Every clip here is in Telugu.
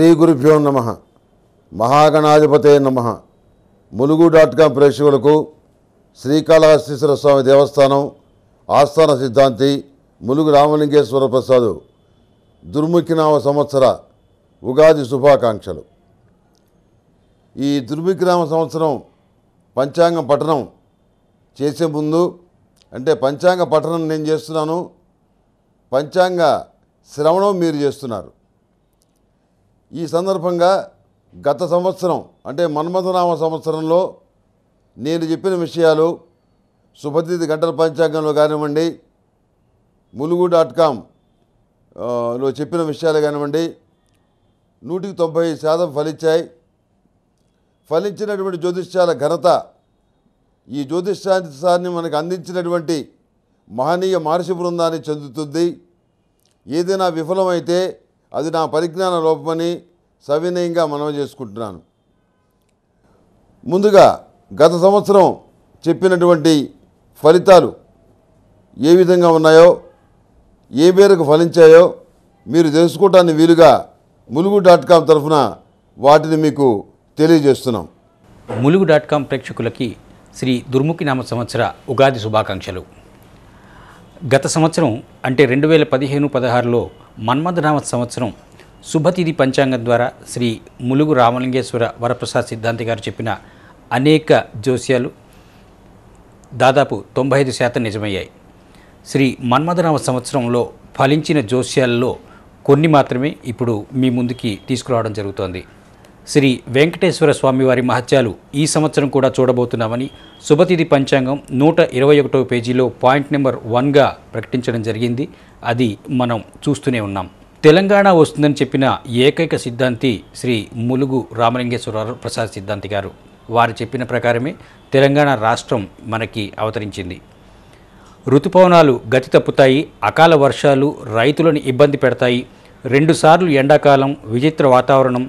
శ్రీ గురుభ్యో నమ మహాగణాధిపతే నమ ములుగు డాట్ కామ్ ప్రేక్షకులకు శ్రీకాళహస్తీశ్వర స్వామి దేవస్థానం ఆస్థాన సిద్ధాంతి ములుగు రామలింగేశ్వర ప్రసాదు దుర్ముఖినామ సంవత్సర ఉగాది శుభాకాంక్షలు ఈ దుర్ముఖినామ సంవత్సరం పంచాంగ పఠనం చేసే ముందు అంటే పంచాంగ పఠనం నేను చేస్తున్నాను పంచాంగ శ్రవణం మీరు చేస్తున్నారు ఈ సందర్భంగా గత సంవత్సరం అంటే మన్మథనామ సంవత్సరంలో నేను చెప్పిన విషయాలు సుభద్రిది గంటల పంచాంగంలో కానివ్వండి ములుగు డాట్ కామ్లో చెప్పిన విషయాలు కానివ్వండి నూటికి తొంభై శాతం ఫలించాయి ఫలించినటువంటి జ్యోతిష్యాల ఘనత ఈ జ్యోతిష్యాన్ని మనకు అందించినటువంటి మహనీయ మహర్షి బృందాన్ని చెందుతుంది ఏదైనా విఫలమైతే అది నా పరిజ్ఞాన లోపమని సవినయంగా మనవి చేసుకుంటున్నాను ముందుగా గత సంవత్సరం చెప్పినటువంటి ఫలితాలు ఏ విధంగా ఉన్నాయో ఏ మేరకు ఫలించాయో మీరు తెలుసుకోవటానికి వీలుగా ములుగు డాట్ కామ్ తరఫున వాటిని మీకు తెలియజేస్తున్నాం ములుగు డాట్ కామ్ ప్రేక్షకులకి శ్రీ దుర్ముఖి నామ సంవత్సర ఉగాది శుభాకాంక్షలు గత సంవత్సరం అంటే రెండు వేల పదిహేను పదహారులో మన్మధనామ సంవత్సరం శుభతిథి పంచాంగం ద్వారా శ్రీ ములుగు రామలింగేశ్వర వరప్రసాద్ సిద్ధాంతి గారు చెప్పిన అనేక జోస్యాలు దాదాపు తొంభై ఐదు శాతం నిజమయ్యాయి శ్రీ మన్మధరామ సంవత్సరంలో ఫలించిన జోస్యాల్లో కొన్ని మాత్రమే ఇప్పుడు మీ ముందుకి తీసుకురావడం జరుగుతోంది శ్రీ వెంకటేశ్వర స్వామివారి మహత్యాలు ఈ సంవత్సరం కూడా చూడబోతున్నామని శుభతిథి పంచాంగం నూట ఇరవై ఒకటవ పేజీలో పాయింట్ నెంబర్ వన్గా ప్రకటించడం జరిగింది అది మనం చూస్తూనే ఉన్నాం తెలంగాణ వస్తుందని చెప్పిన ఏకైక సిద్ధాంతి శ్రీ ములుగు రామలింగేశ్వరరావు ప్రసాద్ సిద్ధాంతి గారు వారు చెప్పిన ప్రకారమే తెలంగాణ రాష్ట్రం మనకి అవతరించింది ఋతుపవనాలు గతి తప్పుతాయి అకాల వర్షాలు రైతులను ఇబ్బంది పెడతాయి రెండుసార్లు ఎండాకాలం విచిత్ర వాతావరణం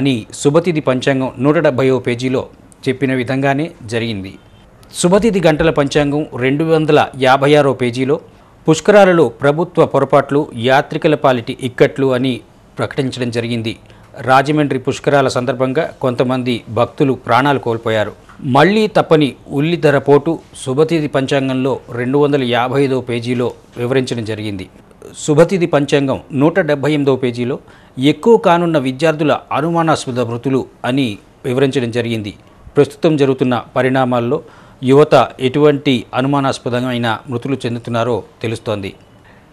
అని శుభతిథి పంచాంగం నూట డెబ్భైవ పేజీలో చెప్పిన విధంగానే జరిగింది శుభతిథి గంటల పంచాంగం రెండు వందల యాభై ఆరో పేజీలో పుష్కరాలలో ప్రభుత్వ పొరపాట్లు యాత్రికుల పాలిటి ఇక్కట్లు అని ప్రకటించడం జరిగింది రాజమండ్రి పుష్కరాల సందర్భంగా కొంతమంది భక్తులు ప్రాణాలు కోల్పోయారు మళ్లీ తప్పని ఉల్లి ధర పోటు శుభతిథి పంచాంగంలో రెండు వందల యాభై ఐదో పేజీలో వివరించడం జరిగింది శుభతిథి పంచాంగం నూట డెబ్భై ఎనిమిదో పేజీలో ఎక్కువ కానున్న విద్యార్థుల అనుమానాస్పద మృతులు అని వివరించడం జరిగింది ప్రస్తుతం జరుగుతున్న పరిణామాల్లో యువత ఎటువంటి అనుమానాస్పదమైన మృతులు చెందుతున్నారో తెలుస్తోంది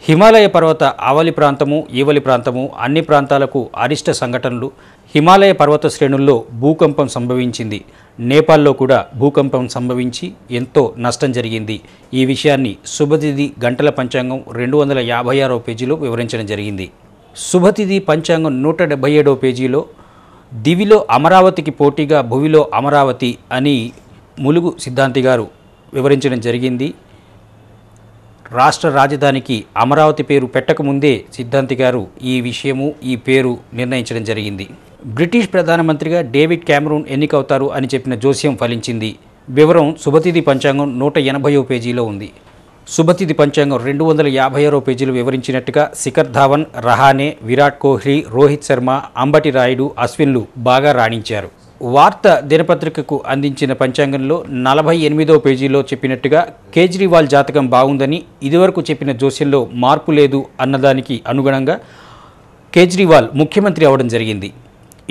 హిమాలయ పర్వత ఆవలి ప్రాంతము ఈవలి ప్రాంతము అన్ని ప్రాంతాలకు అరిష్ట సంఘటనలు హిమాలయ పర్వత శ్రేణుల్లో భూకంపం సంభవించింది నేపాల్లో కూడా భూకంపం సంభవించి ఎంతో నష్టం జరిగింది ఈ విషయాన్ని శుభతిథి గంటల పంచాంగం రెండు వందల యాభై ఆరో పేజీలో వివరించడం జరిగింది శుభతిథి పంచాంగం నూట డెబ్బై ఏడో పేజీలో దివిలో అమరావతికి పోటీగా భువిలో అమరావతి అని ములుగు సిద్ధాంతి గారు వివరించడం జరిగింది రాష్ట్ర రాజధానికి అమరావతి పేరు పెట్టకముందే సిద్ధాంతి గారు ఈ విషయము ఈ పేరు నిర్ణయించడం జరిగింది బ్రిటిష్ ప్రధానమంత్రిగా డేవిడ్ క్యామరూన్ ఎన్నికవుతారు అని చెప్పిన జోస్యం ఫలించింది వివరం శుభతిథి పంచాంగం నూట ఎనభైవ పేజీలో ఉంది శుభతిథి పంచాంగం రెండు వందల యాభై ఆరో పేజీలు వివరించినట్టుగా శిఖర్ ధావన్ రహానే విరాట్ కోహ్లీ రోహిత్ శర్మ అంబటి రాయుడు అశ్విన్లు బాగా రాణించారు వార్త దినపత్రికకు అందించిన పంచాంగంలో నలభై ఎనిమిదో పేజీలో చెప్పినట్టుగా కేజ్రీవాల్ జాతకం బాగుందని ఇదివరకు చెప్పిన జోస్యంలో మార్పు లేదు అన్నదానికి అనుగుణంగా కేజ్రీవాల్ ముఖ్యమంత్రి అవడం జరిగింది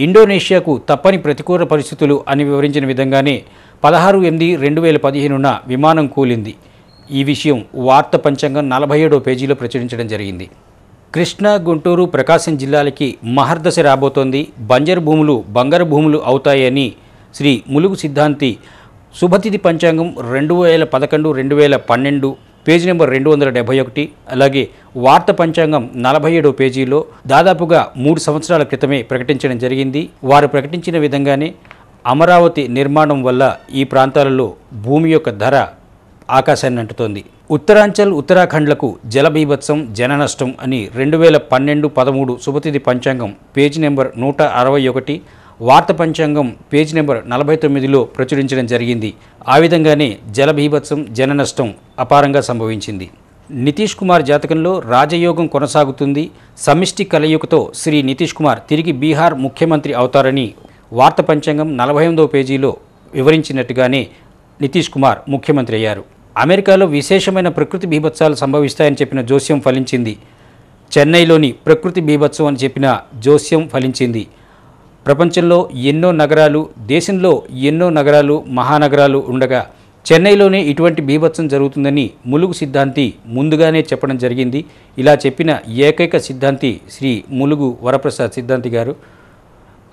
ఇండోనేషియాకు తప్పని ప్రతికూల పరిస్థితులు అని వివరించిన విధంగానే పదహారు ఎనిమిది రెండు వేల పదిహేనున విమానం కూలింది ఈ విషయం వార్త పంచాంగం నలభై ఏడో పేజీలో ప్రచురించడం జరిగింది కృష్ణా గుంటూరు ప్రకాశం జిల్లాలకి మహర్దశ రాబోతోంది బంజరు భూములు బంగారు భూములు అవుతాయని శ్రీ ములుగు సిద్ధాంతి శుభతిథి పంచాంగం రెండు వేల పదకొండు రెండు వేల పన్నెండు పేజీ నెంబర్ రెండు వందల డెబ్బై ఒకటి అలాగే వార్త పంచాంగం నలభై ఏడో పేజీలో దాదాపుగా మూడు సంవత్సరాల క్రితమే ప్రకటించడం జరిగింది వారు ప్రకటించిన విధంగానే అమరావతి నిర్మాణం వల్ల ఈ ప్రాంతాలలో భూమి యొక్క ధర ఆకాశాన్ని అంటుతోంది ఉత్తరాంచల్ ఉత్తరాఖండ్లకు జలబీభత్సం జన నష్టం అని రెండు వేల పన్నెండు పదమూడు శుభతిథి పంచాంగం పేజీ నెంబర్ నూట అరవై ఒకటి వార్త పంచాంగం పేజీ నెంబర్ నలభై తొమ్మిదిలో ప్రచురించడం జరిగింది ఆ విధంగానే జలబీభత్సం జన నష్టం అపారంగా సంభవించింది నితీష్ కుమార్ జాతకంలో రాజయోగం కొనసాగుతుంది సమిష్టి కలయుగతో శ్రీ నితీష్ కుమార్ తిరిగి బీహార్ ముఖ్యమంత్రి అవుతారని వార్త పంచాంగం నలభై ఎనిమిదో పేజీలో వివరించినట్టుగానే నితీష్ కుమార్ ముఖ్యమంత్రి అయ్యారు అమెరికాలో విశేషమైన ప్రకృతి బీభత్సాలు సంభవిస్తాయని చెప్పిన జోస్యం ఫలించింది చెన్నైలోని ప్రకృతి బీభత్సం అని చెప్పిన జోస్యం ఫలించింది ప్రపంచంలో ఎన్నో నగరాలు దేశంలో ఎన్నో నగరాలు మహానగరాలు ఉండగా చెన్నైలోనే ఇటువంటి బీభత్సం జరుగుతుందని ములుగు సిద్ధాంతి ముందుగానే చెప్పడం జరిగింది ఇలా చెప్పిన ఏకైక సిద్ధాంతి శ్రీ ములుగు వరప్రసాద్ సిద్ధాంతి గారు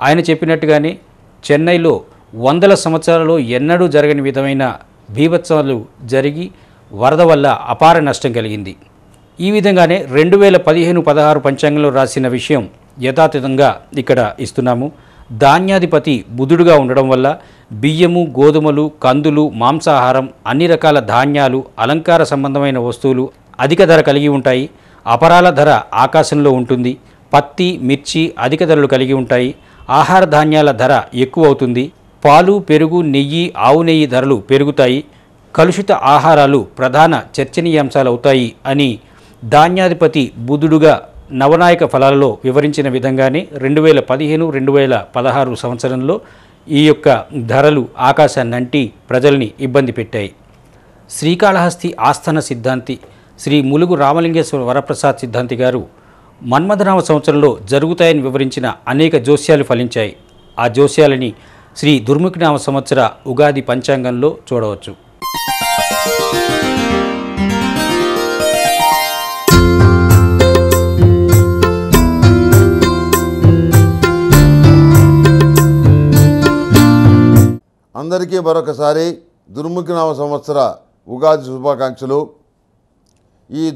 ఆయన చెప్పినట్టుగానే చెన్నైలో వందల సంవత్సరాలలో ఎన్నడూ జరగని విధమైన భీభత్సాలు జరిగి వరద వల్ల అపార నష్టం కలిగింది ఈ విధంగానే రెండు వేల పదిహేను పదహారు పంచాంగంలో రాసిన విషయం యథాతథంగా ఇక్కడ ఇస్తున్నాము ధాన్యాధిపతి బుధుడుగా ఉండడం వల్ల బియ్యము గోధుమలు కందులు మాంసాహారం అన్ని రకాల ధాన్యాలు అలంకార సంబంధమైన వస్తువులు అధిక ధర కలిగి ఉంటాయి అపరాల ధర ఆకాశంలో ఉంటుంది పత్తి మిర్చి అధిక ధరలు కలిగి ఉంటాయి ఆహార ధాన్యాల ధర ఎక్కువ అవుతుంది పాలు పెరుగు నెయ్యి ఆవు నెయ్యి ధరలు పెరుగుతాయి కలుషిత ఆహారాలు ప్రధాన చర్చనీయాంశాలవుతాయి అని ధాన్యాధిపతి బుధుడుగా నవనాయక ఫలాలలో వివరించిన విధంగానే రెండు వేల పదిహేను రెండు వేల పదహారు సంవత్సరంలో ఈ యొక్క ధరలు ఆకాశాన్నంటి ప్రజల్ని ఇబ్బంది పెట్టాయి శ్రీకాళహస్తి ఆస్థాన సిద్ధాంతి శ్రీ ములుగు రామలింగేశ్వర వరప్రసాద్ సిద్ధాంతి గారు మన్మధనామ సంవత్సరంలో జరుగుతాయని వివరించిన అనేక జోస్యాలు ఫలించాయి ఆ జోస్యాలని శ్రీ నామ సంవత్సర ఉగాది పంచాంగంలో చూడవచ్చు అందరికీ మరొకసారి నామ సంవత్సర ఉగాది శుభాకాంక్షలు ఈ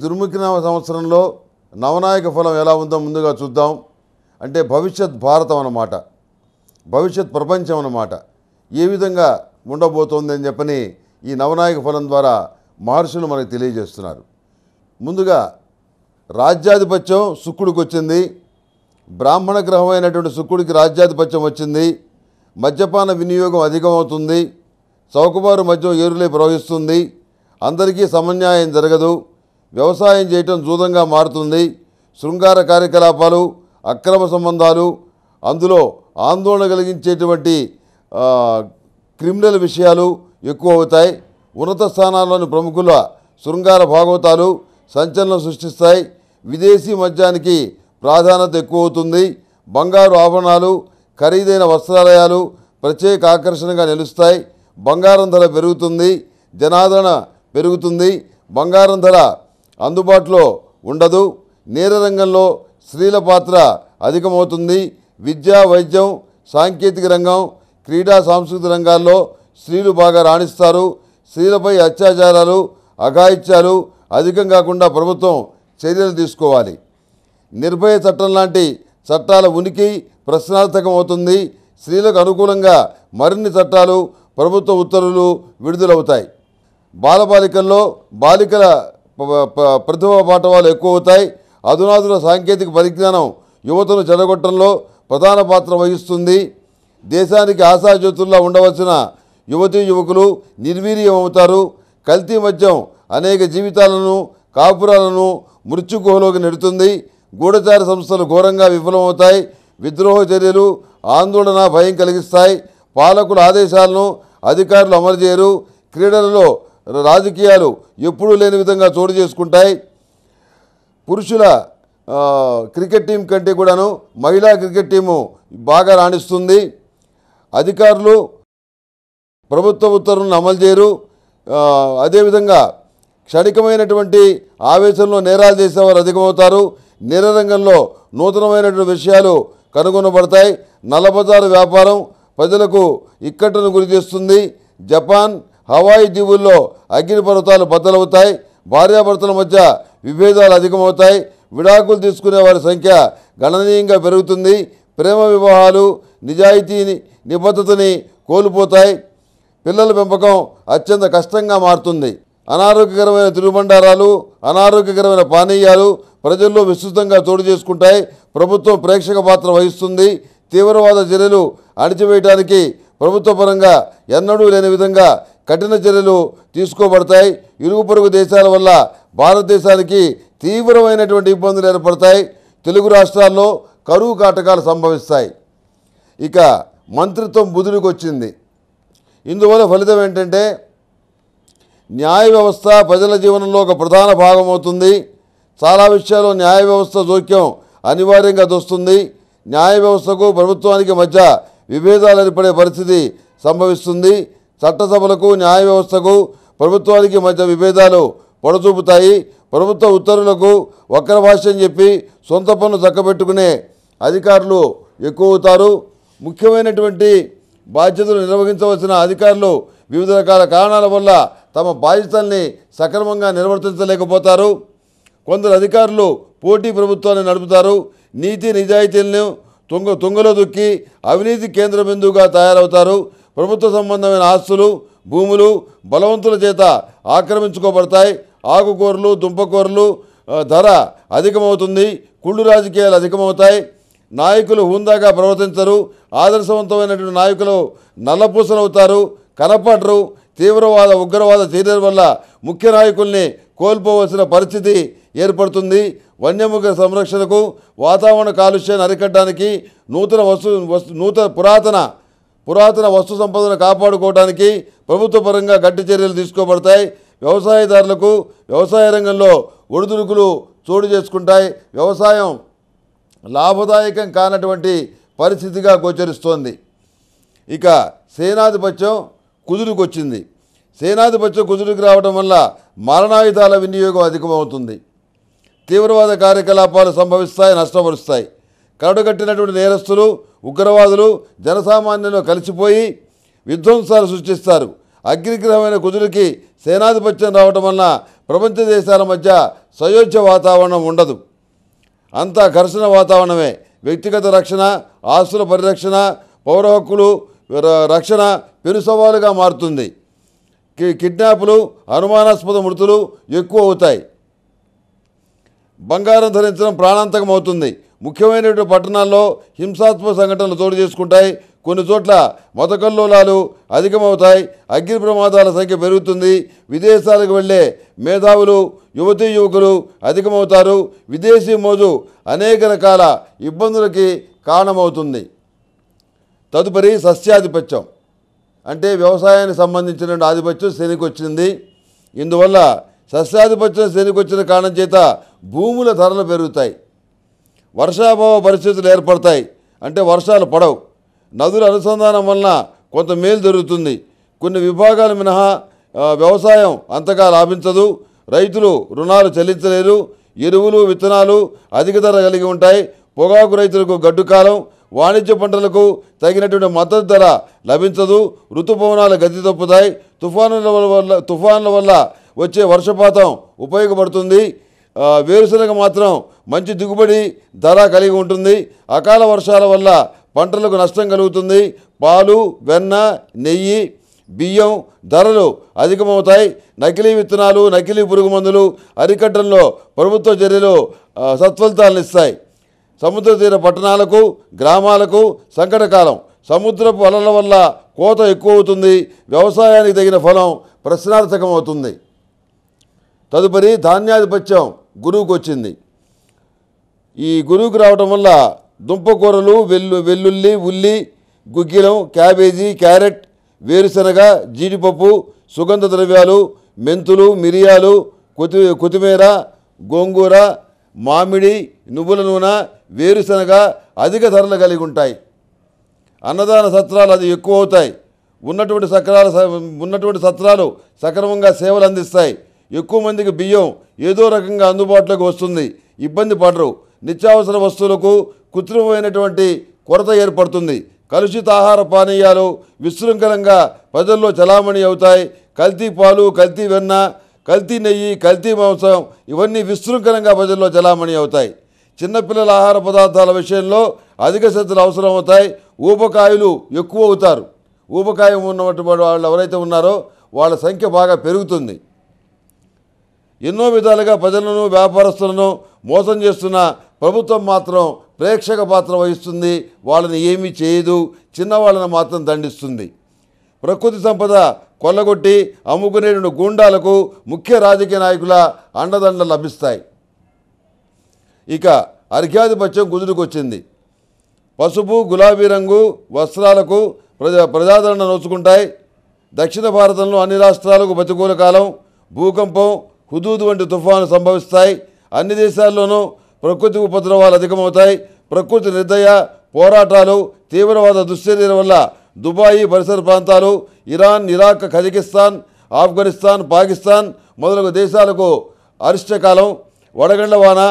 నామ సంవత్సరంలో నవనాయక ఫలం ఎలా ఉందో ముందుగా చూద్దాం అంటే భవిష్యత్ భారతం అన్నమాట భవిష్యత్ ప్రపంచం అన్నమాట ఏ విధంగా ఉండబోతోంది అని చెప్పని ఈ నవనాయక ఫలం ద్వారా మహర్షులు మనకు తెలియజేస్తున్నారు ముందుగా రాజ్యాధిపత్యం శుక్రుడికి వచ్చింది బ్రాహ్మణ గ్రహం అయినటువంటి శుక్రుడికి రాజ్యాధిపత్యం వచ్చింది మద్యపాన వినియోగం అధికమవుతుంది చౌకబారు మద్యం ఏరులే ప్రవహిస్తుంది అందరికీ సమన్యాయం జరగదు వ్యవసాయం చేయటం జూదంగా మారుతుంది శృంగార కార్యకలాపాలు అక్రమ సంబంధాలు అందులో ఆందోళన కలిగించేటువంటి క్రిమినల్ విషయాలు ఎక్కువ అవుతాయి ఉన్నత స్థానాల్లోని ప్రముఖుల శృంగార భాగవతాలు సంచలనం సృష్టిస్తాయి విదేశీ మద్యానికి ప్రాధాన్యత ఎక్కువ అవుతుంది బంగారు ఆభరణాలు ఖరీదైన వస్త్రాలయాలు ప్రత్యేక ఆకర్షణగా నిలుస్తాయి బంగారం ధర పెరుగుతుంది జనాదరణ పెరుగుతుంది బంగారం ధర అందుబాటులో ఉండదు నేర రంగంలో స్త్రీల పాత్ర అధికమవుతుంది విద్య వైద్యం సాంకేతిక రంగం క్రీడా సాంస్కృతిక రంగాల్లో స్త్రీలు బాగా రాణిస్తారు స్త్రీలపై అత్యాచారాలు అఘాయిత్యాలు అధికం కాకుండా ప్రభుత్వం చర్యలు తీసుకోవాలి నిర్భయ చట్టం లాంటి చట్టాల ఉనికి ప్రశ్నార్థకం అవుతుంది స్త్రీలకు అనుకూలంగా మరిన్ని చట్టాలు ప్రభుత్వ ఉత్తర్వులు విడుదలవుతాయి బాలబాలికల్లో బాలికల ప్రతిభా పాఠవాలు ఎక్కువ అవుతాయి అధునాధున సాంకేతిక పరిజ్ఞానం యువతను చెడగొట్టడంలో ప్రధాన పాత్ర వహిస్తుంది దేశానికి ఆశాజ్యోతుల్లో ఉండవలసిన యువతీ యువకులు నిర్వీర్యమవుతారు కల్తీ మద్యం అనేక జీవితాలను కాపురాలను మృత్యుగుహలోకి నెడుతుంది గూఢచార సంస్థలు ఘోరంగా విఫలమవుతాయి విద్రోహ చర్యలు ఆందోళన భయం కలిగిస్తాయి పాలకుల ఆదేశాలను అధికారులు అమలు చేయరు క్రీడలలో రాజకీయాలు ఎప్పుడూ లేని విధంగా చోటు చేసుకుంటాయి పురుషుల క్రికెట్ టీం కంటే కూడాను మహిళా క్రికెట్ టీము బాగా రాణిస్తుంది అధికారులు ప్రభుత్వ ఉత్తర్వులను అమలు చేయరు అదేవిధంగా క్షణికమైనటువంటి ఆవేశంలో నేరాలు చేసేవారు అధికమవుతారు నేర రంగంలో నూతనమైనటువంటి విషయాలు కనుగొనబడతాయి నల్లబజారు వ్యాపారం ప్రజలకు ఇక్కట్టును గురి చేస్తుంది జపాన్ హవాయి దీవుల్లో అగ్నిపర్వతాలు బద్దలవుతాయి భార్యాభర్తల మధ్య విభేదాలు అధికమవుతాయి విడాకులు తీసుకునే వారి సంఖ్య గణనీయంగా పెరుగుతుంది ప్రేమ వివాహాలు నిజాయితీని నిబద్ధతని కోల్పోతాయి పిల్లల పెంపకం అత్యంత కష్టంగా మారుతుంది అనారోగ్యకరమైన తిరుగుబండారాలు అనారోగ్యకరమైన పానీయాలు ప్రజల్లో విస్తృతంగా చోటు చేసుకుంటాయి ప్రభుత్వం ప్రేక్షక పాత్ర వహిస్తుంది తీవ్రవాద చర్యలు అణచివేయటానికి ప్రభుత్వ పరంగా ఎన్నడూ లేని విధంగా కఠిన చర్యలు తీసుకోబడతాయి ఇరుగు పొరుగు దేశాల వల్ల భారతదేశానికి తీవ్రమైనటువంటి ఇబ్బందులు ఏర్పడతాయి తెలుగు రాష్ట్రాల్లో కరువు కాటకాలు సంభవిస్తాయి ఇక మంత్రిత్వం బుధుడికి వచ్చింది ఇందువల్ల ఫలితం ఏంటంటే న్యాయ వ్యవస్థ ప్రజల జీవనంలో ఒక ప్రధాన భాగం అవుతుంది చాలా విషయాలు న్యాయ వ్యవస్థ జోక్యం అనివార్యంగా దొస్తుంది న్యాయ వ్యవస్థకు ప్రభుత్వానికి మధ్య విభేదాలు ఏర్పడే పరిస్థితి సంభవిస్తుంది చట్టసభలకు న్యాయ వ్యవస్థకు ప్రభుత్వానికి మధ్య విభేదాలు పొడచూపుతాయి ప్రభుత్వ ఉత్తర్వులకు వక్ర భాష్యం చెప్పి సొంత పనులు చక్కబెట్టుకునే అధికారులు ఎక్కువ అవుతారు ముఖ్యమైనటువంటి బాధ్యతలు నిర్వహించవలసిన అధికారులు వివిధ రకాల కారణాల వల్ల తమ బాధ్యతల్ని సక్రమంగా నిర్వర్తించలేకపోతారు కొందరు అధికారులు పోటీ ప్రభుత్వాన్ని నడుపుతారు నీతి నిజాయితీలను తుంగ తుంగలో దుక్కి అవినీతి కేంద్ర బిందువుగా తయారవుతారు ప్రభుత్వ సంబంధమైన ఆస్తులు భూములు బలవంతుల చేత ఆక్రమించుకోబడతాయి ఆకుకూరలు దుంపకూరలు ధర అధికమవుతుంది కుళ్ళు రాజకీయాలు అధికమవుతాయి నాయకులు హుందాగా ప్రవర్తించరు ఆదర్శవంతమైనటువంటి నాయకులు నల్లపూసలవుతారు కనపడరు తీవ్రవాద ఉగ్రవాద చర్యల వల్ల ముఖ్య నాయకుల్ని కోల్పోవలసిన పరిస్థితి ఏర్పడుతుంది వన్యమృగ సంరక్షణకు వాతావరణ కాలుష్యాన్ని అరికట్టడానికి నూతన వస్తు వస్తు నూతన పురాతన పురాతన వస్తు సంపదను కాపాడుకోవడానికి ప్రభుత్వ పరంగా గట్టి చర్యలు తీసుకోబడతాయి వ్యవసాయదారులకు వ్యవసాయ రంగంలో ఒడిదుడుకులు చోటు చేసుకుంటాయి వ్యవసాయం లాభదాయకం కానటువంటి పరిస్థితిగా గోచరిస్తోంది ఇక సేనాధిపత్యం కుదురుకొచ్చింది సేనాధిపత్యం కుదురుకు రావడం వల్ల మరణాయుధాల వినియోగం అధికమవుతుంది తీవ్రవాద కార్యకలాపాలు సంభవిస్తాయి నష్టపరుస్తాయి కరడుగట్టినటువంటి నేరస్తులు ఉగ్రవాదులు జనసామాన్యంలో కలిసిపోయి విధ్వంసాలు సృష్టిస్తారు అగ్నిగ్రహమైన కుదురుకి సేనాధిపత్యం రావటం వలన ప్రపంచ దేశాల మధ్య సయోధ్య వాతావరణం ఉండదు అంతా ఘర్షణ వాతావరణమే వ్యక్తిగత రక్షణ ఆస్తుల పరిరక్షణ పౌర హక్కులు రక్షణ పెను సవాలుగా మారుతుంది కిడ్నాప్లు అనుమానాస్పద మృతులు ఎక్కువ అవుతాయి బంగారం ధరించడం ప్రాణాంతకం అవుతుంది ముఖ్యమైనటువంటి పట్టణాల్లో హింసాత్మక సంఘటనలు చోటు చేసుకుంటాయి కొన్ని చోట్ల మతకల్లోలాలు అధికమవుతాయి అగ్ని ప్రమాదాల సంఖ్య పెరుగుతుంది విదేశాలకు వెళ్ళే మేధావులు యువతీ యువకులు అధికమవుతారు విదేశీ మోజు అనేక రకాల ఇబ్బందులకి కారణమవుతుంది తదుపరి సస్యాధిపత్యం అంటే వ్యవసాయానికి సంబంధించిన ఆధిపత్యం శ్రేణికి వచ్చింది ఇందువల్ల సస్యాధిపత్యం శ్రేణికి వచ్చిన కారణం చేత భూముల ధరలు పెరుగుతాయి వర్షాభావ పరిస్థితులు ఏర్పడతాయి అంటే వర్షాలు పడవు నదుల అనుసంధానం వలన కొంత మేలు జరుగుతుంది కొన్ని విభాగాలు మినహా వ్యవసాయం అంతగా లాభించదు రైతులు రుణాలు చెల్లించలేరు ఎరువులు విత్తనాలు అధిక ధర కలిగి ఉంటాయి పొగాకు రైతులకు గడ్డుకాలం వాణిజ్య పంటలకు తగినటువంటి మద్దతు ధర లభించదు ఋతుపవనాలు గతి తప్పుతాయి తుఫానుల వల్ల తుఫానుల వల్ల వచ్చే వర్షపాతం ఉపయోగపడుతుంది వేరుశనగ మాత్రం మంచి దిగుబడి ధర కలిగి ఉంటుంది అకాల వర్షాల వల్ల పంటలకు నష్టం కలుగుతుంది పాలు వెన్న నెయ్యి బియ్యం ధరలు అధికమవుతాయి నకిలీ విత్తనాలు నకిలీ పురుగు మందులు అరికట్టడంలో ప్రభుత్వ చర్యలు సత్ఫలితాలను ఇస్తాయి సముద్ర తీర పట్టణాలకు గ్రామాలకు సంకటకాలం సముద్రపు అలల వల్ల కోత ఎక్కువ అవుతుంది వ్యవసాయానికి తగిన ఫలం ప్రశ్నార్థకమవుతుంది తదుపరి ధాన్యాధిపత్యం గురువుకు వచ్చింది ఈ గురువుకు రావటం వల్ల దుంపకూరలు వెల్లు వెల్లుల్లి ఉల్లి గుగ్గిలం క్యాబేజీ క్యారెట్ వేరుశనగ జీడిపప్పు సుగంధ ద్రవ్యాలు మెంతులు మిరియాలు కొత్తి కొత్తిమీర గోంగూర మామిడి నువ్వుల నూనె వేరుశనగ అధిక ధరలు కలిగి ఉంటాయి అన్నదాన సత్రాలు అది ఎక్కువ అవుతాయి ఉన్నటువంటి సక్రాలు ఉన్నటువంటి సత్రాలు సక్రమంగా సేవలు అందిస్తాయి ఎక్కువ మందికి బియ్యం ఏదో రకంగా అందుబాటులోకి వస్తుంది ఇబ్బంది పడరు నిత్యావసర వస్తువులకు కృత్రిమమైనటువంటి కొరత ఏర్పడుతుంది కలుషిత ఆహార పానీయాలు విశృంఖలంగా ప్రజల్లో చలామణి అవుతాయి కల్తీ పాలు కల్తీ వెన్న కల్తీ నెయ్యి కల్తీ మాంసం ఇవన్నీ విశృంఖలంగా ప్రజల్లో చలామణి అవుతాయి చిన్నపిల్లల ఆహార పదార్థాల విషయంలో అధిక శ్రద్ధలు అవసరం అవుతాయి ఊబకాయలు ఎక్కువ అవుతారు ఊబకాయం ఉన్నటువంటి వాళ్ళు ఎవరైతే ఉన్నారో వాళ్ళ సంఖ్య బాగా పెరుగుతుంది ఎన్నో విధాలుగా ప్రజలను వ్యాపారస్తులను మోసం చేస్తున్న ప్రభుత్వం మాత్రం ప్రేక్షక పాత్ర వహిస్తుంది వాళ్ళని ఏమీ చేయదు చిన్నవాళ్ళని మాత్రం దండిస్తుంది ప్రకృతి సంపద కొల్లగొట్టి అమ్ముకునే గూండాలకు ముఖ్య రాజకీయ నాయకుల అండదండలు లభిస్తాయి ఇక అర్ఘ్యాధిపత్యం కుదురుకొచ్చింది పసుపు గులాబీ రంగు వస్త్రాలకు ప్రజా ప్రజాదరణ నోచుకుంటాయి దక్షిణ భారతంలో అన్ని రాష్ట్రాలకు ప్రతికూల కాలం భూకంపం హుదూదు వంటి తుఫాను సంభవిస్తాయి అన్ని దేశాల్లోనూ ప్రకృతి ఉపద్రవాలు అధికమవుతాయి ప్రకృతి నిర్దయ పోరాటాలు తీవ్రవాద దుశ్చర్యల వల్ల దుబాయి పరిసర ప్రాంతాలు Iran Iraq Kazakhstan Afghanistan Pakistan మొదలగు దేశాలకు అరిష్టకాలం వడగండ్ల వాన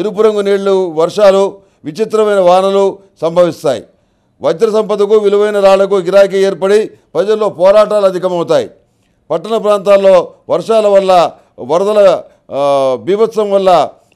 ఎరుపు రంగు నీళ్లు వర్షాలు విచిత్రమైన వానలు సంభవిస్తాయి వజ్ర సంపదకు విలువైన రాళ్లకు గిరాకీ ఏర్పడి ప్రజల్లో పోరాటాలు అధికమవుతాయి పట్టణ ప్రాంతాల్లో వర్షాల వల్ల వరదల బీభత్సం వల్ల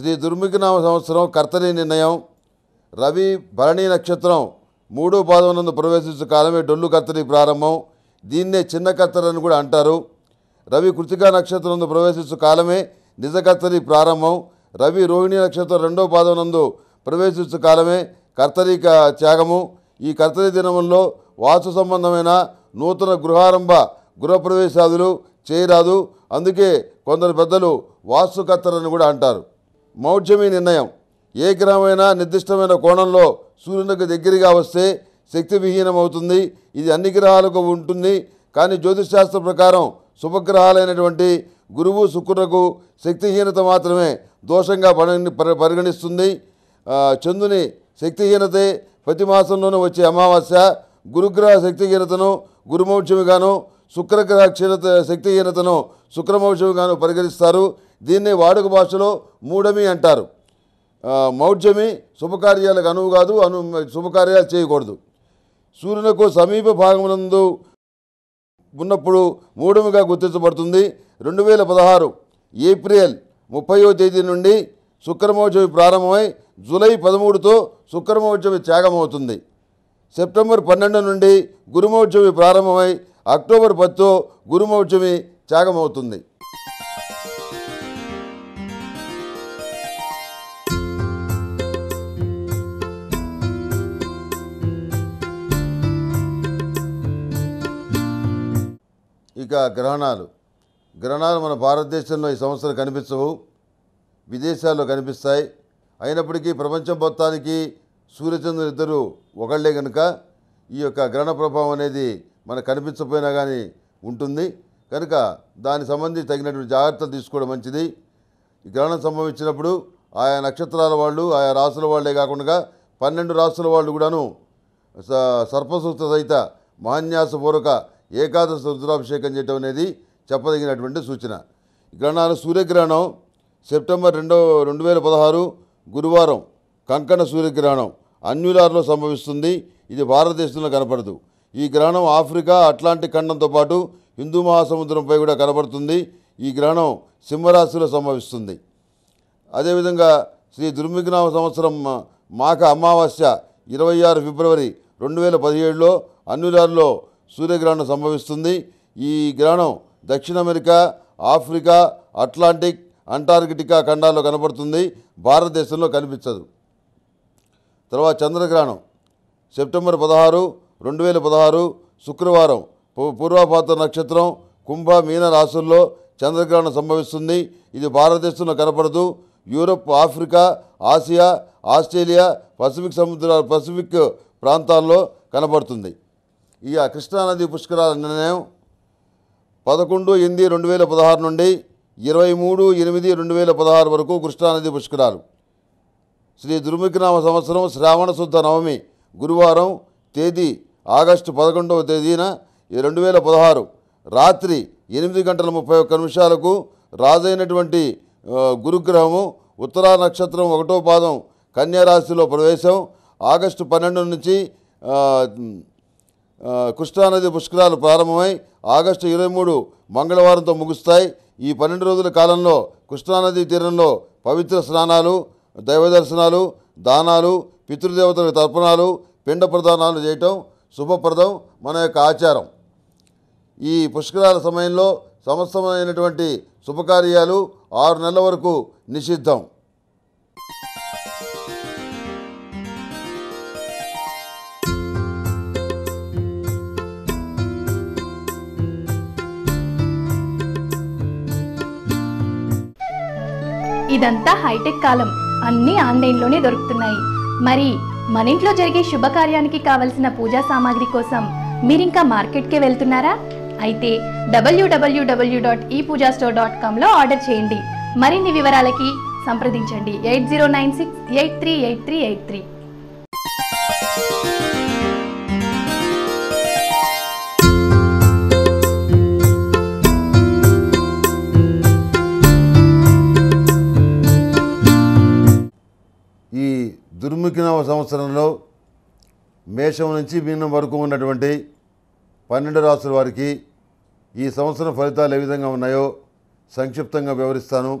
శ్రీ దుర్మికినామ సంవత్సరం కర్తని నిర్ణయం రవి భరణి నక్షత్రం మూడో పాదవనందు నందు ప్రవేశించు కాలమే డొల్లు కర్తరి ప్రారంభం దీన్నే చిన్న కత్తరి కూడా అంటారు రవి కృతికా నక్షత్రం నందు ప్రవేశించు కాలమే నిజ ప్రారంభం రవి రోహిణి నక్షత్రం రెండో పాదవనందు నందు ప్రవేశించు కాలమే కర్తరి త్యాగము ఈ కర్తరి దినంలో వాసు సంబంధమైన నూతన గృహారంభ గృహప్రవేశాదులు చేయరాదు అందుకే కొందరు పెద్దలు వాస్తు కత్తరని కూడా అంటారు మౌఢ్యమీ నిర్ణయం ఏ గ్రహమైనా నిర్దిష్టమైన కోణంలో సూర్యునికి దగ్గరగా వస్తే శక్తివిహీనం అవుతుంది ఇది అన్ని గ్రహాలకు ఉంటుంది కానీ జ్యోతిషశాస్త్ర ప్రకారం శుభగ్రహాలైనటువంటి గురువు శుక్రులకు శక్తిహీనత మాత్రమే దోషంగా పరిగణిస్తుంది చందుని శక్తిహీనతే ప్రతి మాసంలోనూ వచ్చే అమావాస్య గురుగ్రహ శక్తిహీనతను గురుమౌఢ్యమిగాను శుక్రగ్రహ క్షీణత శక్తిహీనతను శుక్రమౌఢ్యమిగాను పరిగణిస్తారు దీన్నే వాడుక భాషలో మూఢమి అంటారు మౌఢ్యమి శుభకార్యాలకు అనువు కాదు అను శుభకార్యాలు చేయకూడదు సూర్యునకు సమీప భాగమునందు ఉన్నప్పుడు మూఢమిగా గుర్తించబడుతుంది రెండు వేల పదహారు ఏప్రిల్ ముప్పయో తేదీ నుండి శుక్రమోత్సవి ప్రారంభమై జూలై పదమూడుతో శుక్రమోత్సవి త్యాగమవుతుంది సెప్టెంబర్ పన్నెండు నుండి గురుమోత్సవి ప్రారంభమై అక్టోబర్ పత్తో గురుమోత్సవి త్యాగమవుతుంది ఇక గ్రహణాలు గ్రహణాలు మన భారతదేశంలో ఈ సంవత్సరం కనిపించవు విదేశాల్లో కనిపిస్తాయి అయినప్పటికీ ప్రపంచం మొత్తానికి సూర్యచంద్రులు ఇద్దరు ఒకళ్ళే కనుక ఈ యొక్క గ్రహణ ప్రభావం అనేది మనకు కనిపించకపోయినా కానీ ఉంటుంది కనుక దానికి సంబంధించి తగినటువంటి జాగ్రత్తలు తీసుకోవడం మంచిది గ్రహణం సంభవించినప్పుడు ఆయా నక్షత్రాల వాళ్ళు ఆయా రాసుల వాళ్ళే కాకుండా పన్నెండు రాసుల వాళ్ళు కూడాను సర్పసూత్ర సహిత మహాన్యాసపూర్వక ఏకాదశ రుద్రాభిషేకం చేయటం అనేది చెప్పదగినటువంటి సూచన గ్రహణాలు సూర్యగ్రహణం సెప్టెంబర్ రెండో రెండు వేల పదహారు గురువారం కంకణ సూర్యగ్రహణం అన్యులార్లో సంభవిస్తుంది ఇది భారతదేశంలో కనపడదు ఈ గ్రహణం ఆఫ్రికా అట్లాంటిక్ ఖండంతో పాటు హిందూ మహాసముద్రంపై కూడా కనబడుతుంది ఈ గ్రహణం సింహరాశిలో సంభవిస్తుంది అదేవిధంగా శ్రీ దుర్మిఘ్నామ సంవత్సరం మాక అమావాస్య ఇరవై ఆరు ఫిబ్రవరి రెండు వేల పదిహేడులో అన్యులార్లో సూర్యగ్రహణం సంభవిస్తుంది ఈ గ్రహణం దక్షిణ అమెరికా ఆఫ్రికా అట్లాంటిక్ అంటార్కిటికా ఖండాల్లో కనబడుతుంది భారతదేశంలో కనిపించదు తర్వాత చంద్రగ్రహణం సెప్టెంబర్ పదహారు రెండు వేల పదహారు శుక్రవారం పూర్వాపాత నక్షత్రం కుంభ మీన రాసుల్లో చంద్రగ్రహణం సంభవిస్తుంది ఇది భారతదేశంలో కనపడదు Europe Africa Asia Australia Pacific సముద్ర పసిఫిక్ ప్రాంతాల్లో కనబడుతుంది ఈ కృష్ణానది పుష్కరాల నిర్ణయం పదకొండు ఎనిమిది రెండు వేల పదహారు నుండి ఇరవై మూడు ఎనిమిది రెండు వేల పదహారు వరకు కృష్ణానది పుష్కరాలు శ్రీ దుర్మికినామ సంవత్సరం శ్రావణ శుద్ధ నవమి గురువారం తేదీ ఆగస్టు పదకొండవ తేదీన రెండు వేల పదహారు రాత్రి ఎనిమిది గంటల ముప్పై ఒక్క నిమిషాలకు రాజైనటువంటి గురుగ్రహము ఉత్తరా నక్షత్రం ఒకటో పాదం కన్యారాశిలో ప్రవేశం ఆగస్టు పన్నెండు నుంచి కృష్ణానది పుష్కరాలు ప్రారంభమై ఆగస్టు ఇరవై మూడు మంగళవారంతో ముగుస్తాయి ఈ పన్నెండు రోజుల కాలంలో కృష్ణానది తీరంలో పవిత్ర స్నానాలు దైవ దర్శనాలు దానాలు పితృదేవతల తర్పణాలు పిండ ప్రదానాలు చేయటం శుభప్రదం మన యొక్క ఆచారం ఈ పుష్కరాల సమయంలో సమస్తమైనటువంటి శుభకార్యాలు ఆరు నెలల వరకు నిషిద్ధం ఇదంతా హైటెక్ కాలం అన్నీ ఆన్లైన్లోనే దొరుకుతున్నాయి మరి మన ఇంట్లో జరిగే శుభకార్యానికి కావలసిన పూజా సామాగ్రి కోసం మీరింకా మార్కెట్కే వెళ్తున్నారా అయితే డబ్ల్యూడబ్ల్యూడబ్ల్యూ dot E Pooja store dot కామ్లో ఆర్డర్ చేయండి మరిన్ని వివరాలకి సంప్రదించండి eight zero nine six eight three eight three eight three క్రీస్తుపూర్వం సంవత్సరంలో మేషం నుంచి మీనం వరకు ఉన్నటువంటి పన్నెండు రాసుల వారికి ఈ సంవత్సరం ఫలితాలు ఏ విధంగా ఉన్నాయో సంక్షిప్తంగా వివరిస్తాను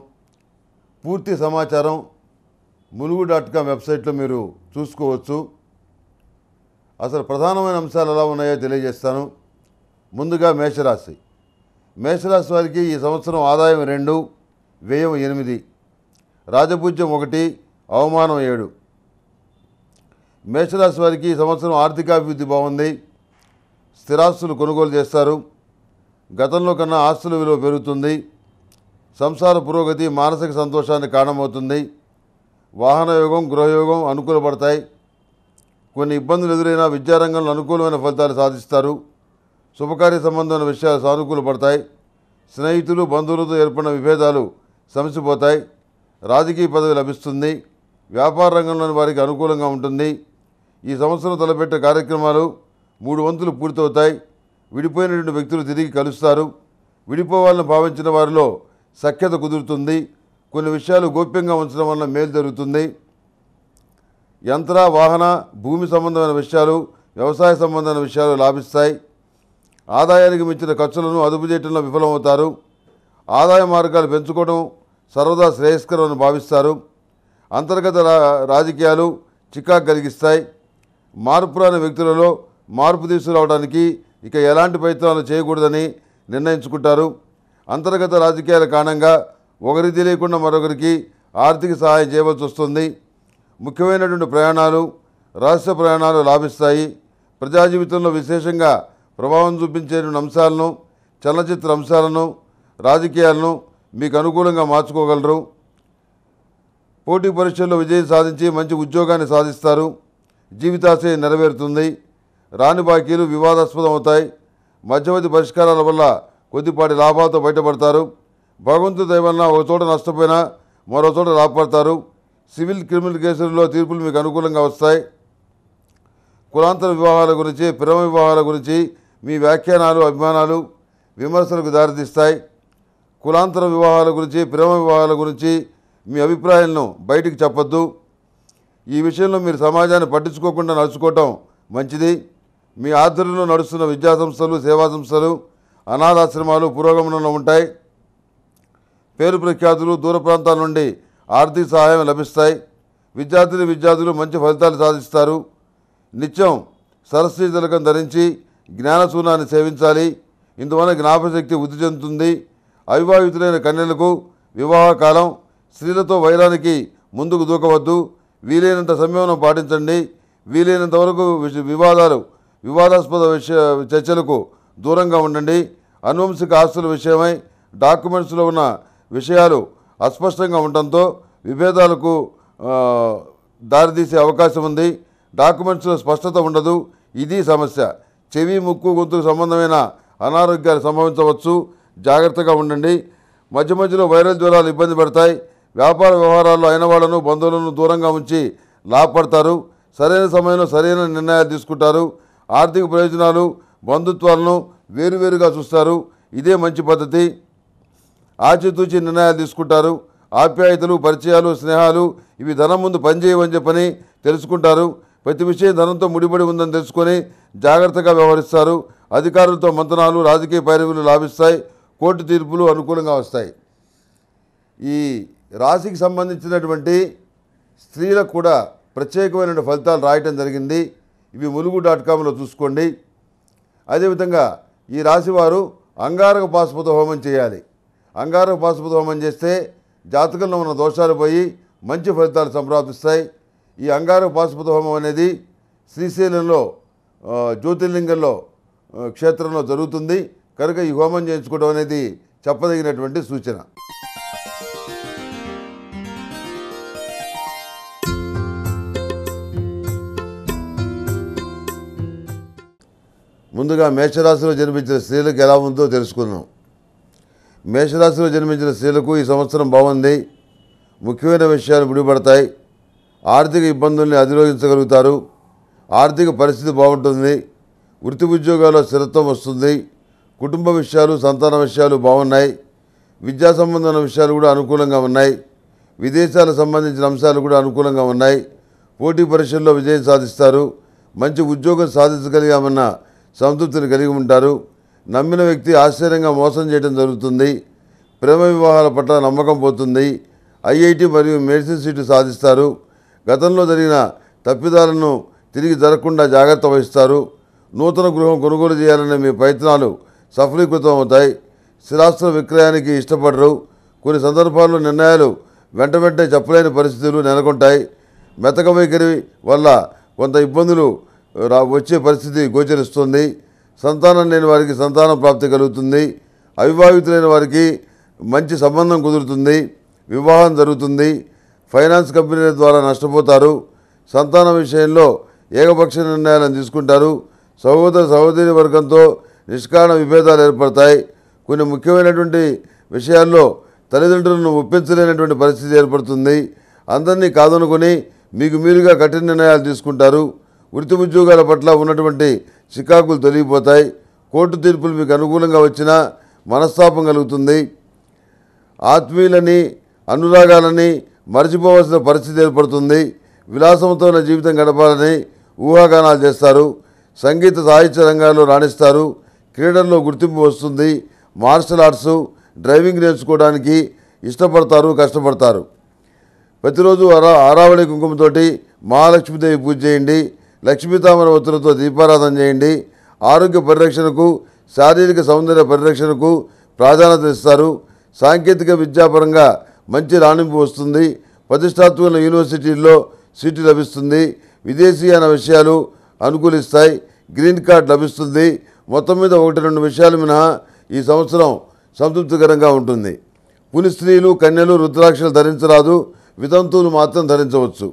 పూర్తి సమాచారం ములుగు డాట్ కామ్ వెబ్సైట్లో మీరు చూసుకోవచ్చు అసలు ప్రధానమైన అంశాలు ఎలా ఉన్నాయో తెలియజేస్తాను ముందుగా మేషరాశి మేషరాశి వారికి ఈ సంవత్సరం ఆదాయం రెండు వ్యయం ఎనిమిది రాజపూజ్యం ఒకటి అవమానం ఏడు మేషరాశి వారికి ఈ సంవత్సరం ఆర్థికాభివృద్ధి బాగుంది స్థిరాస్తులు కొనుగోలు చేస్తారు గతంలో కన్నా ఆస్తుల విలువ పెరుగుతుంది సంసార పురోగతి మానసిక సంతోషానికి కారణమవుతుంది వాహన యోగం గృహయోగం అనుకూలపడతాయి కొన్ని ఇబ్బందులు ఎదురైనా విద్యారంగంలో అనుకూలమైన ఫలితాలు సాధిస్తారు శుభకార్య సంబంధమైన విషయాలు సానుకూలపడతాయి స్నేహితులు బంధువులతో ఏర్పడిన విభేదాలు సమసిపోతాయి రాజకీయ పదవి లభిస్తుంది వ్యాపార రంగంలోని వారికి అనుకూలంగా ఉంటుంది ఈ సంవత్సరం తలపెట్టే కార్యక్రమాలు మూడు వంతులు పూర్తవుతాయి విడిపోయినటువంటి వ్యక్తులు తిరిగి కలుస్తారు విడిపోవాలని భావించిన వారిలో సఖ్యత కుదురుతుంది కొన్ని విషయాలు గోప్యంగా ఉంచడం వల్ల మేలు జరుగుతుంది యంత్ర వాహన భూమి సంబంధమైన విషయాలు వ్యవసాయ సంబంధమైన విషయాలు లాభిస్తాయి ఆదాయానికి మించిన ఖర్చులను అదుపు చేయడంలో విఫలమవుతారు ఆదాయ మార్గాలు పెంచుకోవడం సర్వదా శ్రేయస్కరం అని భావిస్తారు అంతర్గత రాజకీయాలు చికాకు కలిగిస్తాయి మార్పురాని వ్యక్తులలో మార్పు తీసుకురావడానికి ఇక ఎలాంటి ప్రయత్నాలు చేయకూడదని నిర్ణయించుకుంటారు అంతర్గత రాజకీయాల కారణంగా ఒకరికి తెలియకుండా మరొకరికి ఆర్థిక సహాయం చేయవలసి వస్తుంది ముఖ్యమైనటువంటి ప్రయాణాలు రహస్య ప్రయాణాలు లాభిస్తాయి ప్రజా జీవితంలో విశేషంగా ప్రభావం చూపించే అంశాలను చలనచిత్ర అంశాలను రాజకీయాలను మీకు అనుకూలంగా మార్చుకోగలరు పోటీ పరీక్షల్లో విజయం సాధించి మంచి ఉద్యోగాన్ని సాధిస్తారు జీవితాశయం నెరవేరుతుంది రాని బాకీలు వివాదాస్పదం అవుతాయి మధ్యవర్తి పరిష్కారాల వల్ల కొద్దిపాటి లాభాలతో బయటపడతారు భగవంతుడు ఏమన్నా ఒక చోట నష్టపోయినా మరో చోట లాభపడతారు సివిల్ క్రిమినల్ కేసుల్లో తీర్పులు మీకు అనుకూలంగా వస్తాయి కులాంతర వివాహాల గురించి ప్రేమ వివాహాల గురించి మీ వ్యాఖ్యానాలు అభిమానాలు విమర్శలకు దారితీస్తాయి కులాంతర వివాహాల గురించి ప్రేమ వివాహాల గురించి మీ అభిప్రాయాలను బయటికి చెప్పద్దు ఈ విషయంలో మీరు సమాజాన్ని పట్టించుకోకుండా నడుచుకోవటం మంచిది మీ ఆధ్వర్యంలో నడుస్తున్న విద్యాసంస్థలు సేవా సంస్థలు అనాథాశ్రమాలు పురోగమనంలో ఉంటాయి పేరు ప్రఖ్యాతులు దూర ప్రాంతాల నుండి ఆర్థిక సహాయం లభిస్తాయి విద్యార్థులు విద్యార్థులు మంచి ఫలితాలు సాధిస్తారు నిత్యం సరస్వతి తిలకం ధరించి జ్ఞానశూనాన్ని సేవించాలి ఇందువల్ల జ్ఞాపశక్తి వృద్ధి చెందుతుంది అవివాహితులైన కన్యలకు వివాహకాలం స్త్రీలతో వైరానికి ముందుకు దూకవద్దు వీలైనంత సంయమనం పాటించండి వీలైనంత వరకు వివాదాలు వివాదాస్పద విషయ చర్చలకు దూరంగా ఉండండి అనువంశిక ఆస్తుల విషయమై డాక్యుమెంట్స్లో ఉన్న విషయాలు అస్పష్టంగా ఉండటంతో విభేదాలకు దారితీసే అవకాశం ఉంది డాక్యుమెంట్స్లో స్పష్టత ఉండదు ఇది సమస్య చెవి ముక్కు గొంతుకు సంబంధమైన అనారోగ్యాలు సంభవించవచ్చు జాగ్రత్తగా ఉండండి మధ్య మధ్యలో వైరల్ జ్వరాలు ఇబ్బంది పడతాయి వ్యాపార వ్యవహారాల్లో అయిన వాళ్లను బంధువులను దూరంగా ఉంచి లాభపడతారు సరైన సమయంలో సరైన నిర్ణయాలు తీసుకుంటారు ఆర్థిక ప్రయోజనాలు బంధుత్వాలను వేరువేరుగా చూస్తారు ఇదే మంచి పద్ధతి ఆచితూచి నిర్ణయాలు తీసుకుంటారు ఆప్యాయతలు పరిచయాలు స్నేహాలు ఇవి ధనం ముందు పనిచేయమని చెప్పని తెలుసుకుంటారు ప్రతి విషయం ధనంతో ముడిపడి ఉందని తెలుసుకొని జాగ్రత్తగా వ్యవహరిస్తారు అధికారులతో మంతనాలు రాజకీయ పైరవులు లాభిస్తాయి కోర్టు తీర్పులు అనుకూలంగా వస్తాయి ఈ రాశికి సంబంధించినటువంటి స్త్రీలకు కూడా ప్రత్యేకమైన ఫలితాలు రాయటం జరిగింది ఇవి ములుగు డాట్ కామ్లో చూసుకోండి అదేవిధంగా ఈ రాశివారు అంగారక పాశుపత హోమం చేయాలి అంగారక పాశుపత హోమం చేస్తే జాతకంలో ఉన్న దోషాలు పోయి మంచి ఫలితాలు సంప్రాప్తిస్తాయి ఈ అంగారక పాశుపత హోమం అనేది శ్రీశైలంలో జ్యోతిర్లింగంలో క్షేత్రంలో జరుగుతుంది కనుక ఈ హోమం చేయించుకోవడం అనేది చెప్పదగినటువంటి సూచన ముందుగా మేషరాశిలో జన్మించిన స్త్రీలకు ఎలా ఉందో తెలుసుకుందాం మేషరాశిలో జన్మించిన స్త్రీలకు ఈ సంవత్సరం బాగుంది ముఖ్యమైన విషయాలు ముడిపడతాయి ఆర్థిక ఇబ్బందుల్ని అధిరోహించగలుగుతారు ఆర్థిక పరిస్థితి బాగుంటుంది వృత్తి ఉద్యోగాల్లో స్థిరత్వం వస్తుంది కుటుంబ విషయాలు సంతాన విషయాలు బాగున్నాయి విద్యా సంబంధమైన విషయాలు కూడా అనుకూలంగా ఉన్నాయి విదేశాలకు సంబంధించిన అంశాలు కూడా అనుకూలంగా ఉన్నాయి పోటీ పరీక్షల్లో విజయం సాధిస్తారు మంచి ఉద్యోగం సాధించగలిగామన్న సంతృప్తిని కలిగి ఉంటారు నమ్మిన వ్యక్తి ఆశ్చర్యంగా మోసం చేయడం జరుగుతుంది ప్రేమ వివాహాల పట్ల నమ్మకం పోతుంది ఐఐటి మరియు మెడిసిన్ సీటు సాధిస్తారు గతంలో జరిగిన తప్పిదాలను తిరిగి జరగకుండా జాగ్రత్త వహిస్తారు నూతన గృహం కొనుగోలు చేయాలనే మీ ప్రయత్నాలు సఫలీకృతం అవుతాయి స్థిరాస్తుల విక్రయానికి ఇష్టపడరు కొన్ని సందర్భాల్లో నిర్ణయాలు వెంట వెంటనే చెప్పలేని పరిస్థితులు నెలకొంటాయి మెతక వైఖరి వల్ల కొంత ఇబ్బందులు రా వచ్చే పరిస్థితి గోచరిస్తుంది సంతానం లేని వారికి సంతానం ప్రాప్తి కలుగుతుంది అవివాహితులైన వారికి మంచి సంబంధం కుదురుతుంది వివాహం జరుగుతుంది ఫైనాన్స్ కంపెనీల ద్వారా నష్టపోతారు సంతానం విషయంలో ఏకపక్ష నిర్ణయాలను తీసుకుంటారు సహోదర సహోదరి వర్గంతో నిష్కారణ విభేదాలు ఏర్పడతాయి కొన్ని ముఖ్యమైనటువంటి విషయాల్లో తల్లిదండ్రులను ఒప్పించలేనటువంటి పరిస్థితి ఏర్పడుతుంది అందరినీ కాదనుకొని మీకు మీరుగా కఠిన నిర్ణయాలు తీసుకుంటారు వృత్తి ఉద్యోగాల పట్ల ఉన్నటువంటి చికాకులు తొలగిపోతాయి కోర్టు తీర్పులు మీకు అనుకూలంగా వచ్చినా మనస్తాపం కలుగుతుంది ఆత్మీయులని అనురాగాలని మర్చిపోవాల్సిన పరిస్థితి ఏర్పడుతుంది విలాసవంతమైన జీవితం గడపాలని ఊహాగానాలు చేస్తారు సంగీత సాహిత్య రంగాల్లో రాణిస్తారు క్రీడల్లో గుర్తింపు వస్తుంది మార్షల్ ఆర్ట్స్ డ్రైవింగ్ నేర్చుకోవడానికి ఇష్టపడతారు కష్టపడతారు ప్రతిరోజు అరా ఆరావళి కుంకుమతోటి మహాలక్ష్మీదేవి పూజ చేయండి లక్ష్మీతామర ఒత్తులతో దీపారాధన చేయండి ఆరోగ్య పరిరక్షణకు శారీరక సౌందర్య పరిరక్షణకు ప్రాధాన్యత ఇస్తారు సాంకేతిక విద్యాపరంగా మంచి రాణింపు వస్తుంది ప్రతిష్టాత్మక యూనివర్సిటీల్లో సీటు లభిస్తుంది విదేశీయాన విషయాలు అనుకూలిస్తాయి గ్రీన్ కార్డ్ లభిస్తుంది మొత్తం మీద ఒకటి రెండు విషయాలు మినహా ఈ సంవత్సరం సంతృప్తికరంగా ఉంటుంది పుని స్త్రీలు కన్యలు రుద్రాక్షలు ధరించరాదు వితంతువులు మాత్రం ధరించవచ్చు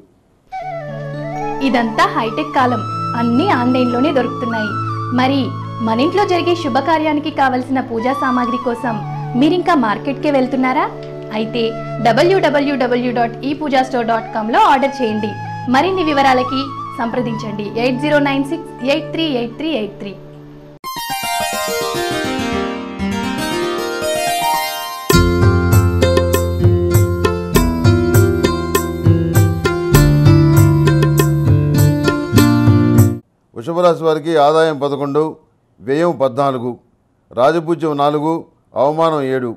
ఇదంతా హైటెక్ కాలం అన్నీ ఆన్లైన్లోనే దొరుకుతున్నాయి మరి మన ఇంట్లో జరిగే శుభకార్యానికి కావలసిన పూజా సామాగ్రి కోసం మీరింకా మార్కెట్కే వెళ్తున్నారా అయితే డబ్ల్యూడబ్ల్యూడబ్ల్యూ dot E Pooja store dot కామ్లో ఆర్డర్ చేయండి మరిన్ని వివరాలకి సంప్రదించండి eight zero nine six eight three eight three eight three వృషభరాశి వారికి ఆదాయం పదకొండు వ్యయం పద్నాలుగు రాజపూజ్యం నాలుగు అవమానం ఏడు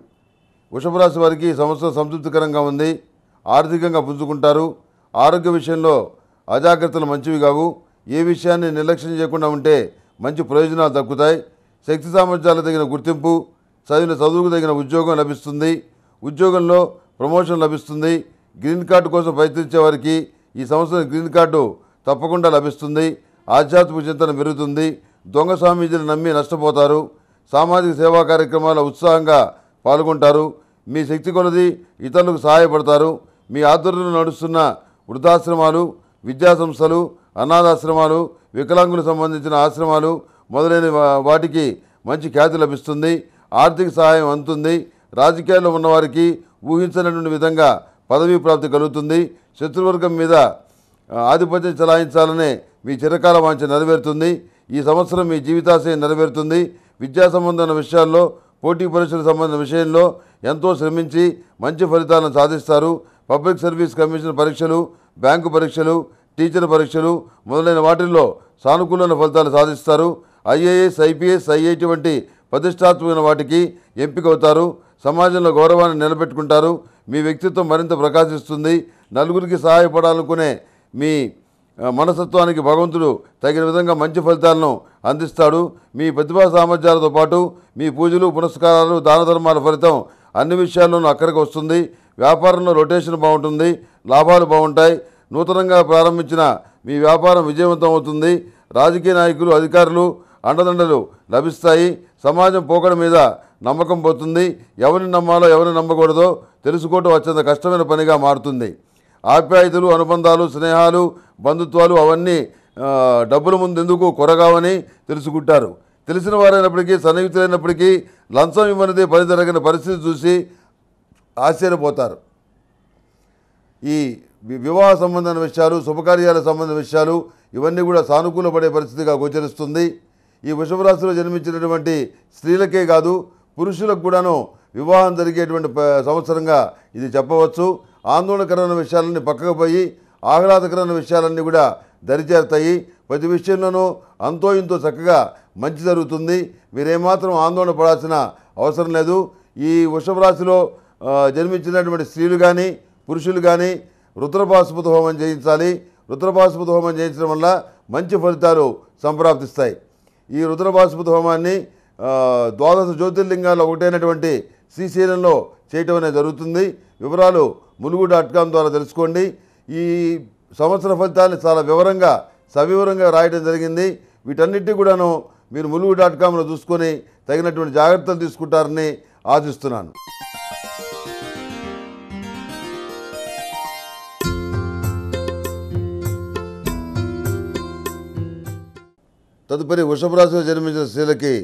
వృషభరాశి వారికి సంవత్సరం సంతృప్తికరంగా ఉంది ఆర్థికంగా పుంజుకుంటారు ఆరోగ్య విషయంలో అజాగ్రత్తలు మంచివి కావు ఏ విషయాన్ని నిర్లక్ష్యం చేయకుండా ఉంటే మంచి ప్రయోజనాలు తగ్గుతాయి శక్తి సామర్థ్యాలు తగిన గుర్తింపు చదివిన చదువుకు తగిన ఉద్యోగం లభిస్తుంది ఉద్యోగంలో ప్రమోషన్ లభిస్తుంది గ్రీన్ కార్డు కోసం ప్రయత్నించే వారికి ఈ సంవత్సరం గ్రీన్ కార్డు తప్పకుండా లభిస్తుంది ఆధ్యాత్మిక చింతన పెరుగుతుంది దొంగ స్వామీజీని నమ్మి నష్టపోతారు సామాజిక సేవా కార్యక్రమాల ఉత్సాహంగా పాల్గొంటారు మీ శక్తి కొలది ఇతరులకు సహాయపడతారు మీ ఆధ్వర్యంలో నడుస్తున్న వృద్ధాశ్రమాలు విద్యా సంస్థలు అనాథాశ్రమాలు వికలాంగులకు సంబంధించిన ఆశ్రమాలు మొదలైన వాటికి మంచి ఖ్యాతి లభిస్తుంది ఆర్థిక సహాయం అందుతుంది రాజకీయాల్లో ఉన్నవారికి ఊహించలేని విధంగా పదవీ ప్రాప్తి కలుగుతుంది శత్రువర్గం మీద ఆధిపత్యం చలాయించాలనే మీ చిరకాల వాంచ నెరవేరుతుంది ఈ సంవత్సరం మీ జీవితాశయం నెరవేరుతుంది విద్యా సంబంధమైన విషయాల్లో పోటీ పరీక్షల సంబంధం విషయంలో ఎంతో శ్రమించి మంచి ఫలితాలను సాధిస్తారు పబ్లిక్ సర్వీస్ కమిషన్ పరీక్షలు బ్యాంకు పరీక్షలు టీచర్ పరీక్షలు మొదలైన వాటిల్లో సానుకూలమైన ఫలితాలు సాధిస్తారు ఐఏఎస్ ఐపీఎస్ ఐఐటి వంటి ప్రతిష్టాత్మకమైన వాటికి ఎంపిక అవుతారు సమాజంలో గౌరవాన్ని నిలబెట్టుకుంటారు మీ వ్యక్తిత్వం మరింత ప్రకాశిస్తుంది నలుగురికి సహాయపడాలనుకునే మీ మనస్తత్వానికి భగవంతుడు తగిన విధంగా మంచి ఫలితాలను అందిస్తాడు మీ ప్రతిభా సామర్థ్యాలతో పాటు మీ పూజలు పునస్కారాలు దాన ధర్మాల ఫలితం అన్ని విషయాల్లోనూ అక్కడికి వస్తుంది వ్యాపారంలో రొటేషన్ బాగుంటుంది లాభాలు బాగుంటాయి నూతనంగా ప్రారంభించిన మీ వ్యాపారం విజయవంతం అవుతుంది రాజకీయ నాయకులు అధికారులు అండదండలు లభిస్తాయి సమాజం పోకడ మీద నమ్మకం పోతుంది ఎవరిని నమ్మాలో ఎవరిని నమ్మకూడదో తెలుసుకోవటం అత్యంత కష్టమైన పనిగా మారుతుంది ఆప్యాయతలు అనుబంధాలు స్నేహాలు బంధుత్వాలు అవన్నీ డబ్బుల ముందెందుకు కొరగావని తెలుసుకుంటారు తెలిసిన వారైనప్పటికీ సన్నిహితులైనప్పటికీ లంచం ఇవ్వనిదే పని జరగిన పరిస్థితి చూసి ఆశ్చర్యపోతారు ఈ వివాహ సంబంధమైన విషయాలు శుభకార్యాల సంబంధ విషయాలు ఇవన్నీ కూడా సానుకూల పడే పరిస్థితిగా గోచరిస్తుంది ఈ వృషభరాశిలో జన్మించినటువంటి స్త్రీలకే కాదు పురుషులకు కూడాను వివాహం జరిగేటువంటి సంవత్సరంగా ఇది చెప్పవచ్చు ఆందోళనకరమైన విషయాలన్నీ పక్కకు పోయి ఆహ్లాదకరమైన విషయాలన్నీ కూడా దరిచేరుతాయి ప్రతి విషయంలోనూ అంతో ఇంతో చక్కగా మంచి జరుగుతుంది మీరేమాత్రం ఆందోళన పడాల్సిన అవసరం లేదు ఈ రాశిలో జన్మించినటువంటి స్త్రీలు కానీ పురుషులు కానీ రుద్రపాశుపత హోమం చేయించాలి రుద్రపాశుపత హోమం చేయించడం వల్ల మంచి ఫలితాలు సంప్రాప్తిస్తాయి ఈ రుద్రపాశుపత హోమాన్ని ద్వాదశ జ్యోతిర్లింగాల్లో ఒకటైనటువంటి శ్రీశైలంలో చేయటం అనేది జరుగుతుంది వివరాలు ములుగు డాట్ కామ్ ద్వారా తెలుసుకోండి ఈ సంవత్సర ఫలితాన్ని చాలా వివరంగా సవివరంగా రాయడం జరిగింది వీటన్నిటి కూడాను మీరు ములుగు డాట్ కామ్లో చూసుకొని తగినటువంటి జాగ్రత్తలు తీసుకుంటారని ఆశిస్తున్నాను తదుపరి రాశిలో జన్మించిన స్త్రీలకి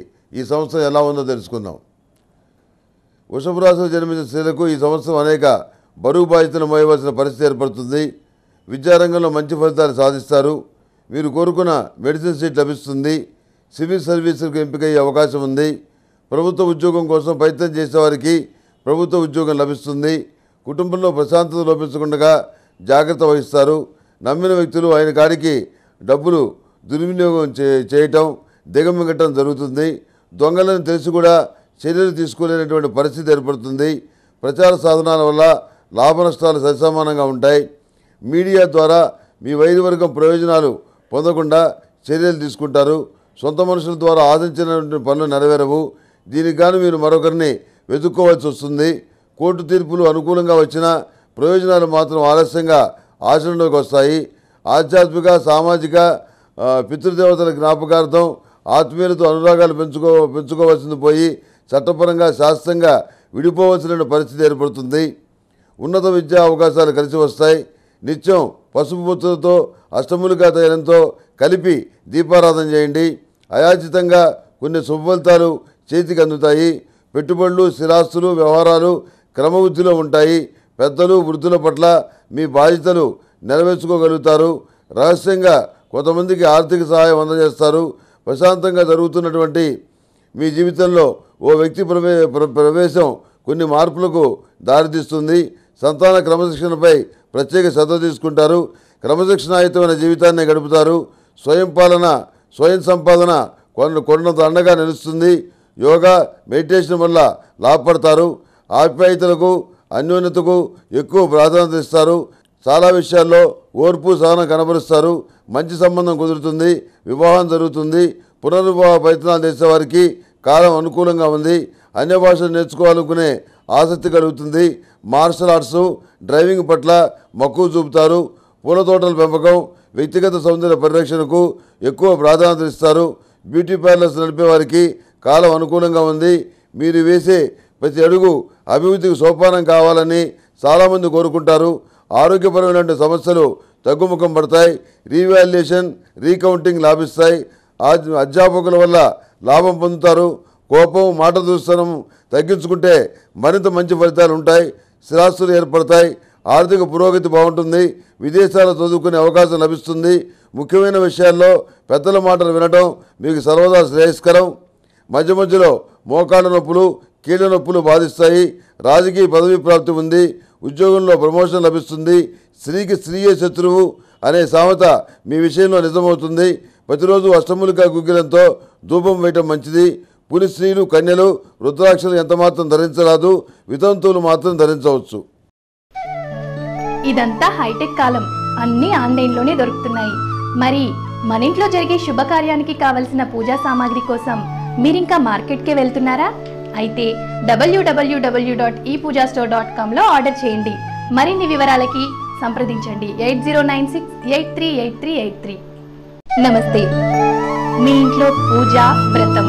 ఈ సంవత్సరం ఎలా ఉందో తెలుసుకుందాం రాశిలో జన్మించిన స్త్రీలకు ఈ సంవత్సరం అనేక బరువు బాధ్యతలు మోయవలసిన పరిస్థితి ఏర్పడుతుంది విద్యారంగంలో మంచి ఫలితాలు సాధిస్తారు మీరు కోరుకున్న మెడిసిన్ సీట్ లభిస్తుంది సివిల్ సర్వీసులకు ఎంపికయ్యే అవకాశం ఉంది ప్రభుత్వ ఉద్యోగం కోసం ప్రయత్నం చేసేవారికి ప్రభుత్వ ఉద్యోగం లభిస్తుంది కుటుంబంలో ప్రశాంతత లోపించకుండా జాగ్రత్త వహిస్తారు నమ్మిన వ్యక్తులు ఆయన కాడికి డబ్బులు దుర్వినియోగం చేయటం దిగమింగటం జరుగుతుంది దొంగలను తెలిసి కూడా చర్యలు తీసుకోలేనటువంటి పరిస్థితి ఏర్పడుతుంది ప్రచార సాధనాల వల్ల లాభ నష్టాలు సరిసమానంగా ఉంటాయి మీడియా ద్వారా మీ వైద్య వర్గం ప్రయోజనాలు పొందకుండా చర్యలు తీసుకుంటారు సొంత మనుషుల ద్వారా ఆశించినటువంటి పనులు నెరవేరవు దీనికి గాను మీరు మరొకరిని వెతుక్కోవాల్సి వస్తుంది కోర్టు తీర్పులు అనుకూలంగా వచ్చినా ప్రయోజనాలు మాత్రం ఆలస్యంగా ఆచరణలోకి వస్తాయి ఆధ్యాత్మిక సామాజిక పితృదేవతల జ్ఞాపకార్థం ఆత్మీయులతో అనురాగాలు పెంచుకో పెంచుకోవాల్సింది పోయి చట్టపరంగా శాస్త్రంగా విడిపోవలసిన పరిస్థితి ఏర్పడుతుంది ఉన్నత విద్యా అవకాశాలు కలిసి వస్తాయి నిత్యం పసుపు ముచ్చలతో అష్టములుగా తైలంతో కలిపి దీపారాధన చేయండి అయాచితంగా కొన్ని శుభఫలితాలు చేతికి అందుతాయి పెట్టుబడులు స్థిరాస్తులు వ్యవహారాలు క్రమవృద్ధిలో ఉంటాయి పెద్దలు వృద్ధుల పట్ల మీ బాధ్యతలు నెరవేర్చుకోగలుగుతారు రహస్యంగా కొంతమందికి ఆర్థిక సహాయం అందజేస్తారు ప్రశాంతంగా జరుగుతున్నటువంటి మీ జీవితంలో ఓ వ్యక్తి ప్రవేశం కొన్ని మార్పులకు దారితీస్తుంది సంతాన క్రమశిక్షణపై ప్రత్యేక శ్రద్ధ తీసుకుంటారు క్రమశిక్షణాయుతమైన జీవితాన్ని గడుపుతారు స్వయం పాలన స్వయం సంపాదన కొన్ని కొండంత అండగా నిలుస్తుంది యోగా మెడిటేషన్ వల్ల లాభపడతారు ఆప్యాయతలకు అన్యోన్యతకు ఎక్కువ ప్రాధాన్యత ఇస్తారు చాలా విషయాల్లో ఓర్పు సహనం కనబరుస్తారు మంచి సంబంధం కుదురుతుంది వివాహం జరుగుతుంది పునర్వివాహ ప్రయత్నాలు చేసేవారికి కాలం అనుకూలంగా ఉంది అన్య భాషలు నేర్చుకోవాలనుకునే ఆసక్తి కలుగుతుంది మార్షల్ ఆర్ట్స్ డ్రైవింగ్ పట్ల మక్కువ చూపుతారు పూల తోటల పెంపకం వ్యక్తిగత సౌందర్య పరిరక్షణకు ఎక్కువ ప్రాధాన్యత ఇస్తారు బ్యూటీ పార్లర్స్ నడిపే వారికి కాలం అనుకూలంగా ఉంది మీరు వేసే ప్రతి అడుగు అభివృద్ధికి సోపానం కావాలని చాలామంది కోరుకుంటారు ఆరోగ్యపరమైన సమస్యలు తగ్గుముఖం పడతాయి రీవాల్యుయేషన్ రీకౌంటింగ్ లాభిస్తాయి అధ్యాపకుల వల్ల లాభం పొందుతారు కోపం మాట దూస్తనం తగ్గించుకుంటే మరింత మంచి ఫలితాలు ఉంటాయి స్థిరాస్తులు ఏర్పడతాయి ఆర్థిక పురోగతి బాగుంటుంది విదేశాల్లో చదువుకునే అవకాశం లభిస్తుంది ముఖ్యమైన విషయాల్లో పెద్దల మాటలు వినడం మీకు సర్వదా శ్రేయస్కరం మధ్య మధ్యలో మోకాళ్ళ నొప్పులు కీళ్ళ నొప్పులు బాధిస్తాయి రాజకీయ పదవి ప్రాప్తి ఉంది ఉద్యోగంలో ప్రమోషన్ లభిస్తుంది స్త్రీకి స్త్రీయే శత్రువు అనే సామెత మీ విషయంలో నిజమవుతుంది ప్రతిరోజు అష్టములుగా గుగ్గిలంతో ధూపం వేయటం మంచిది పులి స్త్రీలు కన్యలు రుద్రాక్షలు ఎంతమాత్రం ధరించరాదు వితంతువులు మాత్రం ధరించవచ్చు ఇదంతా హైటెక్ కాలం అన్నీ ఆన్లైన్లోనే దొరుకుతున్నాయి మరి మన ఇంట్లో జరిగే శుభకార్యానికి కావలసిన పూజా సామాగ్రి కోసం మీరింకా మార్కెట్కే వెళ్తున్నారా అయితే డబ్ల్యూడబ్ల్యూడబ్ల్యూ dot E Pooja store dot కామ్లో ఆర్డర్ చేయండి మరిన్ని వివరాలకి సంప్రదించండి eight zero nine six eight three eight three eight three నమస్తే మీ ఇంట్లో పూజా వ్రతం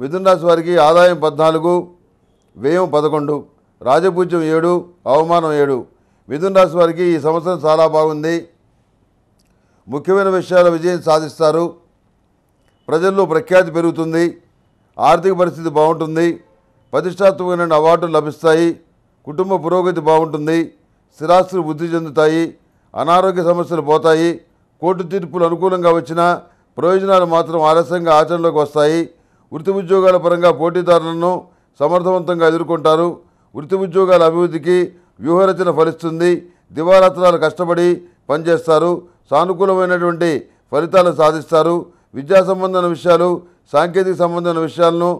మిథున్ రాశి వారికి ఆదాయం పద్నాలుగు వ్యయం పదకొండు రాజపూజ్యం ఏడు అవమానం ఏడు మిథున్ రాశి వారికి ఈ సంవత్సరం చాలా బాగుంది ముఖ్యమైన విషయాల విజయం సాధిస్తారు ప్రజల్లో ప్రఖ్యాతి పెరుగుతుంది ఆర్థిక పరిస్థితి బాగుంటుంది ప్రతిష్టాత్మకమైన అవార్డులు లభిస్తాయి కుటుంబ పురోగతి బాగుంటుంది స్థిరాస్తులు వృద్ధి చెందుతాయి అనారోగ్య సమస్యలు పోతాయి కోర్టు తీర్పులు అనుకూలంగా వచ్చినా ప్రయోజనాలు మాత్రం ఆలస్యంగా ఆచరణలోకి వస్తాయి వృత్తి ఉద్యోగాల పరంగా పోటీదారులను సమర్థవంతంగా ఎదుర్కొంటారు వృత్తి ఉద్యోగాల అభివృద్ధికి వ్యూహరచన ఫలిస్తుంది దివారాత్రాలు కష్టపడి పనిచేస్తారు సానుకూలమైనటువంటి ఫలితాలు సాధిస్తారు విద్యా సంబంధమైన విషయాలు సాంకేతిక సంబంధమైన విషయాలను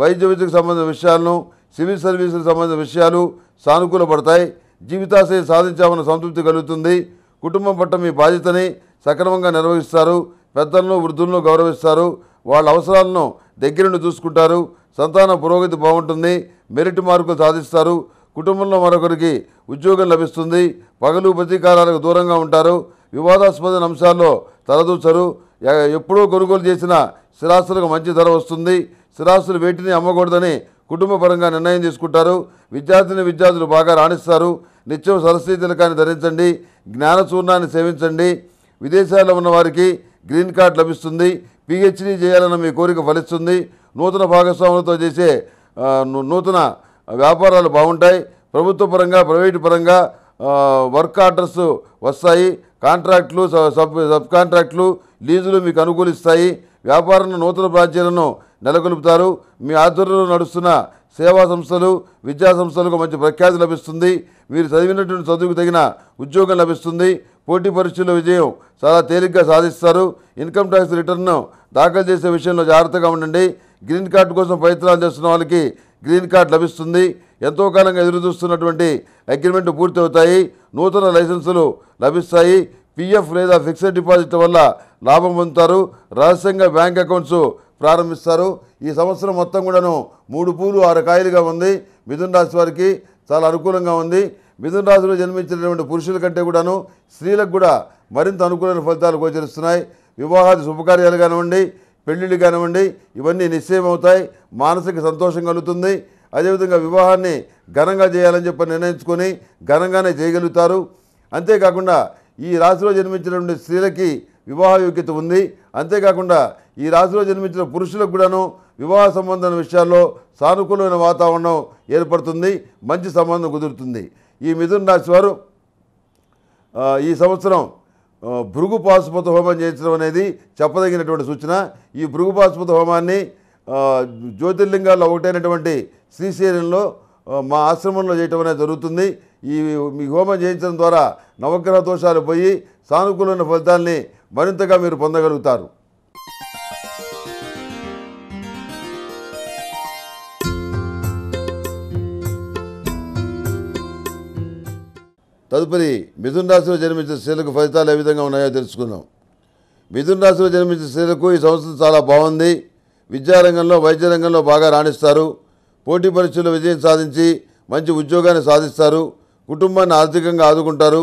వైద్య విద్యకు సంబంధించిన విషయాలను సివిల్ సర్వీసులకు సంబంధించిన విషయాలు సానుకూలపడతాయి జీవితాశయం సాధించామన్న సంతృప్తి కలుగుతుంది కుటుంబం పట్ల మీ బాధ్యతని సక్రమంగా నిర్వహిస్తారు పెద్దలను వృద్ధులను గౌరవిస్తారు వాళ్ళ అవసరాలను దగ్గరుండి చూసుకుంటారు సంతాన పురోగతి బాగుంటుంది మెరిట్ మార్కులు సాధిస్తారు కుటుంబంలో మరొకరికి ఉద్యోగం లభిస్తుంది పగలు ప్రతీకారాలకు దూరంగా ఉంటారు వివాదాస్పద అంశాల్లో తలదూచరు ఎప్పుడూ కొనుగోలు చేసిన స్థిరాస్తులకు మంచి ధర వస్తుంది స్థిరాస్తులు వేటిని అమ్మకూడదని కుటుంబపరంగా నిర్ణయం తీసుకుంటారు విద్యార్థిని విద్యార్థులు బాగా రాణిస్తారు నిత్యం సరస్వతి తిలకాన్ని ధరించండి జ్ఞానచూర్ణాన్ని సేవించండి విదేశాల్లో ఉన్న వారికి గ్రీన్ కార్డ్ లభిస్తుంది పిహెచ్డీ చేయాలన్న మీ కోరిక ఫలిస్తుంది నూతన భాగస్వాములతో చేసే నూతన వ్యాపారాలు బాగుంటాయి ప్రభుత్వ పరంగా ప్రైవేటు పరంగా వర్క్ ఆర్డర్స్ వస్తాయి కాంట్రాక్టులు సబ్ సబ్ కాంట్రాక్టులు లీజులు మీకు అనుకూలిస్తాయి వ్యాపారంలో నూతన ప్రాచ్యాలను నెలకొల్పుతారు మీ ఆధ్వర్యంలో నడుస్తున్న సేవా సంస్థలు విద్యా సంస్థలకు మంచి ప్రఖ్యాతి లభిస్తుంది మీరు చదివినటువంటి చదువుకు తగిన ఉద్యోగం లభిస్తుంది పోటీ పరీక్షల విజయం చాలా తేలిగ్గా సాధిస్తారు ఇన్కమ్ ట్యాక్స్ రిటర్న్ దాఖలు చేసే విషయంలో జాగ్రత్తగా ఉండండి గ్రీన్ కార్డు కోసం ప్రయత్నాలు చేస్తున్న వాళ్ళకి గ్రీన్ కార్డు లభిస్తుంది ఎంతో కాలంగా ఎదురుచూస్తున్నటువంటి అగ్రిమెంట్ పూర్తవుతాయి నూతన లైసెన్సులు లభిస్తాయి పీఎఫ్ లేదా ఫిక్స్డ్ డిపాజిట్ వల్ల లాభం పొందుతారు రహస్యంగా బ్యాంక్ అకౌంట్స్ ప్రారంభిస్తారు ఈ సంవత్సరం మొత్తం కూడాను మూడు పూలు ఆరు కాయలుగా ఉంది మిథున్ రాశి వారికి చాలా అనుకూలంగా ఉంది మిథున రాశిలో జన్మించినటువంటి పురుషుల కంటే కూడాను స్త్రీలకు కూడా మరింత అనుకూలమైన ఫలితాలు గోచరిస్తున్నాయి వివాహాది శుభకార్యాలు కానివ్వండి పెళ్ళిళ్ళు కానివ్వండి ఇవన్నీ నిశ్చయం అవుతాయి మానసిక సంతోషం కలుగుతుంది అదేవిధంగా వివాహాన్ని ఘనంగా చేయాలని చెప్పి నిర్ణయించుకొని ఘనంగానే చేయగలుగుతారు అంతేకాకుండా ఈ రాశిలో జన్మించినటువంటి స్త్రీలకి వివాహ యోగ్యత ఉంది అంతేకాకుండా ఈ రాశిలో జన్మించిన పురుషులకు కూడాను వివాహ సంబంధమైన విషయాల్లో సానుకూలమైన వాతావరణం ఏర్పడుతుంది మంచి సంబంధం కుదురుతుంది ఈ మిథున రాశి వారు ఈ సంవత్సరం భృగు పాశుపత హోమం చేయించడం అనేది చెప్పదగినటువంటి సూచన ఈ భృగు పాశుపత హోమాన్ని జ్యోతిర్లింగాల్లో ఒకటైనటువంటి శ్రీశైలంలో మా ఆశ్రమంలో చేయటం అనేది జరుగుతుంది ఈ మీ హోమం చేయించడం ద్వారా నవగ్రహ దోషాలు పోయి సానుకూలమైన ఫలితాల్ని మరింతగా మీరు పొందగలుగుతారు తదుపరి మిథున్ రాశిలో జన్మించిన స్త్రీలకు ఫలితాలు ఏ విధంగా ఉన్నాయో తెలుసుకుందాం మిథున్ రాశిలో జన్మించిన స్త్రీలకు ఈ సంవత్సరం చాలా బాగుంది విద్యారంగంలో వైద్య రంగంలో బాగా రాణిస్తారు పోటీ పరీక్షల్లో విజయం సాధించి మంచి ఉద్యోగాన్ని సాధిస్తారు కుటుంబాన్ని ఆర్థికంగా ఆదుకుంటారు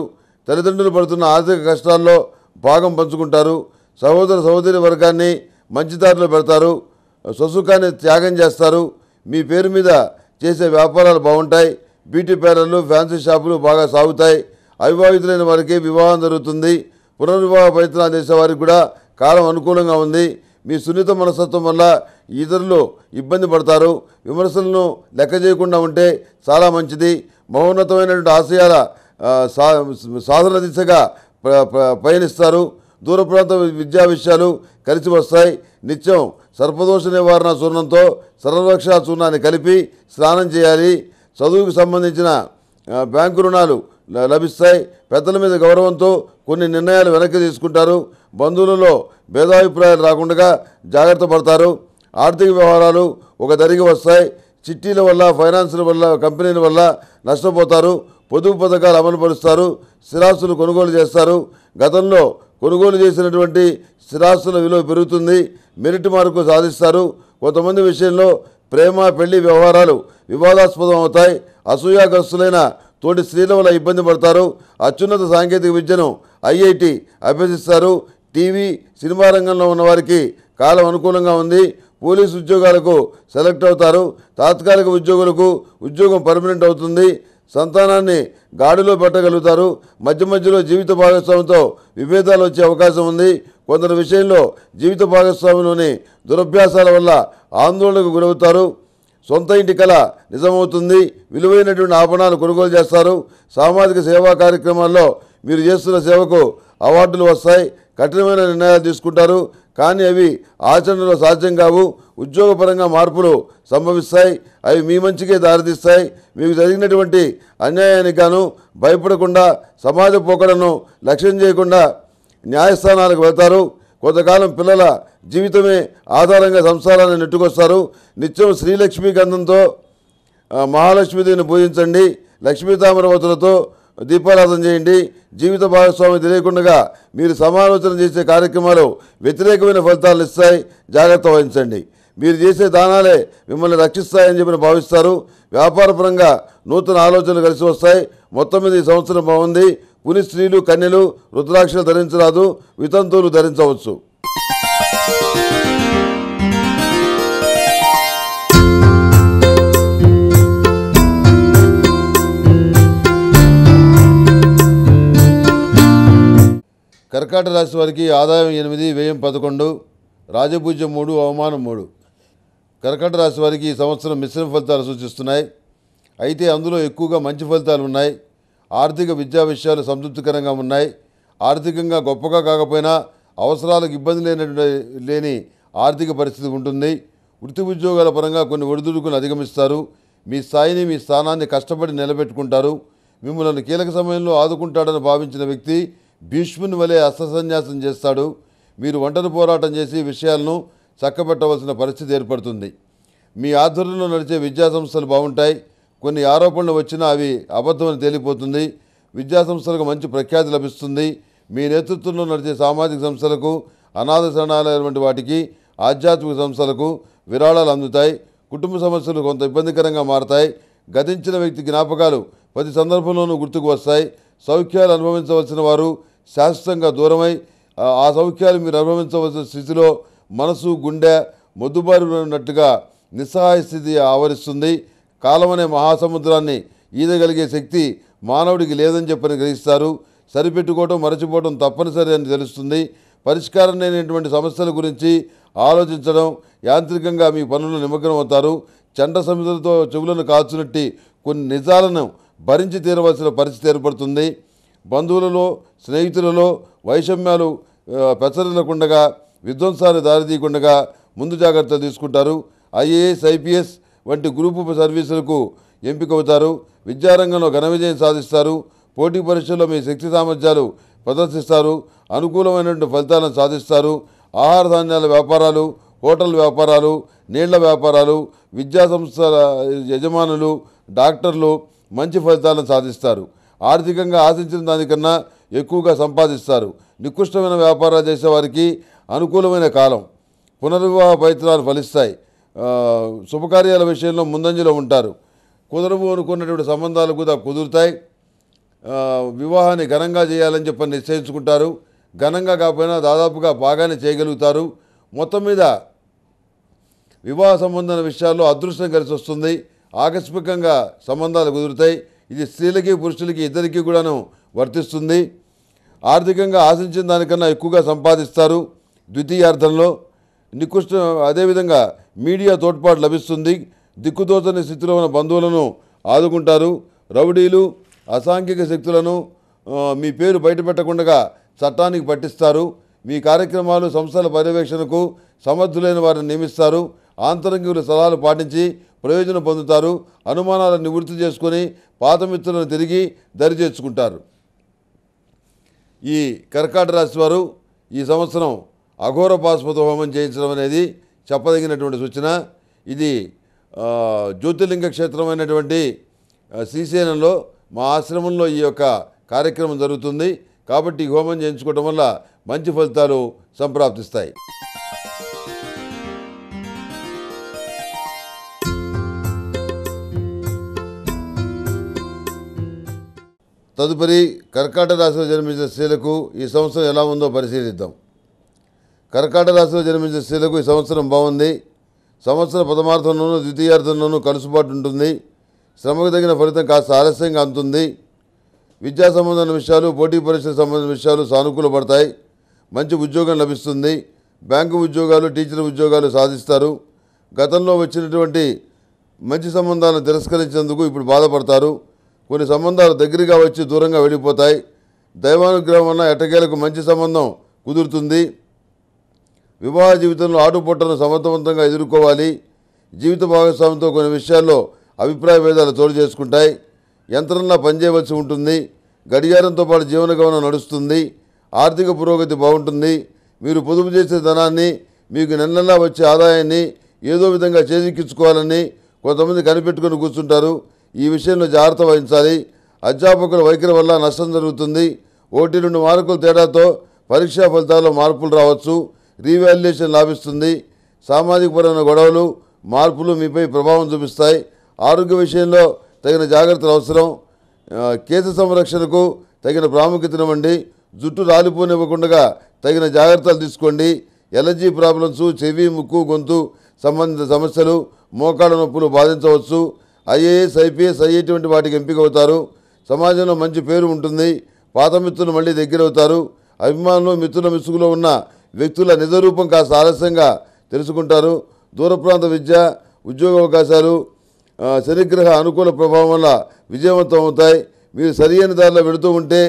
తల్లిదండ్రులు పడుతున్న ఆర్థిక కష్టాల్లో భాగం పంచుకుంటారు సహోదర సహోదరి వర్గాన్ని మంచి దారిలో పెడతారు స్వసుఖాన్ని త్యాగం చేస్తారు మీ పేరు మీద చేసే వ్యాపారాలు బాగుంటాయి బ్యూటీ పార్లర్లు ఫ్యాన్సీ షాపులు బాగా సాగుతాయి అవివాహితులైన వారికి వివాహం జరుగుతుంది పునర్వివాహ ప్రయత్నాలు చేసే వారికి కూడా కాలం అనుకూలంగా ఉంది మీ సున్నిత మనస్తత్వం వల్ల ఇతరులు ఇబ్బంది పడతారు విమర్శలను లెక్క చేయకుండా ఉంటే చాలా మంచిది మహోన్నతమైనటువంటి ఆశయాల సాధన దిశగా పయనిస్తారు దూర ప్రాంత విద్యా విషయాలు కలిసి వస్తాయి నిత్యం సర్పదోష నివారణ చూర్ణంతో సర్వరక్షణ చూర్ణాన్ని కలిపి స్నానం చేయాలి చదువుకు సంబంధించిన బ్యాంకు రుణాలు లభిస్తాయి పెద్దల మీద గౌరవంతో కొన్ని నిర్ణయాలు వెనక్కి తీసుకుంటారు బంధువులలో భేదాభిప్రాయాలు రాకుండా జాగ్రత్త పడతారు ఆర్థిక వ్యవహారాలు ఒక ధరికి వస్తాయి చిట్టీల వల్ల ఫైనాన్సుల వల్ల కంపెనీల వల్ల నష్టపోతారు పొదుపు పథకాలు అమలు పరుస్తారు స్థిరాస్తులు కొనుగోలు చేస్తారు గతంలో కొనుగోలు చేసినటువంటి స్థిరాస్తుల విలువ పెరుగుతుంది మెరిట్ మార్కు సాధిస్తారు కొంతమంది విషయంలో ప్రేమ పెళ్లి వ్యవహారాలు వివాదాస్పదం అవుతాయి అసూయాగ్రస్తులైన తోటి స్త్రీల వల్ల ఇబ్బంది పడతారు అత్యున్నత సాంకేతిక విద్యను ఐఐటి అభ్యసిస్తారు టీవీ సినిమా రంగంలో ఉన్నవారికి కాలం అనుకూలంగా ఉంది పోలీసు ఉద్యోగాలకు సెలెక్ట్ అవుతారు తాత్కాలిక ఉద్యోగులకు ఉద్యోగం పర్మనెంట్ అవుతుంది సంతానాన్ని గాడిలో పెట్టగలుగుతారు మధ్య మధ్యలో జీవిత భాగస్వామితో విభేదాలు వచ్చే అవకాశం ఉంది కొందరు విషయంలో జీవిత భాగస్వామిలోని దురభ్యాసాల వల్ల ఆందోళనకు గురవుతారు సొంత ఇంటి కళ నిజమవుతుంది విలువైనటువంటి ఆపణాలు కొనుగోలు చేస్తారు సామాజిక సేవా కార్యక్రమాల్లో మీరు చేస్తున్న సేవకు అవార్డులు వస్తాయి కఠినమైన నిర్ణయాలు తీసుకుంటారు కానీ అవి ఆచరణలో సాధ్యం కావు ఉద్యోగపరంగా మార్పులు సంభవిస్తాయి అవి మీ మంచికే దారితీస్తాయి మీకు జరిగినటువంటి అన్యాయానికి గాను భయపడకుండా సమాజ పోకడను లక్ష్యం చేయకుండా న్యాయస్థానాలకు వెళ్తారు కొంతకాలం పిల్లల జీవితమే ఆధారంగా సంసారాన్ని నెట్టుకొస్తారు నిత్యం శ్రీలక్ష్మి గంధంతో మహాలక్ష్మీదేవిని పూజించండి లక్ష్మీతామరవతులతో దీపారాధన చేయండి జీవిత భాగస్వామి తెలియకుండా మీరు సమాలోచన చేసే కార్యక్రమాలు వ్యతిరేకమైన ఫలితాలను ఇస్తాయి జాగ్రత్త వహించండి మీరు చేసే దానాలే మిమ్మల్ని రక్షిస్తాయని చెప్పి భావిస్తారు వ్యాపారపరంగా నూతన ఆలోచనలు కలిసి వస్తాయి మొత్తం మీద ఈ సంవత్సరం బాగుంది ఉని స్త్రీలు కన్యలు రుద్రాక్షలు ధరించరాదు వితంతువులు ధరించవచ్చు కర్కాట రాశి వారికి ఆదాయం ఎనిమిది వ్యయం పదకొండు రాజపూజ్యం మూడు అవమానం మూడు కర్కాట రాశి వారికి ఈ సంవత్సరం మిశ్రమ ఫలితాలు సూచిస్తున్నాయి అయితే అందులో ఎక్కువగా మంచి ఫలితాలు ఉన్నాయి ఆర్థిక విద్యా విషయాలు సంతృప్తికరంగా ఉన్నాయి ఆర్థికంగా గొప్పగా కాకపోయినా అవసరాలకు ఇబ్బంది లేనటువంటి లేని ఆర్థిక పరిస్థితి ఉంటుంది వృత్తి ఉద్యోగాల పరంగా కొన్ని ఒడిదుడుకులు అధిగమిస్తారు మీ స్థాయిని మీ స్థానాన్ని కష్టపడి నిలబెట్టుకుంటారు మిమ్మల్ని కీలక సమయంలో ఆదుకుంటాడని భావించిన వ్యక్తి భీష్ముని వలె అస్త్రసన్యాసం చేస్తాడు మీరు ఒంటరి పోరాటం చేసి విషయాలను చక్కబెట్టవలసిన పరిస్థితి ఏర్పడుతుంది మీ ఆధ్వర్యంలో నడిచే విద్యాసంస్థలు బాగుంటాయి కొన్ని ఆరోపణలు వచ్చినా అవి అబద్ధమని తేలిపోతుంది విద్యాసంస్థలకు మంచి ప్రఖ్యాతి లభిస్తుంది మీ నేతృత్వంలో నడిచే సామాజిక సంస్థలకు అనాథ శరణాలయం వంటి వాటికి ఆధ్యాత్మిక సంస్థలకు విరాళాలు అందుతాయి కుటుంబ సమస్యలు కొంత ఇబ్బందికరంగా మారతాయి గతించిన వ్యక్తి జ్ఞాపకాలు ప్రతి సందర్భంలోనూ గుర్తుకు వస్తాయి సౌఖ్యాలు అనుభవించవలసిన వారు శాశ్వతంగా దూరమై ఆ సౌఖ్యాలు మీరు అనుభవించవలసిన స్థితిలో మనసు గుండె ఉన్నట్టుగా నిస్సహాయ స్థితి ఆవరిస్తుంది కాలం అనే మహాసముద్రాన్ని ఈదగలిగే శక్తి మానవుడికి లేదని చెప్పని గ్రహిస్తారు సరిపెట్టుకోవటం మరచిపోవటం తప్పనిసరి అని తెలుస్తుంది పరిష్కారం లేనిటువంటి సమస్యల గురించి ఆలోచించడం యాంత్రికంగా మీ పనులు నిమగ్నం అవుతారు చండ సమితులతో చెవులను కాల్చునట్టి కొన్ని నిజాలను భరించి తీరవలసిన పరిస్థితి ఏర్పడుతుంది బంధువులలో స్నేహితులలో వైషమ్యాలు పెచ్చరిల్లకుండగా విధ్వంసాన్ని దారితీయకుండా ముందు జాగ్రత్తలు తీసుకుంటారు ఐఏఎస్ ఐపీఎస్ వంటి గ్రూపు సర్వీసులకు ఎంపికవుతారు విద్యారంగంలో ఘన విజయం సాధిస్తారు పోటీ పరీక్షల్లో మీ శక్తి సామర్థ్యాలు ప్రదర్శిస్తారు అనుకూలమైనటువంటి ఫలితాలను సాధిస్తారు ఆహార ధాన్యాల వ్యాపారాలు హోటల్ వ్యాపారాలు నీళ్ల వ్యాపారాలు విద్యా సంస్థల యజమానులు డాక్టర్లు మంచి ఫలితాలను సాధిస్తారు ఆర్థికంగా ఆశించిన దానికన్నా ఎక్కువగా సంపాదిస్తారు నికృష్టమైన వ్యాపారాలు చేసేవారికి అనుకూలమైన కాలం పునర్వివాహ ప్రయత్నాలు ఫలిస్తాయి శుభకార్యాల విషయంలో ముందంజలో ఉంటారు కుదరవు అనుకున్నటువంటి సంబంధాలు కూడా కుదురుతాయి వివాహాన్ని ఘనంగా చేయాలని చెప్పి నిశ్చయించుకుంటారు ఘనంగా కాకపోయినా దాదాపుగా బాగానే చేయగలుగుతారు మొత్తం మీద వివాహ సంబంధం విషయాల్లో అదృష్టం కలిసి వస్తుంది ఆకస్మికంగా సంబంధాలు కుదురుతాయి ఇది స్త్రీలకి పురుషులకి ఇద్దరికీ కూడాను వర్తిస్తుంది ఆర్థికంగా ఆశించిన దానికన్నా ఎక్కువగా సంపాదిస్తారు ద్వితీయార్థంలో నికృష్ట అదేవిధంగా మీడియా తోడ్పాటు లభిస్తుంది దిక్కుతోచని స్థితిలో ఉన్న బంధువులను ఆదుకుంటారు రౌడీలు అసాంఘిక శక్తులను మీ పేరు బయటపెట్టకుండా చట్టానికి పట్టిస్తారు మీ కార్యక్రమాలు సంస్థల పర్యవేక్షణకు సమర్థులైన వారిని నియమిస్తారు ఆంతరంగికుల సలహాలు పాటించి ప్రయోజనం పొందుతారు అనుమానాలను నివృత్తి చేసుకుని పాతమిత్రులను తిరిగి చేర్చుకుంటారు ఈ కర్కాట రాశి వారు ఈ సంవత్సరం అఘోర పాశుపత హోమం చేయించడం అనేది చెప్పదగినటువంటి సూచన ఇది జ్యోతిర్లింగ క్షేత్రమైనటువంటి శ్రీశైలంలో మా ఆశ్రమంలో ఈ యొక్క కార్యక్రమం జరుగుతుంది కాబట్టి హోమం చేయించుకోవటం వల్ల మంచి ఫలితాలు సంప్రాప్తిస్తాయి తదుపరి కర్కాటక రాశిలో జన్మించిన స్త్రీలకు ఈ సంవత్సరం ఎలా ఉందో పరిశీలిద్దాం కర్కాట రాశిలో జన్మించిన స్త్రీలకు ఈ సంవత్సరం బాగుంది సంవత్సరం ప్రథమార్థంలోనూ ద్వితీయార్థంలోనూ కలుసుబాటు ఉంటుంది శ్రమకు తగిన ఫలితం కాస్త ఆలస్యంగా అందుతుంది విద్యా సంబంధమైన విషయాలు పోటీ పరీక్షలకు సంబంధించిన విషయాలు సానుకూల పడతాయి మంచి ఉద్యోగం లభిస్తుంది బ్యాంకు ఉద్యోగాలు టీచర్ ఉద్యోగాలు సాధిస్తారు గతంలో వచ్చినటువంటి మంచి సంబంధాలను తిరస్కరించేందుకు ఇప్పుడు బాధపడతారు కొన్ని సంబంధాలు దగ్గరగా వచ్చి దూరంగా వెళ్ళిపోతాయి దైవానుగ్రహం వల్ల ఎట్టకేలకు మంచి సంబంధం కుదురుతుంది వివాహ జీవితంలో ఆటుపొట్టను సమర్థవంతంగా ఎదుర్కోవాలి జీవిత భాగస్వామితో కొన్ని విషయాల్లో అభిప్రాయ భేదాలు చోటు చేసుకుంటాయి యంత్రంలా పనిచేయవలసి ఉంటుంది గడియారంతో పాటు జీవన గమనం నడుస్తుంది ఆర్థిక పురోగతి బాగుంటుంది మీరు పొదుపు చేసే ధనాన్ని మీకు నెలలా వచ్చే ఆదాయాన్ని ఏదో విధంగా చేజిక్కించుకోవాలని కొంతమంది కనిపెట్టుకుని కూర్చుంటారు ఈ విషయంలో జాగ్రత్త వహించాలి అధ్యాపకుల వైఖరి వల్ల నష్టం జరుగుతుంది ఓటి రెండు మార్కుల తేడాతో పరీక్షా ఫలితాల్లో మార్పులు రావచ్చు రీవాల్యుయేషన్ లాభిస్తుంది పరమైన గొడవలు మార్పులు మీపై ప్రభావం చూపిస్తాయి ఆరోగ్య విషయంలో తగిన జాగ్రత్తలు అవసరం కేసు సంరక్షణకు తగిన ప్రాముఖ్యతనివ్వండి జుట్టు రాలిపోనివ్వకుండా తగిన జాగ్రత్తలు తీసుకోండి ఎలర్జీ ప్రాబ్లమ్స్ చెవి ముక్కు గొంతు సంబంధిత సమస్యలు మోకాళ్ళ నొప్పులు బాధించవచ్చు ఐఏఎస్ ఐపీఎస్ అయ్యేటువంటి వాటికి ఎంపిక అవుతారు సమాజంలో మంచి పేరు ఉంటుంది పాత మిత్రులు మళ్ళీ దగ్గరవుతారు అభిమానులు మిత్రుల మిసుగులో ఉన్న వ్యక్తుల నిజరూపం కాస్త ఆలస్యంగా తెలుసుకుంటారు దూర ప్రాంత విద్య ఉద్యోగ అవకాశాలు శనిగ్రహ అనుకూల ప్రభావం వల్ల విజయవంతం అవుతాయి మీరు సరియైన దారిలో వెళుతూ ఉంటే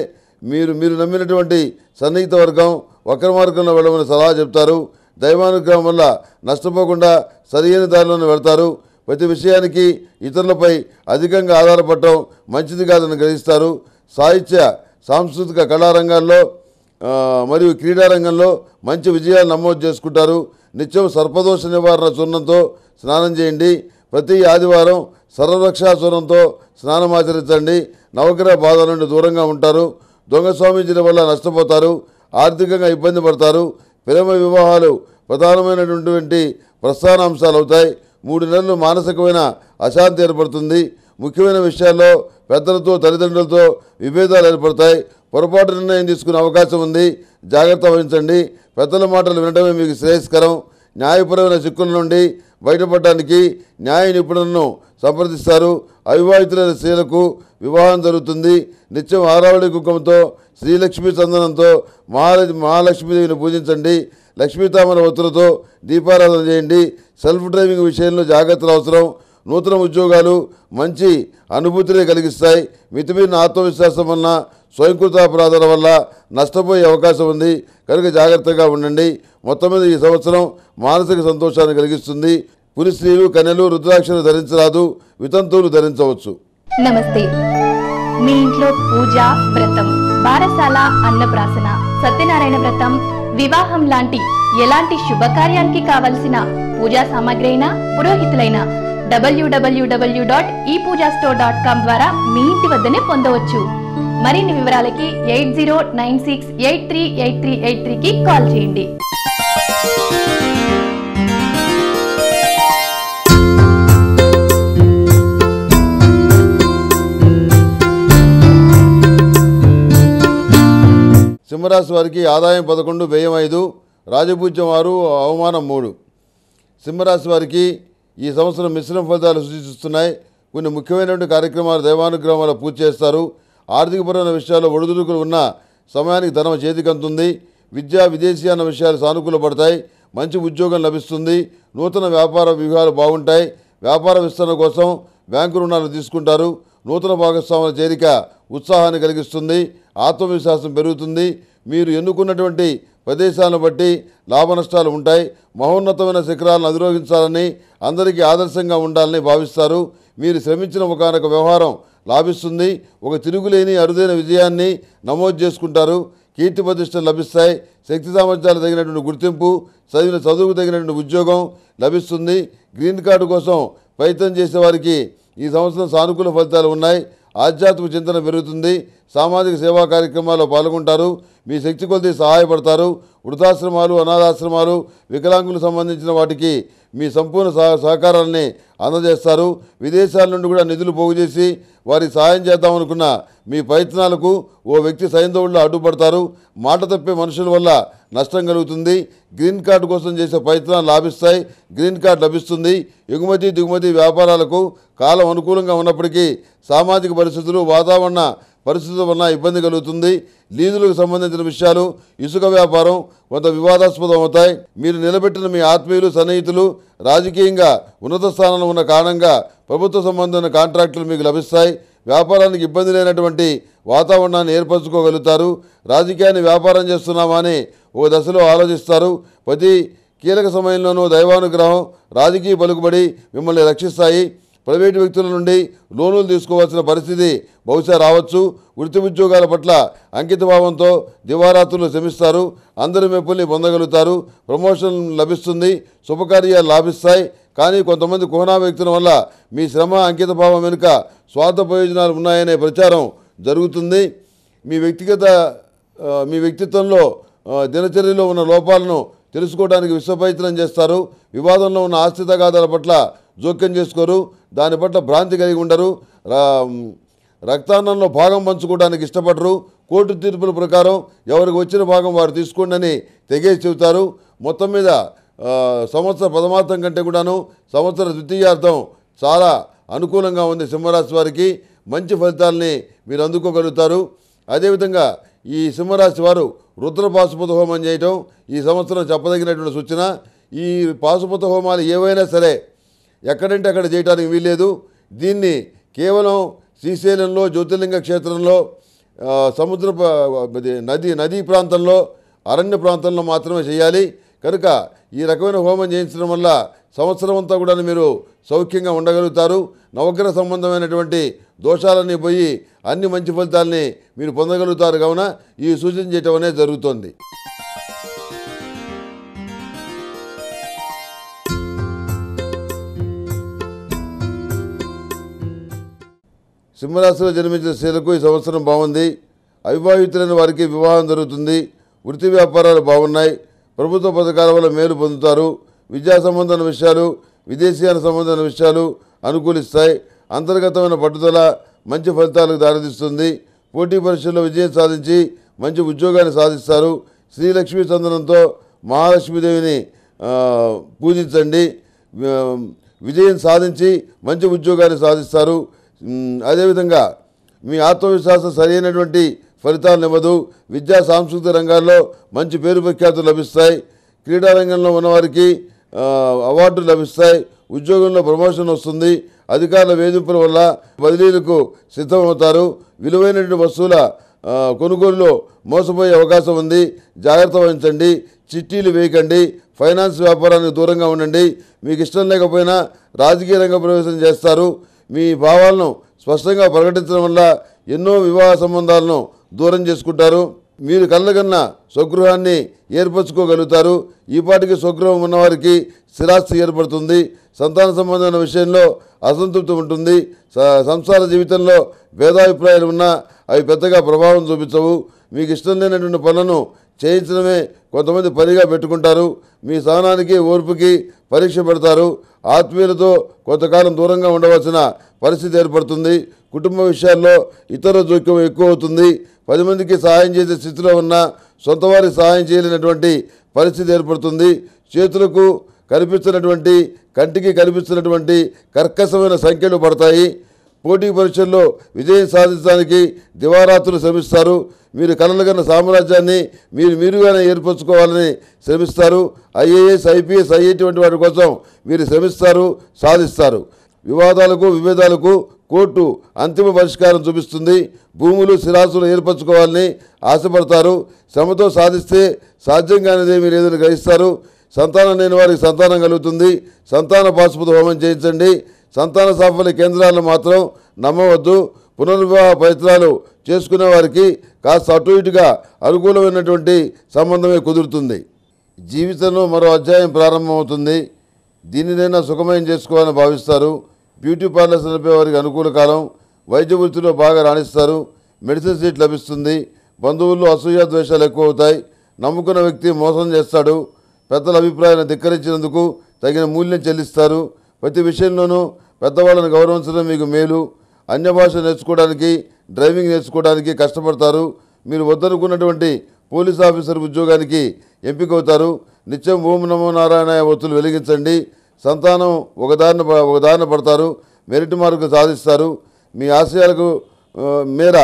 మీరు మీరు నమ్మినటువంటి సన్నిహిత వర్గం వక్ర మార్గంలో వెళ్ళమని సలహా చెప్తారు దైవానుగ్రహం వల్ల నష్టపోకుండా సరియైన దారిలోనే వెళ్తారు ప్రతి విషయానికి ఇతరులపై అధికంగా ఆధారపడటం మంచిది కాదని గ్రహిస్తారు సాహిత్య సాంస్కృతిక కళారంగాల్లో మరియు క్రీడారంగంలో మంచి విజయాలు నమోదు చేసుకుంటారు నిత్యం సర్పదోష నివారణ చూర్ణంతో స్నానం చేయండి ప్రతి ఆదివారం సర్వరక్షా చూర్ణంతో స్నానం ఆచరించండి నవగ్రహ బాధ నుండి దూరంగా ఉంటారు దొంగ స్వామీజీల వల్ల నష్టపోతారు ఆర్థికంగా ఇబ్బంది పడతారు ప్రేమ వివాహాలు ప్రధానమైనటువంటి ప్రస్థాన అంశాలు అవుతాయి మూడు నెలలు మానసికమైన అశాంతి ఏర్పడుతుంది ముఖ్యమైన విషయాల్లో పెద్దలతో తల్లిదండ్రులతో విభేదాలు ఏర్పడతాయి పొరపాటు నిర్ణయం తీసుకునే అవకాశం ఉంది జాగ్రత్త వహించండి పెద్దల మాటలు వినడమే మీకు శ్రేయస్కరం న్యాయపరమైన చిక్కుల నుండి బయటపడటానికి న్యాయ నిపుణులను సంప్రదిస్తారు అవివాహితులైన స్త్రీలకు వివాహం జరుగుతుంది నిత్యం ఆరావళి కుంకుమతో శ్రీలక్ష్మి చందనంతో మహాల మహాలక్ష్మీదేవిని పూజించండి లక్ష్మీతామర వత్తులతో దీపారాధన చేయండి సెల్ఫ్ డ్రైవింగ్ విషయంలో జాగ్రత్తలు అవసరం నూతన ఉద్యోగాలు మంచి అనుభూతిని కలిగిస్తాయి మితిమీరిన ఆత్మవిశ్వాసం వలన అపరాధాల వల్ల నష్టపోయే అవకాశం ఉంది కనుక జాగ్రత్తగా ఉండండి మొత్తం మీద ఈ సంవత్సరం మానసిక సంతోషాన్ని కలిగిస్తుంది పులి స్త్రీలు కన్యలు రుద్రాక్షలు ధరించరాదు వితంతువులు ధరించవచ్చు నమస్తే మీ ఇంట్లో పూజ వ్రతం బారసాల అన్నప్రాసన సత్యనారాయణ వ్రతం వివాహం లాంటి ఎలాంటి శుభకార్యానికి కావలసిన పూజా సామాగ్రి అయినా పురోహితులైనా డబ్ల్యూడబ్ల్యూడబ్ల్యూ dot E Pooja store dot com ద్వారా మీ ఇంటి వద్దనే పొందవచ్చు మరిన్ని వివరాలకి eight zero nine six eight three eight three eight త్రీకి కాల్ చేయండి సింహరాశి వారికి ఆదాయం పదకొండు వ్యయం ఐదు రాజపూజ్యం వారు అవమానం మూడు సింహరాశి వారికి ఈ సంవత్సరం మిశ్రమ ఫలితాలు సూచిస్తున్నాయి కొన్ని ముఖ్యమైనటువంటి కార్యక్రమాలు దైవానుగ్రహాలు పూర్తి చేస్తారు ఆర్థికపరమైన విషయాల్లో ఒడిదుడుకులు ఉన్న సమయానికి ధనం చేతికంతుంది విద్యా విదేశీ అన్న విషయాలు సానుకూల పడతాయి మంచి ఉద్యోగం లభిస్తుంది నూతన వ్యాపార వ్యూహాలు బాగుంటాయి వ్యాపార విస్తరణ కోసం బ్యాంకు రుణాలు తీసుకుంటారు నూతన భాగస్వాముల చేరిక ఉత్సాహాన్ని కలిగిస్తుంది ఆత్మవిశ్వాసం పెరుగుతుంది మీరు ఎన్నుకున్నటువంటి ప్రదేశాలను బట్టి లాభ నష్టాలు ఉంటాయి మహోన్నతమైన శిఖరాలను అధిరోహించాలని అందరికీ ఆదర్శంగా ఉండాలని భావిస్తారు మీరు శ్రమించిన ఒకనొక వ్యవహారం లాభిస్తుంది ఒక తిరుగులేని అరుదైన విజయాన్ని నమోదు చేసుకుంటారు కీర్తి ప్రతిష్టలు లభిస్తాయి శక్తి సామర్థ్యాలు తగినటువంటి గుర్తింపు చదివిన చదువుకు తగినటువంటి ఉద్యోగం లభిస్తుంది గ్రీన్ కార్డు కోసం ప్రయత్నం చేసేవారికి ఈ సంవత్సరం సానుకూల ఫలితాలు ఉన్నాయి ఆధ్యాత్మిక చింతన పెరుగుతుంది సామాజిక సేవా కార్యక్రమాల్లో పాల్గొంటారు మీ శక్తి కొద్ది సహాయపడతారు వృద్ధాశ్రమాలు అనాథాశ్రమాలు వికలాంగులకు సంబంధించిన వాటికి మీ సంపూర్ణ సహకారాన్ని అందజేస్తారు విదేశాల నుండి కూడా నిధులు పోగు చేసి వారి సహాయం చేద్దామనుకున్న మీ ప్రయత్నాలకు ఓ వ్యక్తి సైంధవుల్లో అడ్డుపడతారు మాట తప్పే మనుషుల వల్ల నష్టం కలుగుతుంది గ్రీన్ కార్డు కోసం చేసే ప్రయత్నాలు లాభిస్తాయి గ్రీన్ కార్డు లభిస్తుంది ఎగుమతి దిగుమతి వ్యాపారాలకు కాలం అనుకూలంగా ఉన్నప్పటికీ సామాజిక పరిస్థితులు వాతావరణ పరిస్థితులు ఉన్నా ఇబ్బంది కలుగుతుంది లీజులకు సంబంధించిన విషయాలు ఇసుక వ్యాపారం కొంత వివాదాస్పదం అవుతాయి మీరు నిలబెట్టిన మీ ఆత్మీయులు సన్నిహితులు రాజకీయంగా ఉన్నత స్థానంలో ఉన్న కారణంగా ప్రభుత్వ సంబంధమైన కాంట్రాక్టులు మీకు లభిస్తాయి వ్యాపారానికి ఇబ్బంది లేనటువంటి వాతావరణాన్ని ఏర్పరచుకోగలుగుతారు రాజకీయాన్ని వ్యాపారం చేస్తున్నామా అని ఒక దశలో ఆలోచిస్తారు ప్రతి కీలక సమయంలోనూ దైవానుగ్రహం రాజకీయ పలుకుబడి మిమ్మల్ని రక్షిస్తాయి ప్రైవేటు వ్యక్తుల నుండి లోనులు తీసుకోవాల్సిన పరిస్థితి బహుశా రావచ్చు వృత్తి ఉద్యోగాల పట్ల అంకితభావంతో దివారాత్రులు శ్రమిస్తారు అందరి మెప్పుల్ని పొందగలుగుతారు ప్రమోషన్ లభిస్తుంది శుభకార్యాలు లాభిస్తాయి కానీ కొంతమంది కోహనా వ్యక్తుల వల్ల మీ శ్రమ అంకితభావం వెనుక స్వార్థ ప్రయోజనాలు ఉన్నాయనే ప్రచారం జరుగుతుంది మీ వ్యక్తిగత మీ వ్యక్తిత్వంలో దినచర్యలో ఉన్న లోపాలను తెలుసుకోవడానికి విశ్వప్రయత్నం చేస్తారు వివాదంలో ఉన్న ఆస్తి తగాదాల పట్ల జోక్యం చేసుకోరు దాని పట్ల భ్రాంతి కలిగి ఉండరు రక్తాన్నంలో భాగం పంచుకోవడానికి ఇష్టపడరు కోర్టు తీర్పుల ప్రకారం ఎవరికి వచ్చిన భాగం వారు తీసుకోండి తెగేసి చెబుతారు మొత్తం మీద సంవత్సర పదమార్థం కంటే కూడాను సంవత్సర ద్వితీయార్థం చాలా అనుకూలంగా ఉంది సింహరాశి వారికి మంచి ఫలితాలని మీరు అందుకోగలుగుతారు అదేవిధంగా ఈ సింహరాశి వారు రుద్ర పాశుపత హోమం చేయటం ఈ సంవత్సరం చెప్పదగినటువంటి సూచన ఈ పాశుపత హోమాలు ఏవైనా సరే ఎక్కడంటే అక్కడ చేయడానికి వీల్లేదు దీన్ని కేవలం శ్రీశైలంలో జ్యోతిర్లింగ క్షేత్రంలో సముద్ర నది నదీ ప్రాంతంలో అరణ్య ప్రాంతంలో మాత్రమే చేయాలి కనుక ఈ రకమైన హోమం చేయించడం వల్ల సంవత్సరం అంతా కూడా మీరు సౌఖ్యంగా ఉండగలుగుతారు నవగ్రహ సంబంధమైనటువంటి దోషాలన్నీ పోయి అన్ని మంచి ఫలితాలని మీరు పొందగలుగుతారు కావున ఈ సూచన చేయటం అనేది జరుగుతుంది సింహరాశిలో జన్మించిన స్త్రీలకు ఈ సంవత్సరం బాగుంది అవివాహితులైన వారికి వివాహం జరుగుతుంది వృత్తి వ్యాపారాలు బాగున్నాయి ప్రభుత్వ పథకాల వల్ల మేలు పొందుతారు విద్యా సంబంధమైన విషయాలు విదేశీయాల సంబంధమైన విషయాలు అనుకూలిస్తాయి అంతర్గతమైన పట్టుదల మంచి ఫలితాలకు దారితీస్తుంది పోటీ పరీక్షల్లో విజయం సాధించి మంచి ఉద్యోగాన్ని సాధిస్తారు శ్రీలక్ష్మి చందనంతో మహాలక్ష్మీదేవిని పూజించండి విజయం సాధించి మంచి ఉద్యోగాన్ని సాధిస్తారు అదేవిధంగా మీ ఆత్మవిశ్వాసం సరైనటువంటి ఫలితాలను ఇవ్వదు విద్యా సాంస్కృతిక రంగాల్లో మంచి పేరు ప్రఖ్యాతులు లభిస్తాయి క్రీడా రంగంలో ఉన్నవారికి అవార్డులు లభిస్తాయి ఉద్యోగంలో ప్రమోషన్ వస్తుంది అధికారుల వేధింపుల వల్ల బదిలీలకు సిద్ధమవుతారు విలువైనటువంటి వస్తువుల కొనుగోలులో మోసపోయే అవకాశం ఉంది జాగ్రత్త వహించండి చిట్టీలు వేయకండి ఫైనాన్స్ వ్యాపారానికి దూరంగా ఉండండి మీకు ఇష్టం లేకపోయినా రాజకీయ రంగ ప్రవేశం చేస్తారు మీ భావాలను స్పష్టంగా ప్రకటించడం వల్ల ఎన్నో వివాహ సంబంధాలను దూరం చేసుకుంటారు మీరు కళ్ళగన్న స్వగృహాన్ని ఏర్పరచుకోగలుగుతారు ఈపాటికి స్వగృహం ఉన్నవారికి స్థిరాస్తి ఏర్పడుతుంది సంతాన సంబంధమైన విషయంలో అసంతృప్తి ఉంటుంది సంసార జీవితంలో భేదాభిప్రాయాలు ఉన్నా అవి పెద్దగా ప్రభావం చూపించవు మీకు ఇష్టం లేనటువంటి పనులను చేయించడమే కొంతమంది పనిగా పెట్టుకుంటారు మీ సహనానికి ఓర్పుకి పరీక్ష పెడతారు ఆత్మీయులతో కొంతకాలం దూరంగా ఉండవలసిన పరిస్థితి ఏర్పడుతుంది కుటుంబ విషయాల్లో ఇతర జోక్యం ఎక్కువ అవుతుంది పది మందికి సహాయం చేసే స్థితిలో ఉన్న సొంత వారి సహాయం చేయలేనటువంటి పరిస్థితి ఏర్పడుతుంది చేతులకు కనిపిస్తున్నటువంటి కంటికి కనిపిస్తున్నటువంటి కర్కశమైన సంఖ్యలు పడతాయి పోటీ పరీక్షల్లో విజయం సాధించడానికి దివారాత్రులు శ్రమిస్తారు మీరు కలలుగన్న సామ్రాజ్యాన్ని మీరు మీరుగానే ఏర్పరచుకోవాలని శ్రమిస్తారు ఐఏఎస్ ఐపీఎస్ అయ్యేటువంటి వాటి కోసం మీరు శ్రమిస్తారు సాధిస్తారు వివాదాలకు విభేదాలకు కోర్టు అంతిమ పరిష్కారం చూపిస్తుంది భూములు శిరాసులు ఏర్పరచుకోవాలని ఆశపడతారు శ్రమతో సాధిస్తే సాధ్యం మీరు ఏదైనా గ్రహిస్తారు సంతానం లేని వారికి సంతానం కలుగుతుంది సంతాన పాశుపతి హోమం చేయించండి సంతాన సాఫల్య కేంద్రాలను మాత్రం నమ్మవద్దు పునర్వివాహ పరిత్రాలు చేసుకునే వారికి కాస్త అటు ఇటుగా అనుకూలమైనటువంటి సంబంధమే కుదురుతుంది జీవితంలో మరో అధ్యాయం ప్రారంభమవుతుంది దీనినైనా సుఖమయం చేసుకోవాలని భావిస్తారు బ్యూటీ పార్లర్స్ నడిపే వారికి అనుకూల కాలం వైద్య వృత్తిలో బాగా రాణిస్తారు మెడిసిన్ సీట్ లభిస్తుంది బంధువుల్లో అసూయ ద్వేషాలు ఎక్కువ అవుతాయి నమ్ముకున్న వ్యక్తి మోసం చేస్తాడు పెద్దల అభిప్రాయాన్ని ధిక్కరించినందుకు తగిన మూల్యం చెల్లిస్తారు ప్రతి విషయంలోనూ పెద్దవాళ్ళను గౌరవించడం మీకు మేలు అన్య భాష నేర్చుకోవడానికి డ్రైవింగ్ నేర్చుకోవడానికి కష్టపడతారు మీరు వద్దనుకున్నటువంటి పోలీస్ ఆఫీసర్ ఉద్యోగానికి ఎంపిక అవుతారు నిత్యం ఓం నమో నారాయణ ఒత్తులు వెలిగించండి సంతానం ఒకదారిన ఒకదారిన పడతారు మెరిట్ మార్కు సాధిస్తారు మీ ఆశయాలకు మేర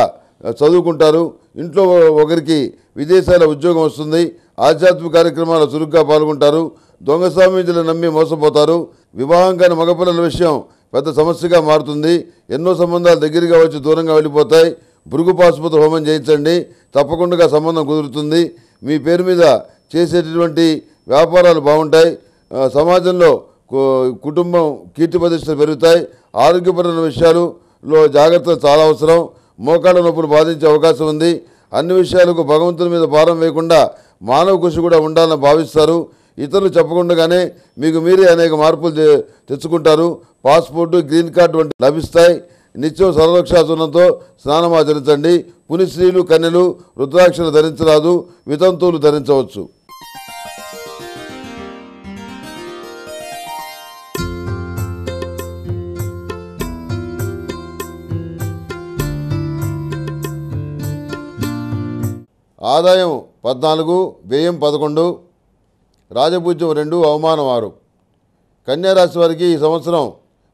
చదువుకుంటారు ఇంట్లో ఒకరికి విదేశాల ఉద్యోగం వస్తుంది ఆధ్యాత్మిక కార్యక్రమాలు చురుగ్గా పాల్గొంటారు దొంగ స్వామీజీలు నమ్మి మోసపోతారు వివాహం కాని మగపిల్లల విషయం పెద్ద సమస్యగా మారుతుంది ఎన్నో సంబంధాలు దగ్గరగా వచ్చి దూరంగా వెళ్ళిపోతాయి భృగు పాశుపతి హోమం చేయించండి తప్పకుండా సంబంధం కుదురుతుంది మీ పేరు మీద చేసేటటువంటి వ్యాపారాలు బాగుంటాయి సమాజంలో కుటుంబం కీర్తి ప్రతిష్టలు పెరుగుతాయి ఆరోగ్యపరమైన విషయాలలో జాగ్రత్త చాలా అవసరం మోకాళ్ళ నొప్పులు బాధించే అవకాశం ఉంది అన్ని విషయాలకు భగవంతుని మీద భారం వేయకుండా మానవ కృషి కూడా ఉండాలని భావిస్తారు ఇతరులు చెప్పకుండానే మీకు మీరే అనేక మార్పులు తెచ్చుకుంటారు పాస్పోర్టు గ్రీన్ కార్డు వంటి లభిస్తాయి నిత్యం సర్వక్షాసనంతో స్నానం ఆచరించండి పునిశ్రీలు కన్యలు రుద్రాక్షలు ధరించరాదు వితంతువులు ధరించవచ్చు ఆదాయం పద్నాలుగు వ్యయం పదకొండు రాజపూజ్యం రెండు అవమానం ఆరు కన్యారాశి వారికి ఈ సంవత్సరం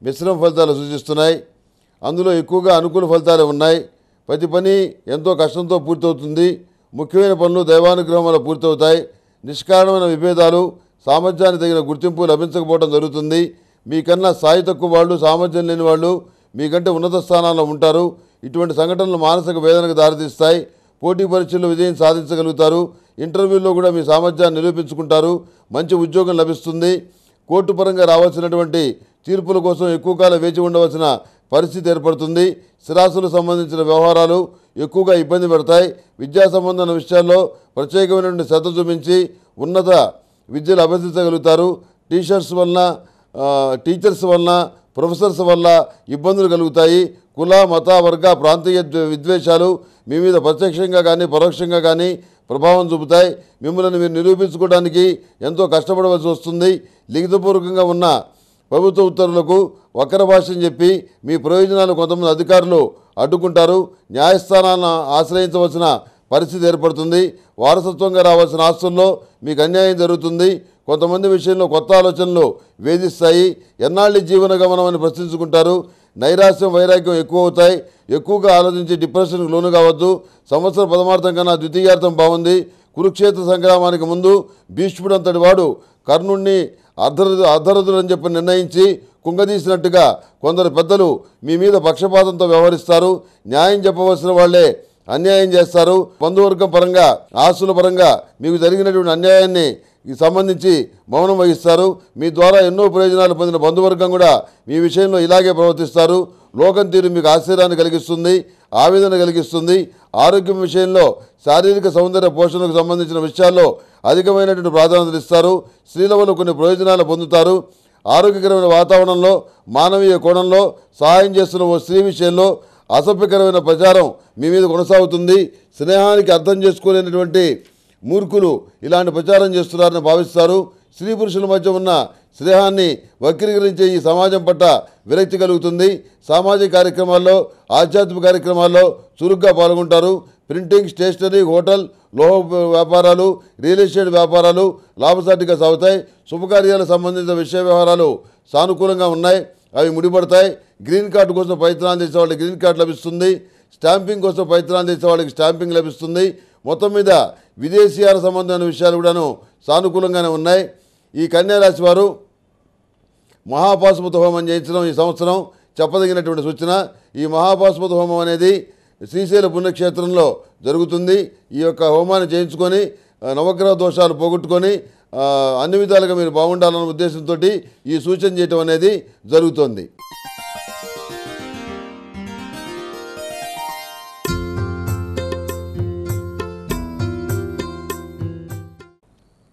మిశ్రమ ఫలితాలు సూచిస్తున్నాయి అందులో ఎక్కువగా అనుకూల ఫలితాలు ఉన్నాయి ప్రతి పని ఎంతో కష్టంతో పూర్తవుతుంది ముఖ్యమైన పనులు దైవానుగ్రహం వల్ల పూర్తవుతాయి నిష్కారణమైన విభేదాలు సామర్థ్యానికి తగిన గుర్తింపు లభించకపోవడం జరుగుతుంది మీకన్నా స్థాయి తక్కువ వాళ్ళు సామర్థ్యం లేని వాళ్ళు మీకంటే ఉన్నత స్థానాల్లో ఉంటారు ఇటువంటి సంఘటనలు మానసిక వేదనకు దారితీస్తాయి పోటీ పరీక్షల్లో విజయం సాధించగలుగుతారు ఇంటర్వ్యూలో కూడా మీ సామర్థ్యాన్ని నిరూపించుకుంటారు మంచి ఉద్యోగం లభిస్తుంది కోర్టు పరంగా రావాల్సినటువంటి తీర్పుల కోసం ఎక్కువ కాలం వేచి ఉండవలసిన పరిస్థితి ఏర్పడుతుంది స్థిరాస్తులకు సంబంధించిన వ్యవహారాలు ఎక్కువగా ఇబ్బంది పడతాయి విద్యా సంబంధమైన విషయాల్లో ప్రత్యేకమైనటువంటి శ్రద్ధ చూపించి ఉన్నత విద్యలు అభ్యసించగలుగుతారు టీచర్స్ వలన టీచర్స్ వలన ప్రొఫెసర్స్ వల్ల ఇబ్బందులు కలుగుతాయి కుల మత వర్గ ప్రాంతీయ విద్వేషాలు మీ మీద ప్రత్యక్షంగా కానీ పరోక్షంగా కానీ ప్రభావం చూపుతాయి మిమ్మల్ని మీరు నిరూపించుకోవడానికి ఎంతో కష్టపడవలసి వస్తుంది లిఖితపూర్వకంగా ఉన్న ప్రభుత్వ ఉత్తర్వులకు వక్ర భాషను చెప్పి మీ ప్రయోజనాలు కొంతమంది అధికారులు అడ్డుకుంటారు న్యాయస్థానాన్ని ఆశ్రయించవలసిన పరిస్థితి ఏర్పడుతుంది వారసత్వంగా రావాల్సిన ఆస్తుల్లో మీకు అన్యాయం జరుగుతుంది కొంతమంది విషయంలో కొత్త ఆలోచనలు వేధిస్తాయి ఎన్నాళ్ళు జీవన గమనం అని ప్రశ్నించుకుంటారు నైరాశ్యం వైరాగ్యం ఎక్కువ అవుతాయి ఎక్కువగా ఆలోచించి డిప్రెషన్కు లోను కావద్దు సంవత్సర పదమార్థం కన్నా ద్వితీయార్థం బాగుంది కురుక్షేత్ర సంగ్రామానికి ముందు భీష్ముడు అంతటి వాడు కర్ణుణ్ణి అర్ధరదు అర్ధరదులని చెప్పి నిర్ణయించి కుంగదీసినట్టుగా కొందరు పెద్దలు మీ మీద పక్షపాతంతో వ్యవహరిస్తారు న్యాయం చెప్పవలసిన వాళ్లే అన్యాయం చేస్తారు బంధువర్గం పరంగా ఆస్తుల పరంగా మీకు జరిగినటువంటి అన్యాయాన్ని ఈ సంబంధించి మౌనం వహిస్తారు మీ ద్వారా ఎన్నో ప్రయోజనాలు పొందిన బంధువర్గం కూడా మీ విషయంలో ఇలాగే ప్రవర్తిస్తారు లోకం తీరు మీకు ఆశ్చర్యాన్ని కలిగిస్తుంది ఆవేదన కలిగిస్తుంది ఆరోగ్యం విషయంలో శారీరక సౌందర్య పోషణకు సంబంధించిన విషయాల్లో అధికమైనటువంటి ప్రాధాన్యత ఇస్తారు స్త్రీల కొన్ని ప్రయోజనాలు పొందుతారు ఆరోగ్యకరమైన వాతావరణంలో మానవీయ కోణంలో సహాయం చేస్తున్న ఓ స్త్రీ విషయంలో అసభ్యకరమైన ప్రచారం మీ మీద కొనసాగుతుంది స్నేహానికి అర్థం చేసుకోలేనటువంటి మూర్ఖులు ఇలాంటి ప్రచారం చేస్తున్నారని భావిస్తారు స్త్రీ పురుషుల మధ్య ఉన్న స్నేహాన్ని వక్రీకరించే ఈ సమాజం పట్ల విరక్తి కలుగుతుంది సామాజిక కార్యక్రమాల్లో ఆధ్యాత్మిక కార్యక్రమాల్లో చురుగ్గా పాల్గొంటారు ప్రింటింగ్ స్టేషనరీ హోటల్ లోహ వ్యాపారాలు రియల్ ఎస్టేట్ వ్యాపారాలు లాభసాటిగా సాగుతాయి శుభకార్యాలకు సంబంధించిన విషయ వ్యవహారాలు సానుకూలంగా ఉన్నాయి అవి ముడిపడతాయి గ్రీన్ కార్డు కోసం ప్రయత్నాలు చేసే వాళ్ళకి గ్రీన్ కార్డు లభిస్తుంది స్టాంపింగ్ కోసం ప్రయత్నాలు చేసే వాళ్ళకి స్టాంపింగ్ లభిస్తుంది మొత్తం మీద విదేశీయాల సంబంధమైన విషయాలు కూడాను సానుకూలంగానే ఉన్నాయి ఈ కన్యారాశి వారు మహాపాశుపతి హోమం చేయించడం ఈ సంవత్సరం చెప్పదగినటువంటి సూచన ఈ మహాపాశుపతి హోమం అనేది శ్రీశైల పుణ్యక్షేత్రంలో జరుగుతుంది ఈ యొక్క హోమాన్ని చేయించుకొని నవగ్రహ దోషాలు పోగొట్టుకొని అన్ని విధాలుగా మీరు బాగుండాలన్న ఉద్దేశంతో ఈ సూచన చేయటం అనేది జరుగుతుంది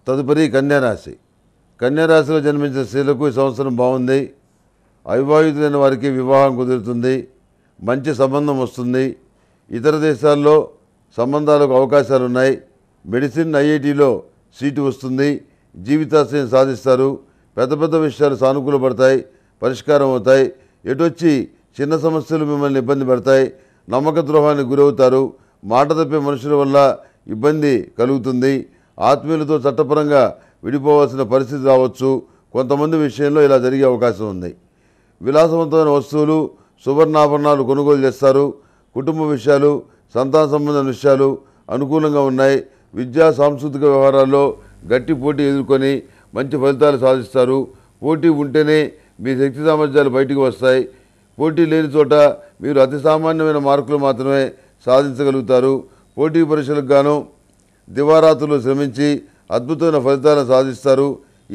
తదుపరి కన్యారాశి కన్యారాశిలో జన్మించిన స్త్రీలకు ఈ సంవత్సరం బాగుంది అవివాహితులైన వారికి వివాహం కుదురుతుంది మంచి సంబంధం వస్తుంది ఇతర దేశాల్లో సంబంధాలకు అవకాశాలు ఉన్నాయి మెడిసిన్ ఐఐటిలో సీటు వస్తుంది జీవితాశ్రయం సాధిస్తారు పెద్ద పెద్ద విషయాలు సానుకూలపడతాయి పరిష్కారం అవుతాయి ఎటొచ్చి చిన్న సమస్యలు మిమ్మల్ని ఇబ్బంది పడతాయి నమ్మక ద్రోహానికి గురవుతారు మాట తప్పే మనుషుల వల్ల ఇబ్బంది కలుగుతుంది ఆత్మీయులతో చట్టపరంగా విడిపోవాల్సిన పరిస్థితి రావచ్చు కొంతమంది విషయంలో ఇలా జరిగే అవకాశం ఉంది విలాసవంతమైన వస్తువులు సువర్ణాభరణాలు కొనుగోలు చేస్తారు కుటుంబ విషయాలు సంతాన సంబంధ విషయాలు అనుకూలంగా ఉన్నాయి విద్యా సాంస్కృతిక వ్యవహారాల్లో గట్టి పోటీ ఎదుర్కొని మంచి ఫలితాలు సాధిస్తారు పోటీ ఉంటేనే మీ శక్తి సామర్థ్యాలు బయటికి వస్తాయి పోటీ లేని చోట మీరు అతి సామాన్యమైన మార్కులు మాత్రమే సాధించగలుగుతారు పోటీ పరీక్షలకు గాను దివారాతులు శ్రమించి అద్భుతమైన ఫలితాలను సాధిస్తారు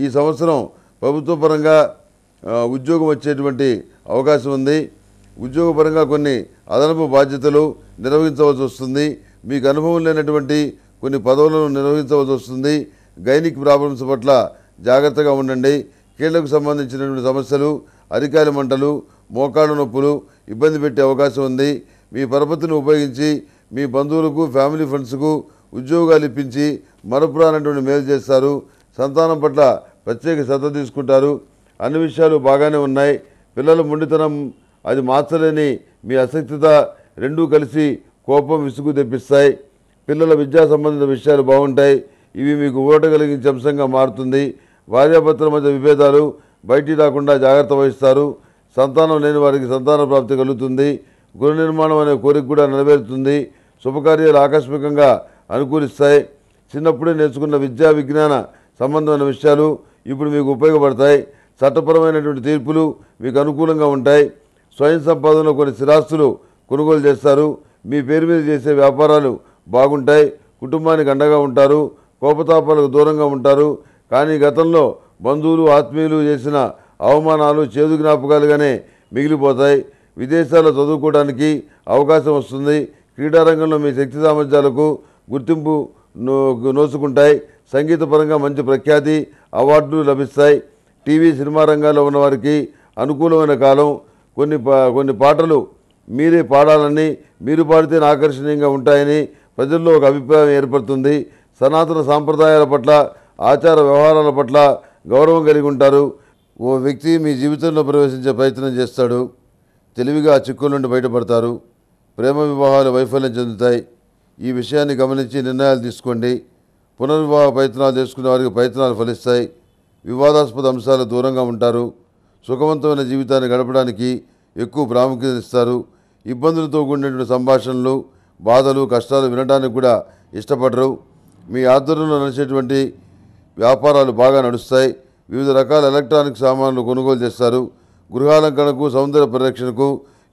ఈ సంవత్సరం ప్రభుత్వపరంగా ఉద్యోగం వచ్చేటువంటి అవకాశం ఉంది ఉద్యోగపరంగా కొన్ని అదనపు బాధ్యతలు నిర్వహించవలసి వస్తుంది మీకు అనుభవం లేనటువంటి కొన్ని పదవులను నిర్వహించవలసి వస్తుంది గైనిక్ ప్రాబ్లమ్స్ పట్ల జాగ్రత్తగా ఉండండి కీళ్లకు సంబంధించినటువంటి సమస్యలు అధికార మంటలు మోకాళ్ళ నొప్పులు ఇబ్బంది పెట్టే అవకాశం ఉంది మీ పరపతిని ఉపయోగించి మీ బంధువులకు ఫ్యామిలీ ఫ్రెండ్స్కు ఉద్యోగాలు ఇప్పించి మరపురానటువంటి మేలు చేస్తారు సంతానం పట్ల ప్రత్యేక శ్రద్ధ తీసుకుంటారు అన్ని విషయాలు బాగానే ఉన్నాయి పిల్లల మొండితనం అది మార్చలేని మీ అసక్తిత రెండూ కలిసి కోపం విసుగు తెప్పిస్తాయి పిల్లల విద్యా సంబంధిత విషయాలు బాగుంటాయి ఇవి మీకు ఊరట కలిగించే అంశంగా మారుతుంది భార్యాభర్తల మధ్య విభేదాలు బయటికి రాకుండా జాగ్రత్త వహిస్తారు సంతానం లేని వారికి సంతాన ప్రాప్తి కలుగుతుంది గృహ నిర్మాణం అనే కోరిక కూడా నెరవేరుతుంది శుభకార్యాలు ఆకస్మికంగా అనుకూలిస్తాయి చిన్నప్పుడే నేర్చుకున్న విద్యా విజ్ఞాన సంబంధమైన విషయాలు ఇప్పుడు మీకు ఉపయోగపడతాయి చట్టపరమైనటువంటి తీర్పులు మీకు అనుకూలంగా ఉంటాయి స్వయం సంపాదనలో కొన్ని స్థిరాస్తులు కొనుగోలు చేస్తారు మీ పేరు మీద చేసే వ్యాపారాలు బాగుంటాయి కుటుంబానికి అండగా ఉంటారు కోపతాపాలకు దూరంగా ఉంటారు కానీ గతంలో బంధువులు ఆత్మీయులు చేసిన అవమానాలు చేదు జ్ఞాపకాలుగానే మిగిలిపోతాయి విదేశాల్లో చదువుకోవడానికి అవకాశం వస్తుంది క్రీడారంగంలో మీ శక్తి సామర్థ్యాలకు గుర్తింపు నోచుకుంటాయి సంగీతపరంగా మంచి ప్రఖ్యాతి అవార్డులు లభిస్తాయి టీవీ సినిమా రంగాల్లో ఉన్నవారికి అనుకూలమైన కాలం కొన్ని కొన్ని పాటలు మీరే పాడాలని మీరు పాడితే ఆకర్షణీయంగా ఉంటాయని ప్రజల్లో ఒక అభిప్రాయం ఏర్పడుతుంది సనాతన సాంప్రదాయాల పట్ల ఆచార వ్యవహారాల పట్ల గౌరవం కలిగి ఉంటారు ఓ వ్యక్తి మీ జీవితంలో ప్రవేశించే ప్రయత్నం చేస్తాడు తెలివిగా చిక్కుల నుండి బయటపడతారు ప్రేమ వివాహాలు వైఫల్యం చెందుతాయి ఈ విషయాన్ని గమనించి నిర్ణయాలు తీసుకోండి పునర్వివాహ ప్రయత్నాలు చేసుకునే వారికి ప్రయత్నాలు ఫలిస్తాయి వివాదాస్పద అంశాలు దూరంగా ఉంటారు సుఖవంతమైన జీవితాన్ని గడపడానికి ఎక్కువ ప్రాముఖ్యత ఇస్తారు ఇబ్బందులతో కూడినటువంటి సంభాషణలు బాధలు కష్టాలు వినడానికి కూడా ఇష్టపడరు మీ ఆధ్వర్యంలో నడిచేటువంటి వ్యాపారాలు బాగా నడుస్తాయి వివిధ రకాల ఎలక్ట్రానిక్ సామాన్లు కొనుగోలు చేస్తారు గృహాలంకరణకు సౌందర్య పరిరక్షణకు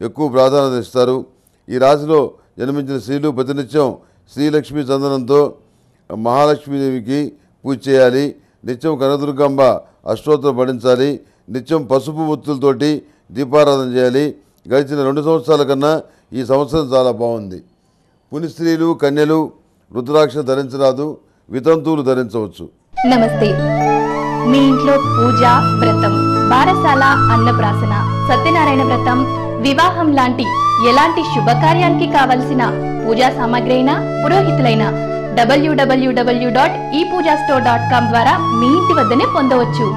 ఎక్కువ ప్రాధాన్యత ఇస్తారు ఈ రాశిలో జన్మించిన స్త్రీలు ప్రతినిత్యం శ్రీలక్ష్మి చందనంతో మహాలక్ష్మీదేవికి పూజ చేయాలి నిత్యం కనదుర్గంబ అష్టోత్తరం పడించాలి నిత్యం పసుపు ఒత్తులతోటి దీపారాధన చేయాలి గడిచిన రెండు సంవత్సరాల కన్నా ఈ సంవత్సరం చాలా బాగుంది పుని స్త్రీలు కన్యలు రుద్రాక్ష ధరించరాదు వితంతువులు ధరించవచ్చు నమస్తే మీ ఇంట్లో పూజ వ్రతం బారసాల అన్నప్రాసన సత్యనారాయణ వ్రతం వివాహం లాంటి ఎలాంటి శుభకార్యానికి కావలసిన పూజా సామాగ్రి అయినా పురోహితులైనా డబ్ల్యూడబ్ల్యూడబ్ల్యూ dot E Pooja store dot com ద్వారా మీ ఇంటి వద్దనే పొందవచ్చు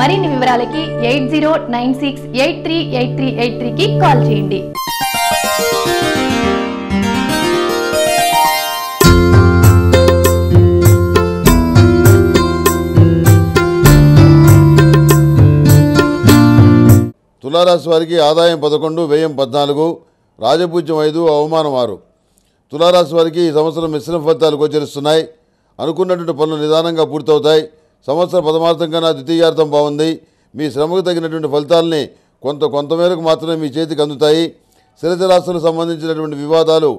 మరిన్ని వివరాలకి eight zero nine six eight three eight three eight త్రీకి కాల్ చేయండి తులారాశి వారికి ఆదాయం పదకొండు వ్యయం పద్నాలుగు రాజపూజ్యం ఐదు అవమానం ఆరు తులారాశి వారికి ఈ సంవత్సరం మిశ్రమ ఫలితాలు గోచరిస్తున్నాయి అనుకున్నటువంటి పనులు నిదానంగా పూర్తవుతాయి సంవత్సర పదమార్థం కన్నా ద్వితీయార్థం బాగుంది మీ శ్రమకు తగినటువంటి ఫలితాలని కొంత కొంతమేరకు మాత్రమే మీ చేతికి అందుతాయి శిరచరాశులకు సంబంధించినటువంటి వివాదాలు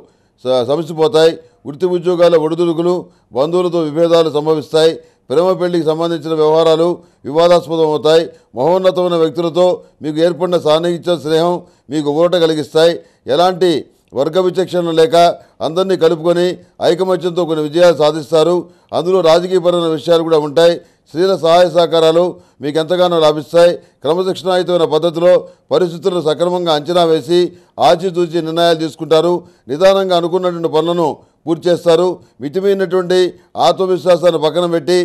సమసిపోతాయి వృత్తి ఉద్యోగాల ఒడిదుడుకులు బంధువులతో విభేదాలు సంభవిస్తాయి ప్రేమ పెళ్లికి సంబంధించిన వ్యవహారాలు వివాదాస్పదం అవుతాయి మహోన్నతమైన వ్యక్తులతో మీకు ఏర్పడిన సాన్నిహిత్య స్నేహం మీకు ఊరట కలిగిస్తాయి ఎలాంటి వర్గ విచక్షణ లేక అందరినీ కలుపుకొని ఐకమత్యంతో కొన్ని విజయాలు సాధిస్తారు అందులో రాజకీయపరమైన విషయాలు కూడా ఉంటాయి స్త్రీల సహాయ సహకారాలు మీకు ఎంతగానో లాభిస్తాయి క్రమశిక్షణాయుతమైన పద్ధతిలో పరిస్థితులను సక్రమంగా అంచనా వేసి ఆచితూచి నిర్ణయాలు తీసుకుంటారు నిదానంగా అనుకున్నటువంటి పనులను పూర్తి చేస్తారు మితిమైనటువంటి ఆత్మవిశ్వాసాన్ని పక్కన పెట్టి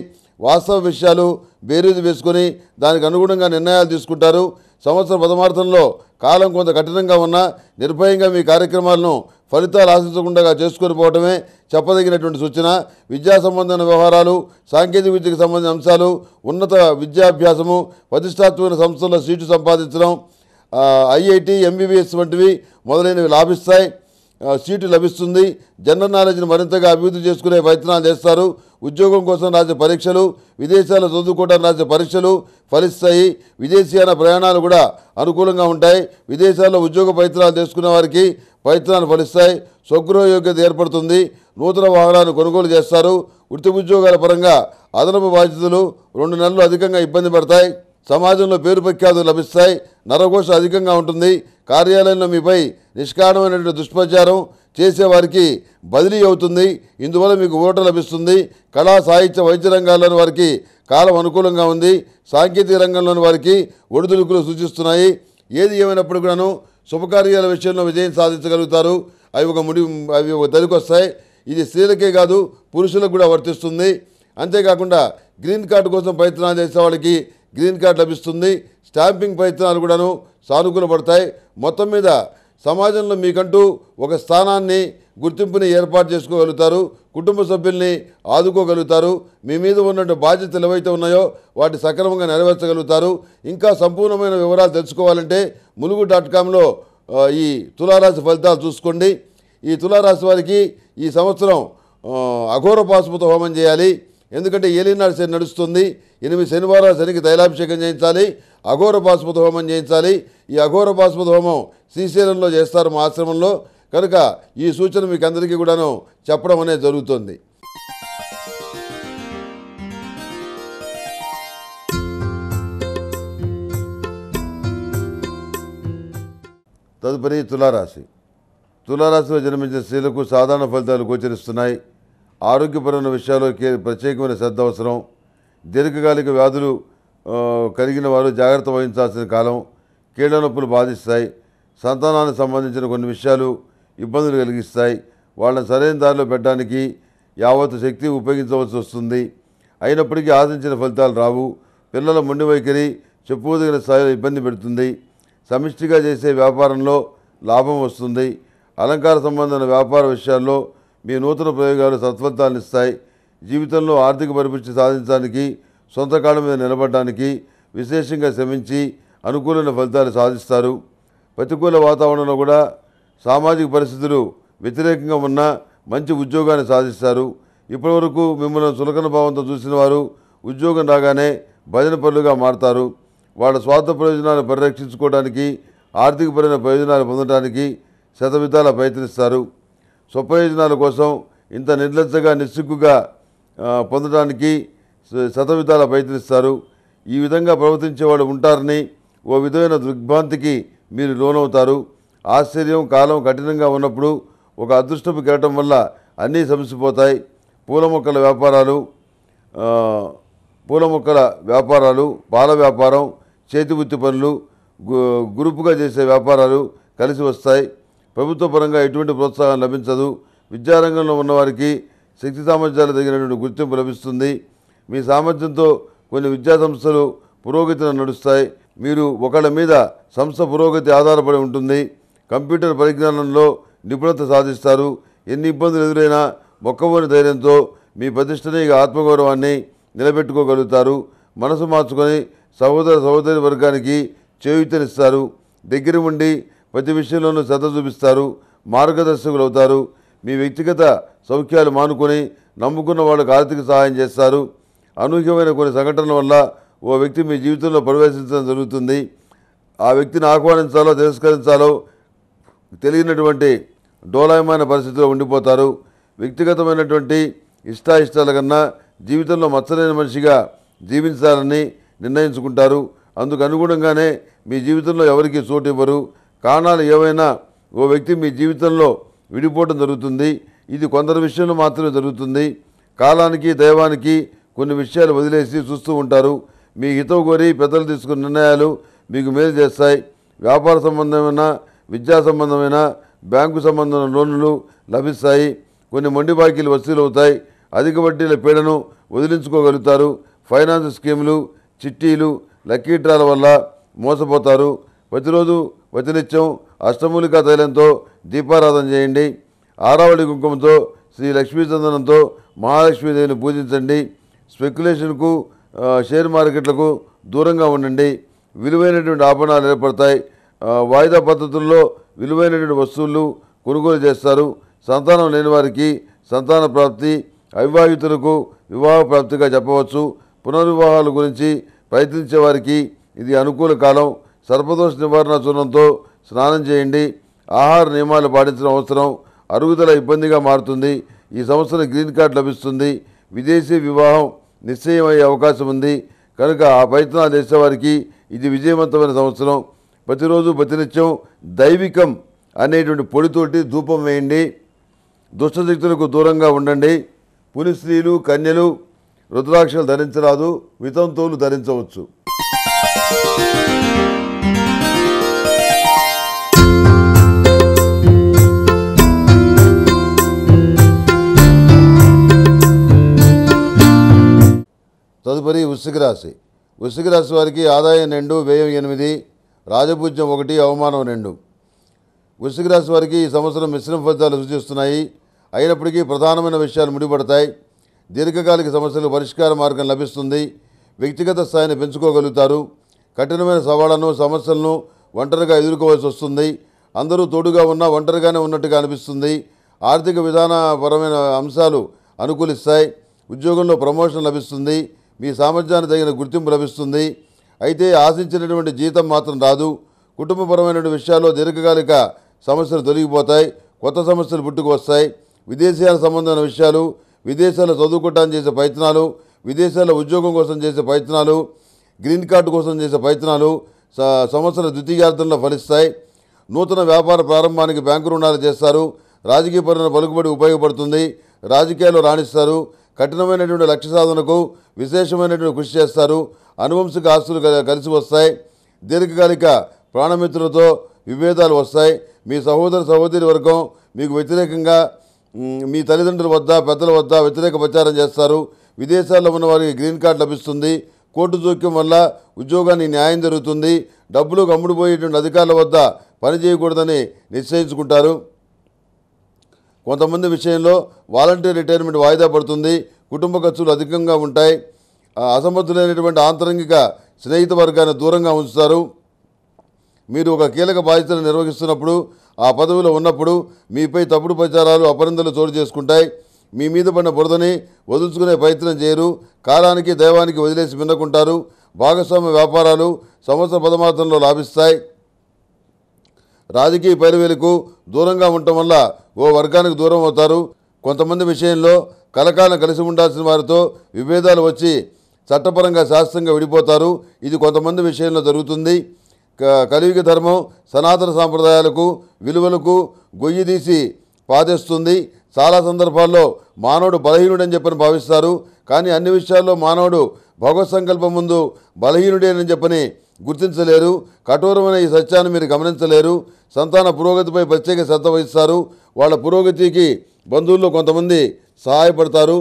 వాస్తవ విషయాలు బేరీజు వేసుకొని దానికి అనుగుణంగా నిర్ణయాలు తీసుకుంటారు సంవత్సర పదమార్థంలో కాలం కొంత కఠినంగా ఉన్నా నిర్భయంగా మీ కార్యక్రమాలను ఫలితాలు ఆశించకుండా చేసుకొని పోవటమే చెప్పదగినటువంటి సూచన విద్యా సంబంధమైన వ్యవహారాలు సాంకేతిక విద్యకు సంబంధించిన అంశాలు ఉన్నత విద్యాభ్యాసము ప్రతిష్టాత్మక సంస్థల్లో సీటు సంపాదించడం ఐఐటి ఎంబీబీఎస్ వంటివి మొదలైనవి లాభిస్తాయి సీటు లభిస్తుంది జనరల్ నాలెడ్జ్ని మరింతగా అభివృద్ధి చేసుకునే ప్రయత్నాలు చేస్తారు ఉద్యోగం కోసం రాసే పరీక్షలు విదేశాల్లో చదువుకోవడానికి రాసే పరీక్షలు ఫలిస్తాయి విదేశీయాల ప్రయాణాలు కూడా అనుకూలంగా ఉంటాయి విదేశాల్లో ఉద్యోగ ప్రయత్నాలు చేసుకున్న వారికి ప్రయత్నాలు ఫలిస్తాయి స్వగృహ యోగ్యత ఏర్పడుతుంది నూతన వాహనాలు కొనుగోలు చేస్తారు వృత్తి ఉద్యోగాల పరంగా అదనపు బాధ్యతలు రెండు నెలలు అధికంగా ఇబ్బంది పడతాయి సమాజంలో పేరు ప్రఖ్యాతులు లభిస్తాయి నరఘోష అధికంగా ఉంటుంది కార్యాలయంలో మీపై నిష్కారణమైనటువంటి దుష్ప్రచారం చేసేవారికి బదిలీ అవుతుంది ఇందువల్ల మీకు ఓటు లభిస్తుంది కళా సాహిత్య వైద్య రంగాల్లోని వారికి కాలం అనుకూలంగా ఉంది సాంకేతిక రంగంలోని వారికి ఒడిదుడుకులు సూచిస్తున్నాయి ఏది ఏమైనప్పుడు కూడాను శుభకార్యాల విషయంలో విజయం సాధించగలుగుతారు అవి ఒక ముడి అవి ఒక దరికొస్తాయి ఇది స్త్రీలకే కాదు పురుషులకు కూడా వర్తిస్తుంది అంతేకాకుండా గ్రీన్ కార్డు కోసం ప్రయత్నాలు చేసే వాళ్ళకి గ్రీన్ కార్డ్ లభిస్తుంది స్టాంపింగ్ ప్రయత్నాలు కూడాను సానుకూలపడతాయి మొత్తం మీద సమాజంలో మీకంటూ ఒక స్థానాన్ని గుర్తింపుని ఏర్పాటు చేసుకోగలుగుతారు కుటుంబ సభ్యుల్ని ఆదుకోగలుగుతారు మీ మీద ఉన్నటువంటి బాధ్యతలు ఏవైతే ఉన్నాయో వాటి సక్రమంగా నెరవేర్చగలుగుతారు ఇంకా సంపూర్ణమైన వివరాలు తెలుసుకోవాలంటే ములుగు డాట్ కామ్లో ఈ తులారాశి ఫలితాలు చూసుకోండి ఈ తులారాశి వారికి ఈ సంవత్సరం అఘోర పాశుపత హోమం చేయాలి ఎందుకంటే ఏలినాడు శని నడుస్తుంది ఎనిమిది శనివారాలు శనికి తైలాభిషేకం చేయించాలి అఘోర బాస్మతి హోమం చేయించాలి ఈ అఘోర బాస్మతి హోమం శ్రీశైలంలో చేస్తారు మా ఆశ్రమంలో కనుక ఈ సూచన మీకు అందరికీ కూడాను చెప్పడం అనేది జరుగుతుంది తదుపరి తులారాశి తులారాశిలో జన్మించిన స్త్రీలకు సాధారణ ఫలితాలు గోచరిస్తున్నాయి ఆరోగ్యపరమైన విషయాల్లో ప్రత్యేకమైన శ్రద్ధ అవసరం దీర్ఘకాలిక వ్యాధులు కలిగిన వారు జాగ్రత్త వహించాల్సిన కాలం కీళ్ళ నొప్పులు బాధిస్తాయి సంతానానికి సంబంధించిన కొన్ని విషయాలు ఇబ్బందులు కలిగిస్తాయి వాళ్ళని సరైన దారిలో పెట్టడానికి యావత్ శక్తి ఉపయోగించవలసి వస్తుంది అయినప్పటికీ ఆశించిన ఫలితాలు రావు పిల్లల మొండి వైఖరి చెప్పుకోదగిన స్థాయిలో ఇబ్బంది పెడుతుంది సమిష్టిగా చేసే వ్యాపారంలో లాభం వస్తుంది అలంకార సంబంధమైన వ్యాపార విషయాల్లో మీ నూతన ప్రయోగాలు సత్వంతాన్ని ఇస్తాయి జీవితంలో ఆర్థిక పరిపుష్టి సాధించడానికి సొంత కాళ్ళ మీద నిలబడడానికి విశేషంగా శ్రమించి అనుకూలమైన ఫలితాలు సాధిస్తారు ప్రతికూల వాతావరణంలో కూడా సామాజిక పరిస్థితులు వ్యతిరేకంగా ఉన్న మంచి ఉద్యోగాన్ని సాధిస్తారు ఇప్పటివరకు మిమ్మల్ని చులకన భావంతో చూసిన వారు ఉద్యోగం రాగానే భజన పనులుగా మారతారు వాళ్ళ స్వార్థ ప్రయోజనాలను పరిరక్షించుకోవడానికి ఆర్థికపరమైన ప్రయోజనాలు పొందడానికి శతవిధాల ప్రయత్నిస్తారు స్వప్రయోజనాల కోసం ఇంత నిర్లజ్జగా నిస్సిగ్గుగా పొందడానికి శతవిధాల ప్రయత్నిస్తారు ఈ విధంగా ప్రవర్తించేవాడు ఉంటారని ఓ విధమైన దృగ్భాంతికి మీరు లోనవుతారు ఆశ్చర్యం కాలం కఠినంగా ఉన్నప్పుడు ఒక అదృష్టపు కెరటం వల్ల అన్నీ సమసిపోతాయి పూల మొక్కల వ్యాపారాలు పూల మొక్కల వ్యాపారాలు పాల వ్యాపారం చేతి వృత్తి పనులు గ్రూపుగా చేసే వ్యాపారాలు కలిసి వస్తాయి ప్రభుత్వ పరంగా ఎటువంటి ప్రోత్సాహం లభించదు విద్యారంగంలో ఉన్నవారికి శక్తి సామర్థ్యాలు తగినటువంటి గుర్తింపు లభిస్తుంది మీ సామర్థ్యంతో కొన్ని విద్యాసంస్థలు పురోగతిని నడుస్తాయి మీరు ఒకళ్ళ మీద సంస్థ పురోగతి ఆధారపడి ఉంటుంది కంప్యూటర్ పరిజ్ఞానంలో నిపుణత సాధిస్తారు ఎన్ని ఇబ్బందులు ఎదురైనా మొక్కవోని ధైర్యంతో మీ ప్రతిష్టనీయ ఆత్మగౌరవాన్ని నిలబెట్టుకోగలుగుతారు మనసు మార్చుకొని సహోదర సహోదరి వర్గానికి చేయూతనిస్తారు దగ్గర ఉండి ప్రతి విషయంలోనూ శ్రద్ధ చూపిస్తారు మార్గదర్శకులు అవుతారు మీ వ్యక్తిగత సౌఖ్యాలు మానుకొని నమ్ముకున్న వాళ్ళకు ఆర్థిక సహాయం చేస్తారు అనూహ్యమైన కొన్ని సంఘటనల వల్ల ఓ వ్యక్తి మీ జీవితంలో ప్రవేశించడం జరుగుతుంది ఆ వ్యక్తిని ఆహ్వానించాలో తిరస్కరించాలో తెలియనటువంటి డోలాయమైన పరిస్థితిలో ఉండిపోతారు వ్యక్తిగతమైనటువంటి ఇష్టాయిష్టాల కన్నా జీవితంలో మచ్చలేని మనిషిగా జీవించాలని నిర్ణయించుకుంటారు అందుకు అనుగుణంగానే మీ జీవితంలో ఎవరికీ చోటు ఇవ్వరు కారణాలు ఏవైనా ఓ వ్యక్తి మీ జీవితంలో విడిపోవడం జరుగుతుంది ఇది కొందరి విషయంలో మాత్రమే జరుగుతుంది కాలానికి దైవానికి కొన్ని విషయాలు వదిలేసి చూస్తూ ఉంటారు మీ హితం కోరి పెద్దలు తీసుకున్న నిర్ణయాలు మీకు మేలు చేస్తాయి వ్యాపార సంబంధమైన విద్యా సంబంధమైన బ్యాంకు సంబంధమైన లోన్లు లభిస్తాయి కొన్ని మొండి బాకీలు వసూలవుతాయి అధిక వడ్డీల పీడను వదిలించుకోగలుగుతారు ఫైనాన్స్ స్కీములు చిట్టీలు లక్కీ డ్రాల వల్ల మోసపోతారు ప్రతిరోజు ప్రతినిత్యం అష్టమూలికా తైలంతో దీపారాధన చేయండి ఆరావళి కుంకుమతో శ్రీ లక్ష్మీచందనంతో మహాలక్ష్మీదేవిని పూజించండి స్పెక్యులేషన్కు షేర్ మార్కెట్లకు దూరంగా ఉండండి విలువైనటువంటి ఆభరణాలు ఏర్పడతాయి వాయిదా పద్ధతుల్లో విలువైనటువంటి వస్తువులు కొనుగోలు చేస్తారు సంతానం లేని వారికి సంతాన ప్రాప్తి అవివాహితులకు వివాహ ప్రాప్తిగా చెప్పవచ్చు పునర్వివాహాల గురించి ప్రయత్నించే వారికి ఇది అనుకూల కాలం సర్పదోష నివారణ చూర్ణంతో స్నానం చేయండి ఆహార నియమాలు పాటించడం అవసరం అరుగుదల ఇబ్బందిగా మారుతుంది ఈ సంవత్సరం గ్రీన్ కార్డ్ లభిస్తుంది విదేశీ వివాహం నిశ్చయమయ్యే అవకాశం ఉంది కనుక ఆ ప్రయత్నాలు చేసేవారికి ఇది విజయవంతమైన సంవత్సరం ప్రతిరోజు ప్రతినిత్యం దైవికం అనేటువంటి పొడితోటి ధూపం వేయండి దుష్టశక్తులకు దూరంగా ఉండండి పులి స్త్రీలు కన్యలు రుద్రాక్షలు ధరించరాదు వితంతువులు ధరించవచ్చు తదుపరి వృశ్చిక రాశి వృశ్చిక రాశి వారికి ఆదాయం రెండు వ్యయం ఎనిమిది రాజపూజ్యం ఒకటి అవమానం రెండు వృశ్చిక రాశి వారికి ఈ సంవత్సరం మిశ్రమ ఫలితాలు సూచిస్తున్నాయి అయినప్పటికీ ప్రధానమైన విషయాలు ముడిపడతాయి దీర్ఘకాలిక సమస్యలు పరిష్కార మార్గం లభిస్తుంది వ్యక్తిగత స్థాయిని పెంచుకోగలుగుతారు కఠినమైన సవాళ్లను సమస్యలను ఒంటరిగా ఎదుర్కోవాల్సి వస్తుంది అందరూ తోడుగా ఉన్నా ఒంటరిగానే ఉన్నట్టుగా అనిపిస్తుంది ఆర్థిక విధానపరమైన అంశాలు అనుకూలిస్తాయి ఉద్యోగంలో ప్రమోషన్ లభిస్తుంది మీ సామర్థ్యాన్ని తగిన గుర్తింపు లభిస్తుంది అయితే ఆశించినటువంటి జీతం మాత్రం రాదు కుటుంబపరమైనటువంటి విషయాల్లో దీర్ఘకాలిక సమస్యలు తొలగిపోతాయి కొత్త సమస్యలు పుట్టుకు వస్తాయి విదేశీయాల సంబంధమైన విషయాలు విదేశాల్లో చదువుకోవటానికి చేసే ప్రయత్నాలు విదేశాల్లో ఉద్యోగం కోసం చేసే ప్రయత్నాలు గ్రీన్ కార్డు కోసం చేసే ప్రయత్నాలు సంవత్సర ద్వితీయార్థంలో ఫలిస్తాయి నూతన వ్యాపార ప్రారంభానికి బ్యాంకు రుణాలు చేస్తారు రాజకీయపరమైన పలుకుబడి ఉపయోగపడుతుంది రాజకీయాల్లో రాణిస్తారు కఠినమైనటువంటి లక్ష్య సాధనకు విశేషమైనటువంటి కృషి చేస్తారు అనువంశిక ఆస్తులు కలిసి వస్తాయి దీర్ఘకాలిక ప్రాణమిత్రులతో విభేదాలు వస్తాయి మీ సహోదర సహోదరి వర్గం మీకు వ్యతిరేకంగా మీ తల్లిదండ్రుల వద్ద పెద్దల వద్ద వ్యతిరేక ప్రచారం చేస్తారు విదేశాల్లో ఉన్న వారికి గ్రీన్ కార్డు లభిస్తుంది కోర్టు జోక్యం వల్ల ఉద్యోగాన్ని న్యాయం జరుగుతుంది డబ్బులు అమ్ముడుపోయేటువంటి అధికారుల వద్ద పని చేయకూడదని నిశ్చయించుకుంటారు కొంతమంది విషయంలో వాలంటీర్ రిటైర్మెంట్ వాయిదా పడుతుంది కుటుంబ ఖర్చులు అధికంగా ఉంటాయి అసమర్థులైనటువంటి ఆంతరంగిక స్నేహిత వర్గాన్ని దూరంగా ఉంచుతారు మీరు ఒక కీలక బాధ్యతను నిర్వహిస్తున్నప్పుడు ఆ పదవిలో ఉన్నప్పుడు మీపై తప్పుడు ప్రచారాలు అపరిందలు చోటు చేసుకుంటాయి మీ మీద పడిన బురదని వదుల్చుకునే ప్రయత్నం చేయరు కాలానికి దైవానికి వదిలేసి మిన్నకుంటారు భాగస్వామ్య వ్యాపారాలు సంవత్సర పదమార్థంలో లాభిస్తాయి రాజకీయ పైరువేలకు దూరంగా ఉండటం వల్ల ఓ వర్గానికి దూరం అవుతారు కొంతమంది విషయంలో కలకాలం కలిసి ఉండాల్సిన వారితో విభేదాలు వచ్చి చట్టపరంగా శాస్త్రంగా విడిపోతారు ఇది కొంతమంది విషయంలో జరుగుతుంది కలియుగ ధర్మం సనాతన సాంప్రదాయాలకు విలువలకు గొయ్యి తీసి పాదేస్తుంది చాలా సందర్భాల్లో మానవుడు బలహీనుడని చెప్పని భావిస్తారు కానీ అన్ని విషయాల్లో మానవుడు భగవత్ సంకల్పం ముందు బలహీనుడేనని చెప్పని గుర్తించలేరు కఠోరమైన ఈ సత్యాన్ని మీరు గమనించలేరు సంతాన పురోగతిపై ప్రత్యేక శ్రద్ధ వహిస్తారు వాళ్ళ పురోగతికి బంధువుల్లో కొంతమంది సహాయపడతారు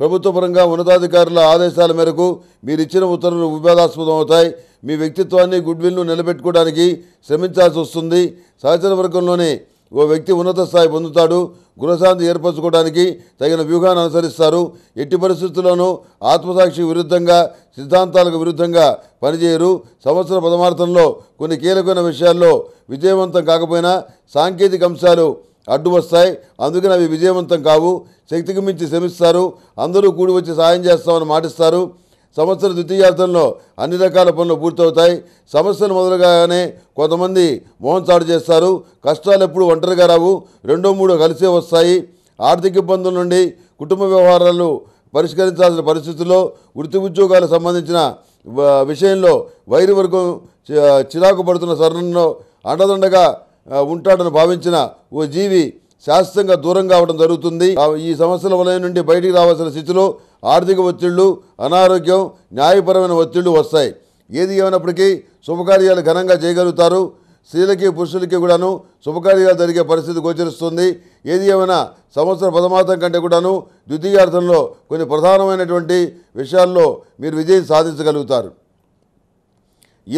ప్రభుత్వపరంగా ఉన్నతాధికారుల ఆదేశాల మేరకు మీరు ఇచ్చిన ఉత్తర్వులు వివాదాస్పదం అవుతాయి మీ వ్యక్తిత్వాన్ని గుడ్విల్ను నిలబెట్టుకోవడానికి శ్రమించాల్సి వస్తుంది సహచర వర్గంలోనే ఓ వ్యక్తి ఉన్నత స్థాయి పొందుతాడు గృహశాంతి ఏర్పరచుకోవడానికి తగిన వ్యూహాన్ని అనుసరిస్తారు ఎట్టి పరిస్థితుల్లోనూ ఆత్మసాక్షి విరుద్ధంగా సిద్ధాంతాలకు విరుద్ధంగా పనిచేయరు సంవత్సర పదమార్థంలో కొన్ని కీలకమైన విషయాల్లో విజయవంతం కాకపోయినా సాంకేతిక అంశాలు అడ్డు వస్తాయి అందుకని అవి విజయవంతం కావు శక్తికి మించి శ్రమిస్తారు అందరూ కూడి వచ్చి సాయం చేస్తామని మాటిస్తారు సంవత్సర ద్వితీయార్థంలో అన్ని రకాల పనులు పూర్తవుతాయి సమస్యలు మొదలుగానే కొంతమంది మోహన్ చాటు చేస్తారు కష్టాలు ఎప్పుడు ఒంటరిగా రావు రెండో మూడో కలిసే వస్తాయి ఆర్థిక ఇబ్బందుల నుండి కుటుంబ వ్యవహారాలు పరిష్కరించాల్సిన పరిస్థితుల్లో వృత్తి ఉద్యోగాలకు సంబంధించిన విషయంలో వైరు వర్గం చిరాకు పడుతున్న సరణంలో అండదండగా ఉంటాడని భావించిన ఓ జీవి శాశ్వతంగా దూరంగా అవడం జరుగుతుంది ఈ సమస్యల వలయం నుండి బయటికి రావాల్సిన స్థితిలో ఆర్థిక ఒత్తిళ్లు అనారోగ్యం న్యాయపరమైన ఒత్తిళ్లు వస్తాయి ఏది ఏమైనప్పటికీ శుభకార్యాలు ఘనంగా చేయగలుగుతారు స్త్రీలకి పురుషులకి కూడాను శుభకార్యాలు జరిగే పరిస్థితి గోచరిస్తుంది ఏది ఏమైనా సంవత్సర ప్రథమార్థం కంటే కూడాను ద్వితీయార్థంలో కొన్ని ప్రధానమైనటువంటి విషయాల్లో మీరు విజయం సాధించగలుగుతారు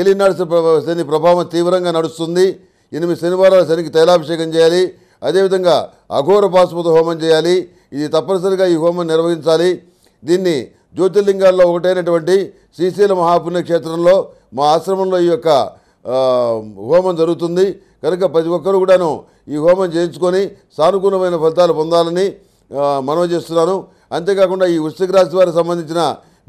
ఏలినాడు శని ప్రభావం తీవ్రంగా నడుస్తుంది ఎనిమిది శనివారాలు శనికి తైలాభిషేకం చేయాలి అదేవిధంగా అఘోర పాశుపత హోమం చేయాలి ఇది తప్పనిసరిగా ఈ హోమం నిర్వహించాలి దీన్ని జ్యోతిర్లింగాల్లో ఒకటైనటువంటి శ్రీశైల మహాపుణ్యక్షేత్రంలో మా ఆశ్రమంలో ఈ యొక్క హోమం జరుగుతుంది కనుక ప్రతి ఒక్కరు కూడాను ఈ హోమం చేయించుకొని సానుకూలమైన ఫలితాలు పొందాలని మనవి చేస్తున్నాను అంతేకాకుండా ఈ వృశ్చిక రాశి వారికి సంబంధించిన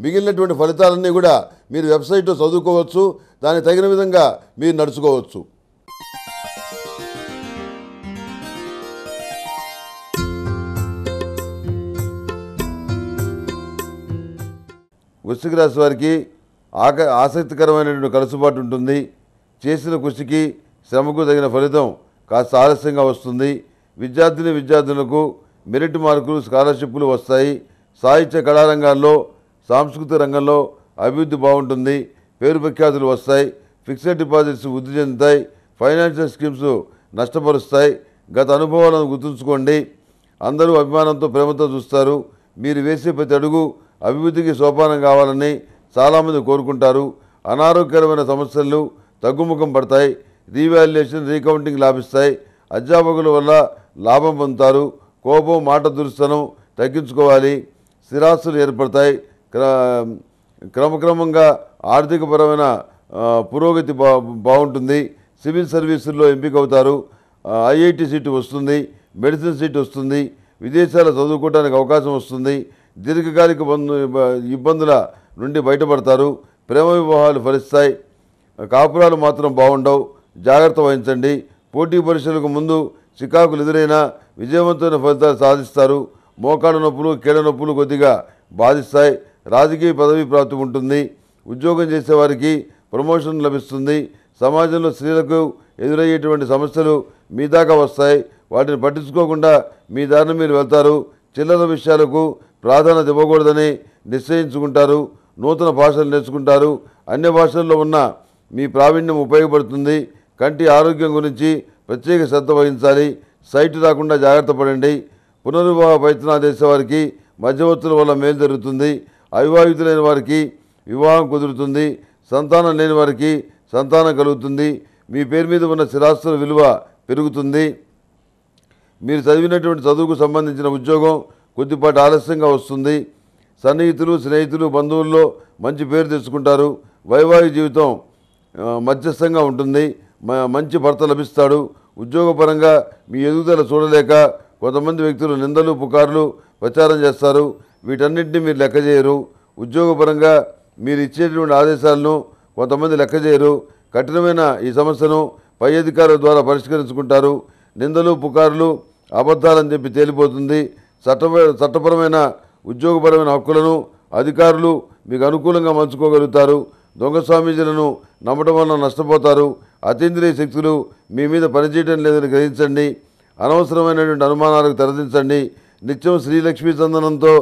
మిగిలినటువంటి ఫలితాలన్నీ కూడా మీరు వెబ్సైట్లో చదువుకోవచ్చు దాన్ని తగిన విధంగా మీరు నడుచుకోవచ్చు వృశ్చిక రాశి వారికి ఆక ఆసక్తికరమైనటువంటి కలుసుబాటు ఉంటుంది చేసిన కృషికి శ్రమకు తగిన ఫలితం కాస్త ఆలస్యంగా వస్తుంది విద్యార్థిని విద్యార్థులకు మెరిట్ మార్కులు స్కాలర్షిప్లు వస్తాయి సాహిత్య కళారంగాల్లో సాంస్కృతిక రంగంలో అభివృద్ధి బాగుంటుంది పేరు ప్రఖ్యాతులు వస్తాయి ఫిక్స్డ్ డిపాజిట్స్ వృద్ధి చెందుతాయి ఫైనాన్షియల్ స్కీమ్స్ నష్టపరుస్తాయి గత అనుభవాలను గుర్తుంచుకోండి అందరూ అభిమానంతో ప్రేమతో చూస్తారు మీరు వేసే ప్రతి అడుగు అభివృద్ధికి సోపానం కావాలని చాలామంది కోరుకుంటారు అనారోగ్యకరమైన సమస్యలు తగ్గుముఖం పడతాయి రీవాల్యుయేషన్ రీకౌంటింగ్ లాభిస్తాయి అధ్యాపకుల వల్ల లాభం పొందుతారు కోపం మాట దురుస్తను తగ్గించుకోవాలి స్థిరాస్తులు ఏర్పడతాయి క్రమక్రమంగా ఆర్థికపరమైన పురోగతి బా బాగుంటుంది సివిల్ సర్వీసుల్లో ఎంపిక అవుతారు ఐఐటి సీటు వస్తుంది మెడిసిన్ సీటు వస్తుంది విదేశాలు చదువుకోవడానికి అవకాశం వస్తుంది దీర్ఘకాలిక ఇబ్బందుల నుండి బయటపడతారు ప్రేమ వివాహాలు ఫలిస్తాయి కాపురాలు మాత్రం బాగుండవు జాగ్రత్త వహించండి పోటీ పరీక్షలకు ముందు చికాకులు ఎదురైనా విజయవంతమైన ఫలితాలు సాధిస్తారు మోకాళ్ళ నొప్పులు కీళ్ళ నొప్పులు కొద్దిగా బాధిస్తాయి రాజకీయ పదవి ప్రాప్తి ఉంటుంది ఉద్యోగం చేసేవారికి ప్రమోషన్ లభిస్తుంది సమాజంలో స్త్రీలకు ఎదురయ్యేటువంటి సమస్యలు మీ దాకా వస్తాయి వాటిని పట్టించుకోకుండా మీ దారిని మీరు వెళ్తారు చిల్లర విషయాలకు ప్రాధాన్యత ఇవ్వకూడదని నిశ్చయించుకుంటారు నూతన భాషలు నేర్చుకుంటారు అన్య భాషల్లో ఉన్న మీ ప్రావీణ్యం ఉపయోగపడుతుంది కంటి ఆరోగ్యం గురించి ప్రత్యేక శ్రద్ధ వహించాలి సైట్ రాకుండా జాగ్రత్త పడండి పునర్వివాహ ప్రయత్నాలు చేసేవారికి మధ్యవర్తుల వల్ల మేలు జరుగుతుంది అవివాహితులైన వారికి వివాహం కుదురుతుంది సంతానం లేని వారికి సంతానం కలుగుతుంది మీ పేరు మీద ఉన్న స్థిరాస్తుల విలువ పెరుగుతుంది మీరు చదివినటువంటి చదువుకు సంబంధించిన ఉద్యోగం కొద్దిపాటి ఆలస్యంగా వస్తుంది సన్నిహితులు స్నేహితులు బంధువుల్లో మంచి పేరు తెచ్చుకుంటారు వైవాహిక జీవితం మధ్యస్థంగా ఉంటుంది మంచి భర్త లభిస్తాడు ఉద్యోగపరంగా మీ ఎదుగుదల చూడలేక కొంతమంది వ్యక్తులు నిందలు పుకార్లు ప్రచారం చేస్తారు వీటన్నింటినీ మీరు లెక్క చేయరు ఉద్యోగపరంగా మీరు ఇచ్చేటువంటి ఆదేశాలను కొంతమంది లెక్క చేయరు కఠినమైన ఈ సమస్యను పై అధికారుల ద్వారా పరిష్కరించుకుంటారు నిందలు పుకార్లు అబద్ధాలని చెప్పి తేలిపోతుంది చట్ట చట్టపరమైన ఉద్యోగపరమైన హక్కులను అధికారులు మీకు అనుకూలంగా మంచుకోగలుగుతారు దొంగ స్వామీజీలను నమ్మటం వలన నష్టపోతారు అతీంద్రియ శక్తులు మీ మీద పనిచేయడం లేదని గ్రహించండి అనవసరమైనటువంటి అనుమానాలకు తెరదించండి నిత్యం శ్రీలక్ష్మీ చందనంతో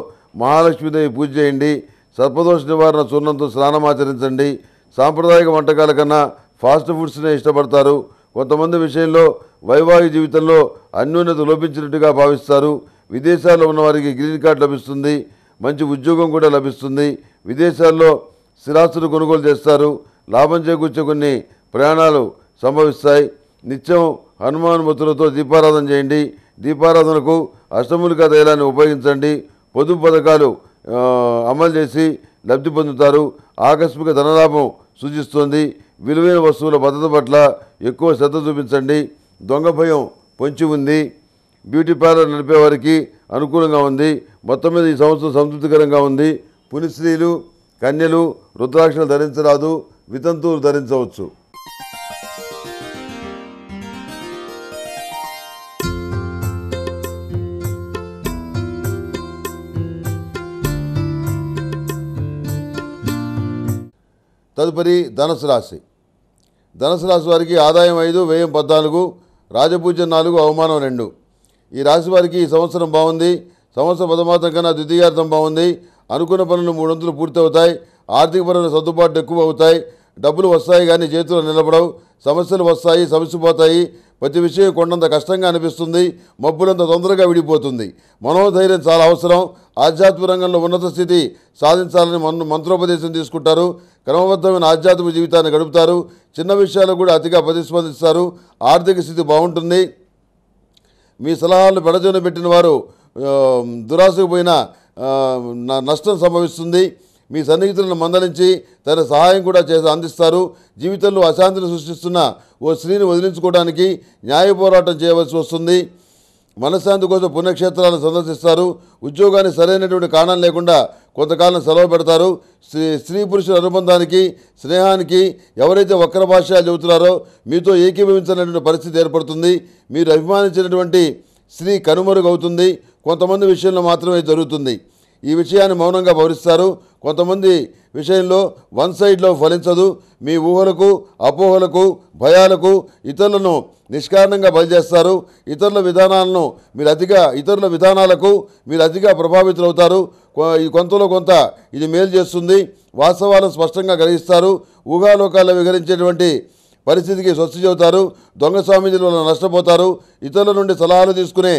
మహాలక్ష్మీదేవి పూజ చేయండి సర్పదోష నివారణ చూర్ణంతో స్నానం ఆచరించండి సాంప్రదాయక వంటకాల కన్నా ఫాస్ట్ ఫుడ్స్నే ఇష్టపడతారు కొంతమంది విషయంలో వైవాహిక జీవితంలో అన్యోన్యత లోపించినట్టుగా భావిస్తారు విదేశాల్లో ఉన్న వారికి గ్రీన్ కార్డు లభిస్తుంది మంచి ఉద్యోగం కూడా లభిస్తుంది విదేశాల్లో స్థిరాస్తులు కొనుగోలు చేస్తారు లాభం చేకూర్చే కొన్ని ప్రయాణాలు సంభవిస్తాయి నిత్యం హనుమాన్ ముద్రలతో దీపారాధన చేయండి దీపారాధనకు అష్టములిక తైలాన్ని ఉపయోగించండి పొదుపు పథకాలు అమలు చేసి లబ్ధి పొందుతారు ఆకస్మిక ధనలాభం సూచిస్తుంది విలువైన వస్తువుల భద్రత పట్ల ఎక్కువ శ్రద్ధ చూపించండి దొంగ భయం పొంచి ఉంది బ్యూటీ పార్లర్ నడిపేవారికి అనుకూలంగా ఉంది మొత్తం మీద ఈ సంవత్సరం సంతృప్తికరంగా ఉంది పునిశ్రీలు కన్యలు రుద్రాక్షలు ధరించరాదు వితంతువులు ధరించవచ్చు తదుపరి ధనసు రాశి ధనసు రాశి వారికి ఆదాయం ఐదు వ్యయం పద్నాలుగు రాజపూజ్యం నాలుగు అవమానం రెండు ఈ రాశి వారికి ఈ సంవత్సరం బాగుంది సంవత్సరం పదమాత్రం కన్నా ద్వితీయార్థం బాగుంది అనుకున్న పనులు మూడు వంతులు పూర్తవుతాయి పనులు సర్దుబాట్లు ఎక్కువ అవుతాయి డబ్బులు వస్తాయి కానీ చేతులు నిలబడవు సమస్యలు వస్తాయి పోతాయి ప్రతి విషయం కొండంత కష్టంగా అనిపిస్తుంది మబ్బులంత తొందరగా విడిపోతుంది మనోధైర్యం చాలా అవసరం ఆధ్యాత్మిక రంగంలో ఉన్నత స్థితి సాధించాలని మన మంత్రోపదేశం తీసుకుంటారు క్రమబద్ధమైన ఆధ్యాత్మిక జీవితాన్ని గడుపుతారు చిన్న విషయాలు కూడా అతిగా ప్రతిస్పందిస్తారు ఆర్థిక స్థితి బాగుంటుంది మీ సలహాలు బెడజన పెట్టిన వారు దురాశకు పోయిన నష్టం సంభవిస్తుంది మీ సన్నిహితులను మందలించి తన సహాయం కూడా చేసి అందిస్తారు జీవితంలో అశాంతిని సృష్టిస్తున్న ఓ స్త్రీని వదిలించుకోవడానికి న్యాయ పోరాటం చేయవలసి వస్తుంది మనశ్శాంతి కోసం పుణ్యక్షేత్రాలను సందర్శిస్తారు ఉద్యోగానికి సరైనటువంటి కారణం లేకుండా కొంతకాలం సెలవు పెడతారు స్త్రీ స్త్రీ పురుషుల అనుబంధానికి స్నేహానికి ఎవరైతే వక్ర భాష చెబుతున్నారో మీతో ఏకీభవించినటువంటి పరిస్థితి ఏర్పడుతుంది మీరు అభిమానించినటువంటి స్త్రీ కనుమరుగవుతుంది కొంతమంది విషయంలో మాత్రమే జరుగుతుంది ఈ విషయాన్ని మౌనంగా భవిస్తారు కొంతమంది విషయంలో వన్ సైడ్లో ఫలించదు మీ ఊహలకు అపోహలకు భయాలకు ఇతరులను నిష్కారణంగా బయలుదేస్తారు ఇతరుల విధానాలను మీరు అతిగా ఇతరుల విధానాలకు మీరు అతిగా ప్రభావితులవుతారు కొంతలో కొంత ఇది మేలు చేస్తుంది వాస్తవాలు స్పష్టంగా గ్రహిస్తారు ఊహాలోకాలు వివరించేటువంటి పరిస్థితికి స్వస్తి చెబుతారు దొంగ స్వామీజీల నష్టపోతారు ఇతరుల నుండి సలహాలు తీసుకునే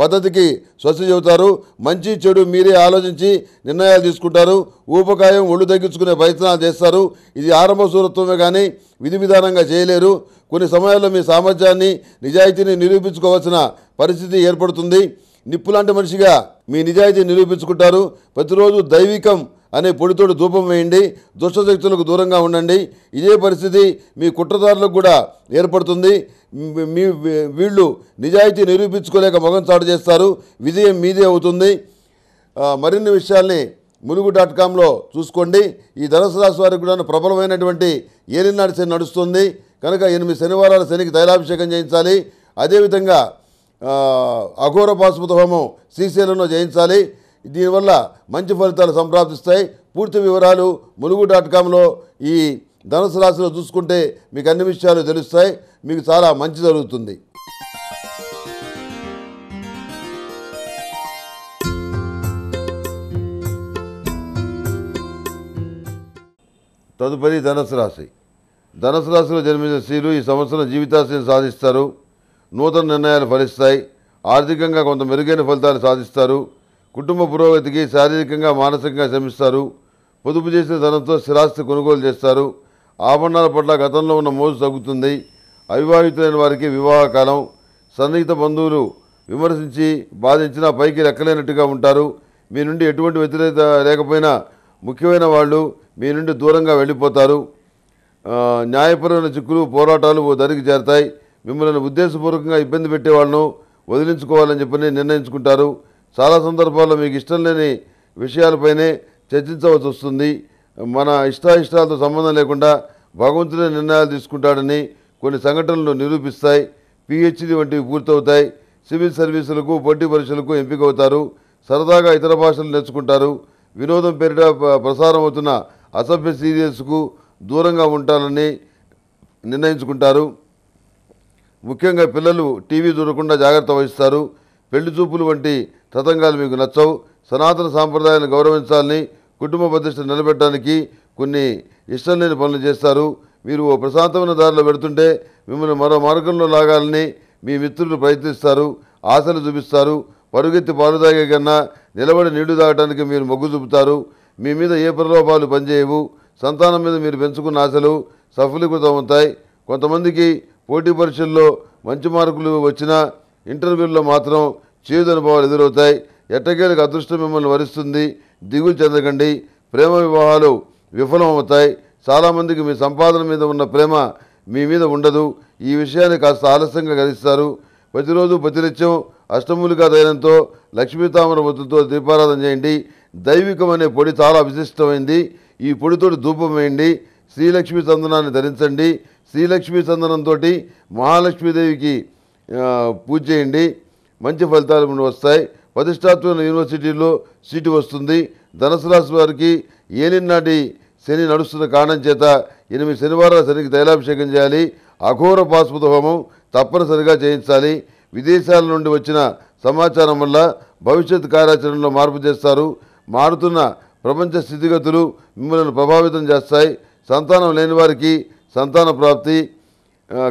పద్ధతికి స్వస్తి చెబుతారు మంచి చెడు మీరే ఆలోచించి నిర్ణయాలు తీసుకుంటారు ఊపకాయం ఒళ్ళు తగ్గించుకునే ప్రయత్నాలు చేస్తారు ఇది ఆరంభ సూరత్వమే కానీ విధి విధానంగా చేయలేరు కొన్ని సమయాల్లో మీ సామర్థ్యాన్ని నిజాయితీని నిరూపించుకోవాల్సిన పరిస్థితి ఏర్పడుతుంది నిప్పు లాంటి మనిషిగా మీ నిజాయితీ నిరూపించుకుంటారు ప్రతిరోజు దైవికం అనే పొడితోడు ధూపం వేయండి దుష్టశక్తులకు దూరంగా ఉండండి ఇదే పరిస్థితి మీ కుట్రదారులకు కూడా ఏర్పడుతుంది మీ వీళ్ళు నిజాయితీ నిరూపించుకోలేక మొగం చాటు చేస్తారు విజయం మీదే అవుతుంది మరిన్ని విషయాల్ని ములుగు డాట్ కామ్లో చూసుకోండి ఈ ధనసు రాశి వారికి కూడా ప్రబలమైనటువంటి ఏలినాడు శని నడుస్తుంది కనుక ఎనిమిది శనివారాల శనికి తైలాభిషేకం చేయించాలి అదేవిధంగా అఘోర పాశుపత హోమం శ్రీశైలంలో చేయించాలి దీనివల్ల మంచి ఫలితాలు సంప్రాప్తిస్తాయి పూర్తి వివరాలు ములుగు డాట్ కామ్లో ఈ ధనుసు రాశిలో చూసుకుంటే మీకు అన్ని విషయాలు తెలుస్తాయి మీకు చాలా మంచి జరుగుతుంది తదుపరి ధనుసు రాశి ధనుసు రాశిలో జన్మించిన స్త్రీలు ఈ సంవత్సరం జీవితాశయం సాధిస్తారు నూతన నిర్ణయాలు ఫలిస్తాయి ఆర్థికంగా కొంత మెరుగైన ఫలితాలు సాధిస్తారు కుటుంబ పురోగతికి శారీరకంగా మానసికంగా శ్రమిస్తారు పొదుపు చేసిన ధనంతో స్థిరాస్తి కొనుగోలు చేస్తారు ఆభరణాల పట్ల గతంలో ఉన్న మోజు తగ్గుతుంది అవివాహితులైన వారికి వివాహకాలం సన్నిహిత బంధువులు విమర్శించి బాధించినా పైకి రెక్కలేనట్టుగా ఉంటారు మీ నుండి ఎటువంటి వ్యతిరేకత లేకపోయినా ముఖ్యమైన వాళ్ళు మీ నుండి దూరంగా వెళ్ళిపోతారు న్యాయపరమైన చిక్కులు పోరాటాలు ఓ ధరికి చేరతాయి మిమ్మల్ని ఉద్దేశపూర్వకంగా ఇబ్బంది పెట్టే వాళ్ళను వదిలించుకోవాలని చెప్పని నిర్ణయించుకుంటారు చాలా సందర్భాల్లో మీకు ఇష్టం లేని విషయాలపైనే చర్చించవలసి వస్తుంది మన ఇష్టాయిష్టాలతో సంబంధం లేకుండా భగవంతుడే నిర్ణయాలు తీసుకుంటాడని కొన్ని సంఘటనలు నిరూపిస్తాయి పిహెచ్డి వంటివి పూర్తవుతాయి సివిల్ సర్వీసులకు పోటీ పరీక్షలకు ఎంపిక అవుతారు సరదాగా ఇతర భాషలు నేర్చుకుంటారు వినోదం పేరిట ప్రసారం అవుతున్న అసభ్య సీరియల్స్కు దూరంగా ఉంటారని నిర్ణయించుకుంటారు ముఖ్యంగా పిల్లలు టీవీ చూడకుండా జాగ్రత్త వహిస్తారు పెళ్లి చూపులు వంటి తతంగాలు మీకు నచ్చవు సనాతన సాంప్రదాయాన్ని గౌరవించాలని కుటుంబ ప్రతిష్ట నిలబెట్టడానికి కొన్ని ఇష్టం లేని పనులు చేస్తారు మీరు ఓ ప్రశాంతమైన దారిలో పెడుతుంటే మిమ్మల్ని మరో మార్గంలో లాగాలని మీ మిత్రులు ప్రయత్నిస్తారు ఆశలు చూపిస్తారు పరుగెత్తి పాలు తాగే కన్నా నిలబడి నీళ్లు తాగడానికి మీరు మొగ్గు చూపుతారు మీ మీద ఏ ప్రలోభాలు పనిచేయవు సంతానం మీద మీరు పెంచుకున్న ఆశలు సఫలీకృతమవుతాయి కొంతమందికి పోటీ పరీక్షల్లో మంచి మార్కులు వచ్చినా ఇంటర్వ్యూల్లో మాత్రం జీవిత అనుభవాలు ఎదురవుతాయి ఎట్టకేలకు అదృష్టం మిమ్మల్ని వరిస్తుంది దిగులు చెందకండి ప్రేమ వివాహాలు విఫలమవుతాయి చాలామందికి మీ సంపాదన మీద ఉన్న ప్రేమ మీ మీద ఉండదు ఈ విషయాన్ని కాస్త ఆలస్యంగా గరిస్తారు ప్రతిరోజు ప్రతినిత్యం అష్టములుగా దైనంతో లక్ష్మీతామర వత్తుతో దీపారాధన చేయండి దైవికం అనే పొడి చాలా విశిష్టమైంది ఈ పొడితోటి ధూపం వేయండి శ్రీలక్ష్మీ చందనాన్ని ధరించండి శ్రీలక్ష్మీ చందనంతో మహాలక్ష్మీదేవికి పూజ చేయండి మంచి ఫలితాలు వస్తాయి ప్రతిష్టాత్మక యూనివర్సిటీలో సీటు వస్తుంది ధనసు రాశి వారికి ఏలినాటి శని నడుస్తున్న కారణం చేత ఎనిమిది శనివారాల శనికి తైలాభిషేకం చేయాలి అఘోర పాశుపత హోమం తప్పనిసరిగా చేయించాలి విదేశాల నుండి వచ్చిన సమాచారం వల్ల భవిష్యత్ కార్యాచరణలో మార్పు చేస్తారు మారుతున్న ప్రపంచ స్థితిగతులు మిమ్మల్ని ప్రభావితం చేస్తాయి సంతానం లేని వారికి సంతాన ప్రాప్తి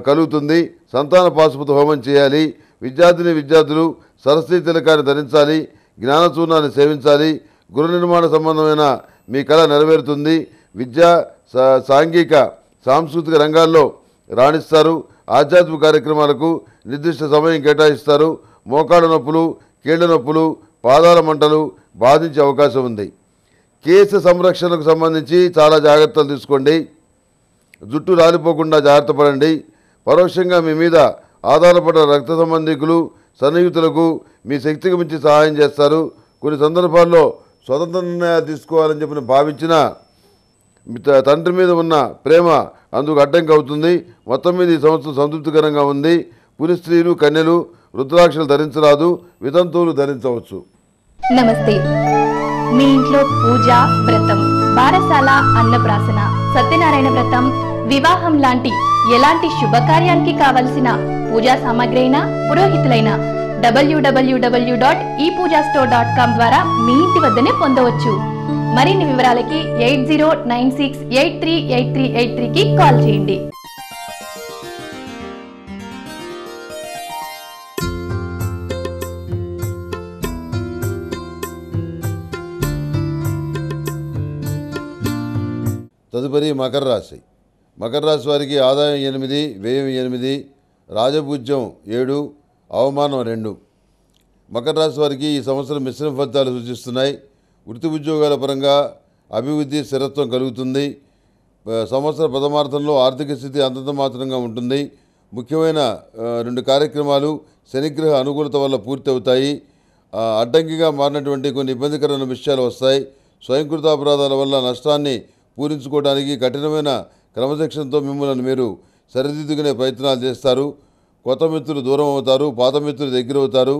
కలుగుతుంది సంతాన పాశుపత హోమం చేయాలి విద్యార్థిని విద్యార్థులు సరస్వతి తిలకాన్ని ధరించాలి జ్ఞానచూర్ణాన్ని సేవించాలి గృహ నిర్మాణ సంబంధమైన మీ కళ నెరవేరుతుంది విద్యా సాంఘిక సాంస్కృతిక రంగాల్లో రాణిస్తారు ఆధ్యాత్మిక కార్యక్రమాలకు నిర్దిష్ట సమయం కేటాయిస్తారు మోకాళ్ళ నొప్పులు కీళ్ల నొప్పులు పాదాల మంటలు బాధించే అవకాశం ఉంది కేసు సంరక్షణకు సంబంధించి చాలా జాగ్రత్తలు తీసుకోండి జుట్టు రాలిపోకుండా జాగ్రత్త పడండి పరోక్షంగా మీ మీద ఆధారపడ్డ రక్త సంబంధికులు సన్నిహితులకు మీ శక్తికి మించి సహాయం చేస్తారు కొన్ని సందర్భాల్లో స్వతంత్ర నిర్ణయాలు తీసుకోవాలని చెప్పిన భావించిన తండ్రి మీద ఉన్న ప్రేమ అందుకు అడ్డంకి అవుతుంది మొత్తం మీద ఈ సంవత్సరం సంతృప్తికరంగా ఉంది పురి స్త్రీలు కన్యలు రుద్రాక్షలు ధరించరాదు వితంతువులు ధరించవచ్చు నమస్తే మీ ఇంట్లో పూజ వ్రతం బారసాల అన్నప్రాసన సత్యనారాయణ వ్రతం వివాహం లాంటి ఎలాంటి శుభకార్యానికి కావలసిన పూజా సామాగ్రి అయినా పురోహితులైనా డబ్ల్యూడబ్ల్యూడబ్ల్యూ dot E Pooja store dot com ద్వారా మీ ఇంటి వద్దనే పొందవచ్చు మరిన్ని వివరాలకి eight zero nine six eight three eight three eight త్రీకి కాల్ చేయండి తదుపరి మకర రాశి మకర రాశి వారికి ఆదాయం ఎనిమిది వ్యయం ఎనిమిది రాజపూజ్యం ఏడు అవమానం రెండు మకర రాశి వారికి ఈ సంవత్సరం మిశ్రమ ఫలితాలు సూచిస్తున్నాయి వృత్తి ఉద్యోగాల పరంగా అభివృద్ధి స్థిరత్వం కలుగుతుంది సంవత్సర ప్రథమార్థంలో ఆర్థిక స్థితి అంతంత మాత్రంగా ఉంటుంది ముఖ్యమైన రెండు కార్యక్రమాలు శనిగ్రహ అనుకూలత వల్ల పూర్తవుతాయి అడ్డంకిగా మారినటువంటి కొన్ని ఇబ్బందికరమైన విషయాలు వస్తాయి అపరాధాల వల్ల నష్టాన్ని పూరించుకోవడానికి కఠినమైన క్రమశిక్షణతో మిమ్మల్ని మీరు సరిదిద్దుకునే ప్రయత్నాలు చేస్తారు కొత్త మిత్రులు దూరం అవుతారు పాత మిత్రులు దగ్గర అవుతారు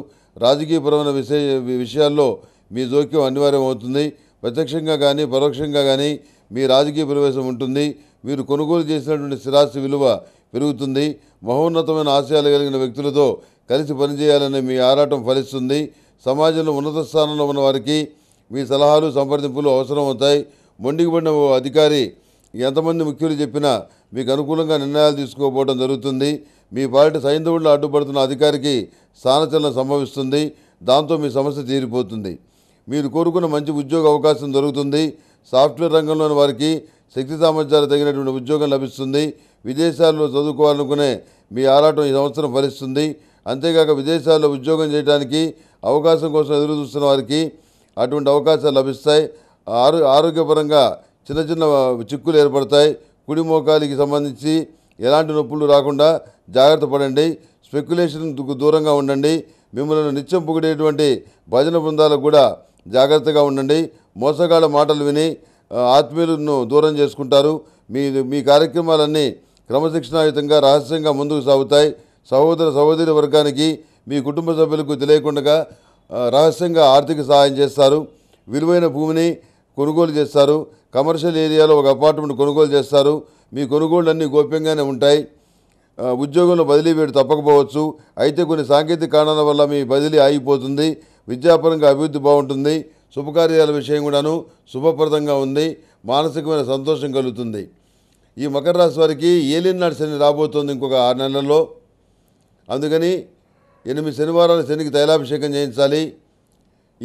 రాజకీయపరమైన విషయ విషయాల్లో మీ జోక్యం అనివార్యం అవుతుంది ప్రత్యక్షంగా కానీ పరోక్షంగా కానీ మీ రాజకీయ ప్రవేశం ఉంటుంది మీరు కొనుగోలు చేసినటువంటి స్థిరాస్తి విలువ పెరుగుతుంది మహోన్నతమైన ఆశయాలు కలిగిన వ్యక్తులతో కలిసి పనిచేయాలనే మీ ఆరాటం ఫలిస్తుంది సమాజంలో ఉన్నత స్థానంలో ఉన్న వారికి మీ సలహాలు సంప్రదింపులు అవసరం అవుతాయి మొండికి అధికారి ఎంతమంది ముఖ్యులు చెప్పినా మీకు అనుకూలంగా నిర్ణయాలు తీసుకోకపోవడం జరుగుతుంది మీ పార్టీ సైంధవుల్లో అడ్డుపడుతున్న అధికారికి స్థానచలనం సంభవిస్తుంది దాంతో మీ సమస్య తీరిపోతుంది మీరు కోరుకున్న మంచి ఉద్యోగ అవకాశం దొరుకుతుంది సాఫ్ట్వేర్ రంగంలోని వారికి శక్తి సామర్థ్యాలు తగినటువంటి ఉద్యోగం లభిస్తుంది విదేశాల్లో చదువుకోవాలనుకునే మీ ఆరాటం ఈ సంవత్సరం ఫలిస్తుంది అంతేకాక విదేశాల్లో ఉద్యోగం చేయడానికి అవకాశం కోసం ఎదురు చూస్తున్న వారికి అటువంటి అవకాశాలు లభిస్తాయి ఆరో ఆరోగ్యపరంగా చిన్న చిన్న చిక్కులు ఏర్పడతాయి కుడి మోకాలికి సంబంధించి ఎలాంటి నొప్పులు రాకుండా జాగ్రత్త పడండి స్పెక్యులేషన్కు దూరంగా ఉండండి మిమ్మల్ని నిత్యం పొగిడేటువంటి భజన బృందాలకు కూడా జాగ్రత్తగా ఉండండి మోసగాళ్ళ మాటలు విని ఆత్మీయులను దూరం చేసుకుంటారు మీ మీ కార్యక్రమాలన్నీ క్రమశిక్షణాయుతంగా రహస్యంగా ముందుకు సాగుతాయి సహోదర సహోదరి వర్గానికి మీ కుటుంబ సభ్యులకు తెలియకుండా రహస్యంగా ఆర్థిక సహాయం చేస్తారు విలువైన భూమిని కొనుగోలు చేస్తారు కమర్షియల్ ఏరియాలో ఒక అపార్ట్మెంట్ కొనుగోలు చేస్తారు మీ కొనుగోళ్ళు అన్నీ గోప్యంగానే ఉంటాయి ఉద్యోగంలో బదిలీ వేడు తప్పకపోవచ్చు అయితే కొన్ని సాంకేతిక కారణాల వల్ల మీ బదిలీ ఆగిపోతుంది విద్యాపరంగా అభివృద్ధి బాగుంటుంది శుభకార్యాల విషయం కూడాను శుభప్రదంగా ఉంది మానసికమైన సంతోషం కలుగుతుంది ఈ మకర రాశి వారికి ఏలినాడు శని రాబోతుంది ఇంకొక ఆరు నెలల్లో అందుకని ఎనిమిది శనివారాలు శనికి తైలాభిషేకం చేయించాలి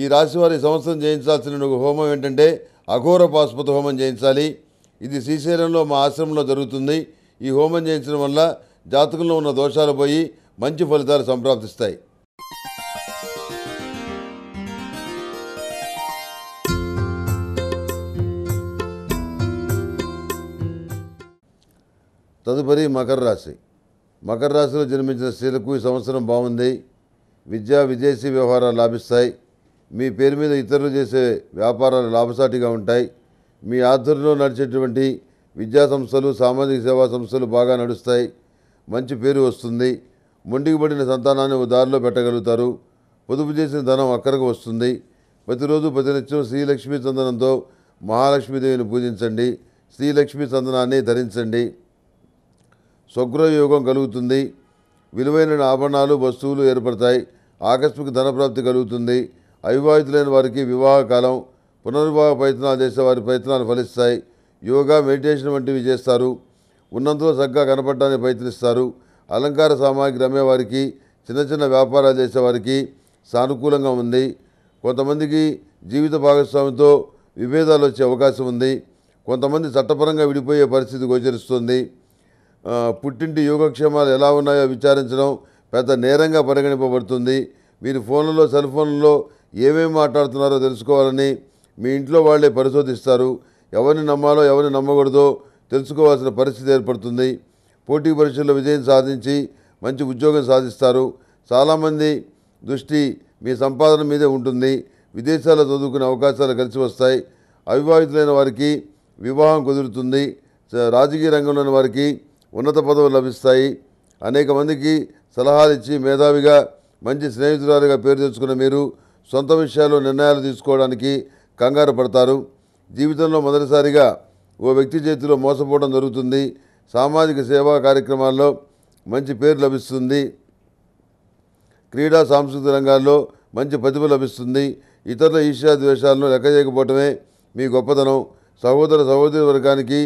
ఈ రాశివారి సంవత్సరం చేయించాల్సిన ఒక హోమం ఏంటంటే అఘోర పాస్పత హోమం చేయించాలి ఇది శ్రీశైలంలో మా ఆశ్రమంలో జరుగుతుంది ఈ హోమం చేయించడం వల్ల జాతకంలో ఉన్న దోషాలు పోయి మంచి ఫలితాలు సంప్రాప్తిస్తాయి తదుపరి మకర రాశి మకర రాశిలో జన్మించిన స్త్రీలకు ఈ సంవత్సరం బాగుంది విద్యా విదేశీ వ్యవహారాలు లాభిస్తాయి మీ పేరు మీద ఇతరులు చేసే వ్యాపారాలు లాభసాటిగా ఉంటాయి మీ ఆధ్వర్యంలో నడిచేటువంటి విద్యా సంస్థలు సామాజిక సేవా సంస్థలు బాగా నడుస్తాయి మంచి పేరు వస్తుంది మొండికిబడిన సంతానాన్ని ఓ దారిలో పెట్టగలుగుతారు పొదుపు చేసిన ధనం అక్కడికి వస్తుంది ప్రతిరోజు ప్రతినిత్యం శ్రీలక్ష్మీ చందనంతో మహాలక్ష్మీదేవిని పూజించండి శ్రీలక్ష్మీ చందనాన్ని ధరించండి స్వగ్రహయోగం కలుగుతుంది విలువైన ఆభరణాలు వస్తువులు ఏర్పడతాయి ఆకస్మిక ధనప్రాప్తి కలుగుతుంది అవివాహితులైన వారికి వివాహ కాలం పునర్వివాహ ప్రయత్నాలు చేసే వారి ప్రయత్నాలు ఫలిస్తాయి యోగా మెడిటేషన్ వంటివి చేస్తారు ఉన్నంతలో చక్కగా కనపడటానికి ప్రయత్నిస్తారు అలంకార సామాగ్రి అమ్మేవారికి చిన్న చిన్న వ్యాపారాలు చేసేవారికి సానుకూలంగా ఉంది కొంతమందికి జీవిత భాగస్వామితో విభేదాలు వచ్చే అవకాశం ఉంది కొంతమంది చట్టపరంగా విడిపోయే పరిస్థితి గోచరిస్తుంది పుట్టింటి యోగక్షేమాలు ఎలా ఉన్నాయో విచారించడం పెద్ద నేరంగా పరిగణింపబడుతుంది మీరు ఫోన్లలో సెల్ ఫోన్లలో ఏమేమి మాట్లాడుతున్నారో తెలుసుకోవాలని మీ ఇంట్లో వాళ్లే పరిశోధిస్తారు ఎవరిని నమ్మాలో ఎవరిని నమ్మకూడదో తెలుసుకోవాల్సిన పరిస్థితి ఏర్పడుతుంది పోటీ పరీక్షల్లో విజయం సాధించి మంచి ఉద్యోగం సాధిస్తారు చాలామంది దృష్టి మీ సంపాదన మీదే ఉంటుంది విదేశాల్లో చదువుకునే అవకాశాలు కలిసి వస్తాయి అవివాహితులైన వారికి వివాహం కుదురుతుంది రాజకీయ రంగంలోని వారికి ఉన్నత పదవులు లభిస్తాయి అనేక మందికి సలహాలు ఇచ్చి మేధావిగా మంచి స్నేహితురాలుగా పేరు తెచ్చుకున్న మీరు సొంత విషయాల్లో నిర్ణయాలు తీసుకోవడానికి కంగారు పడతారు జీవితంలో మొదటిసారిగా ఓ వ్యక్తి చేతిలో మోసపోవడం జరుగుతుంది సామాజిక సేవా కార్యక్రమాల్లో మంచి పేరు లభిస్తుంది క్రీడా సాంస్కృతిక రంగాల్లో మంచి ప్రతిభ లభిస్తుంది ఇతరుల ఈర్ష్యాద్వేషాలను లెక్క చేయకపోవటమే మీ గొప్పతనం సహోదర సహోదరి వర్గానికి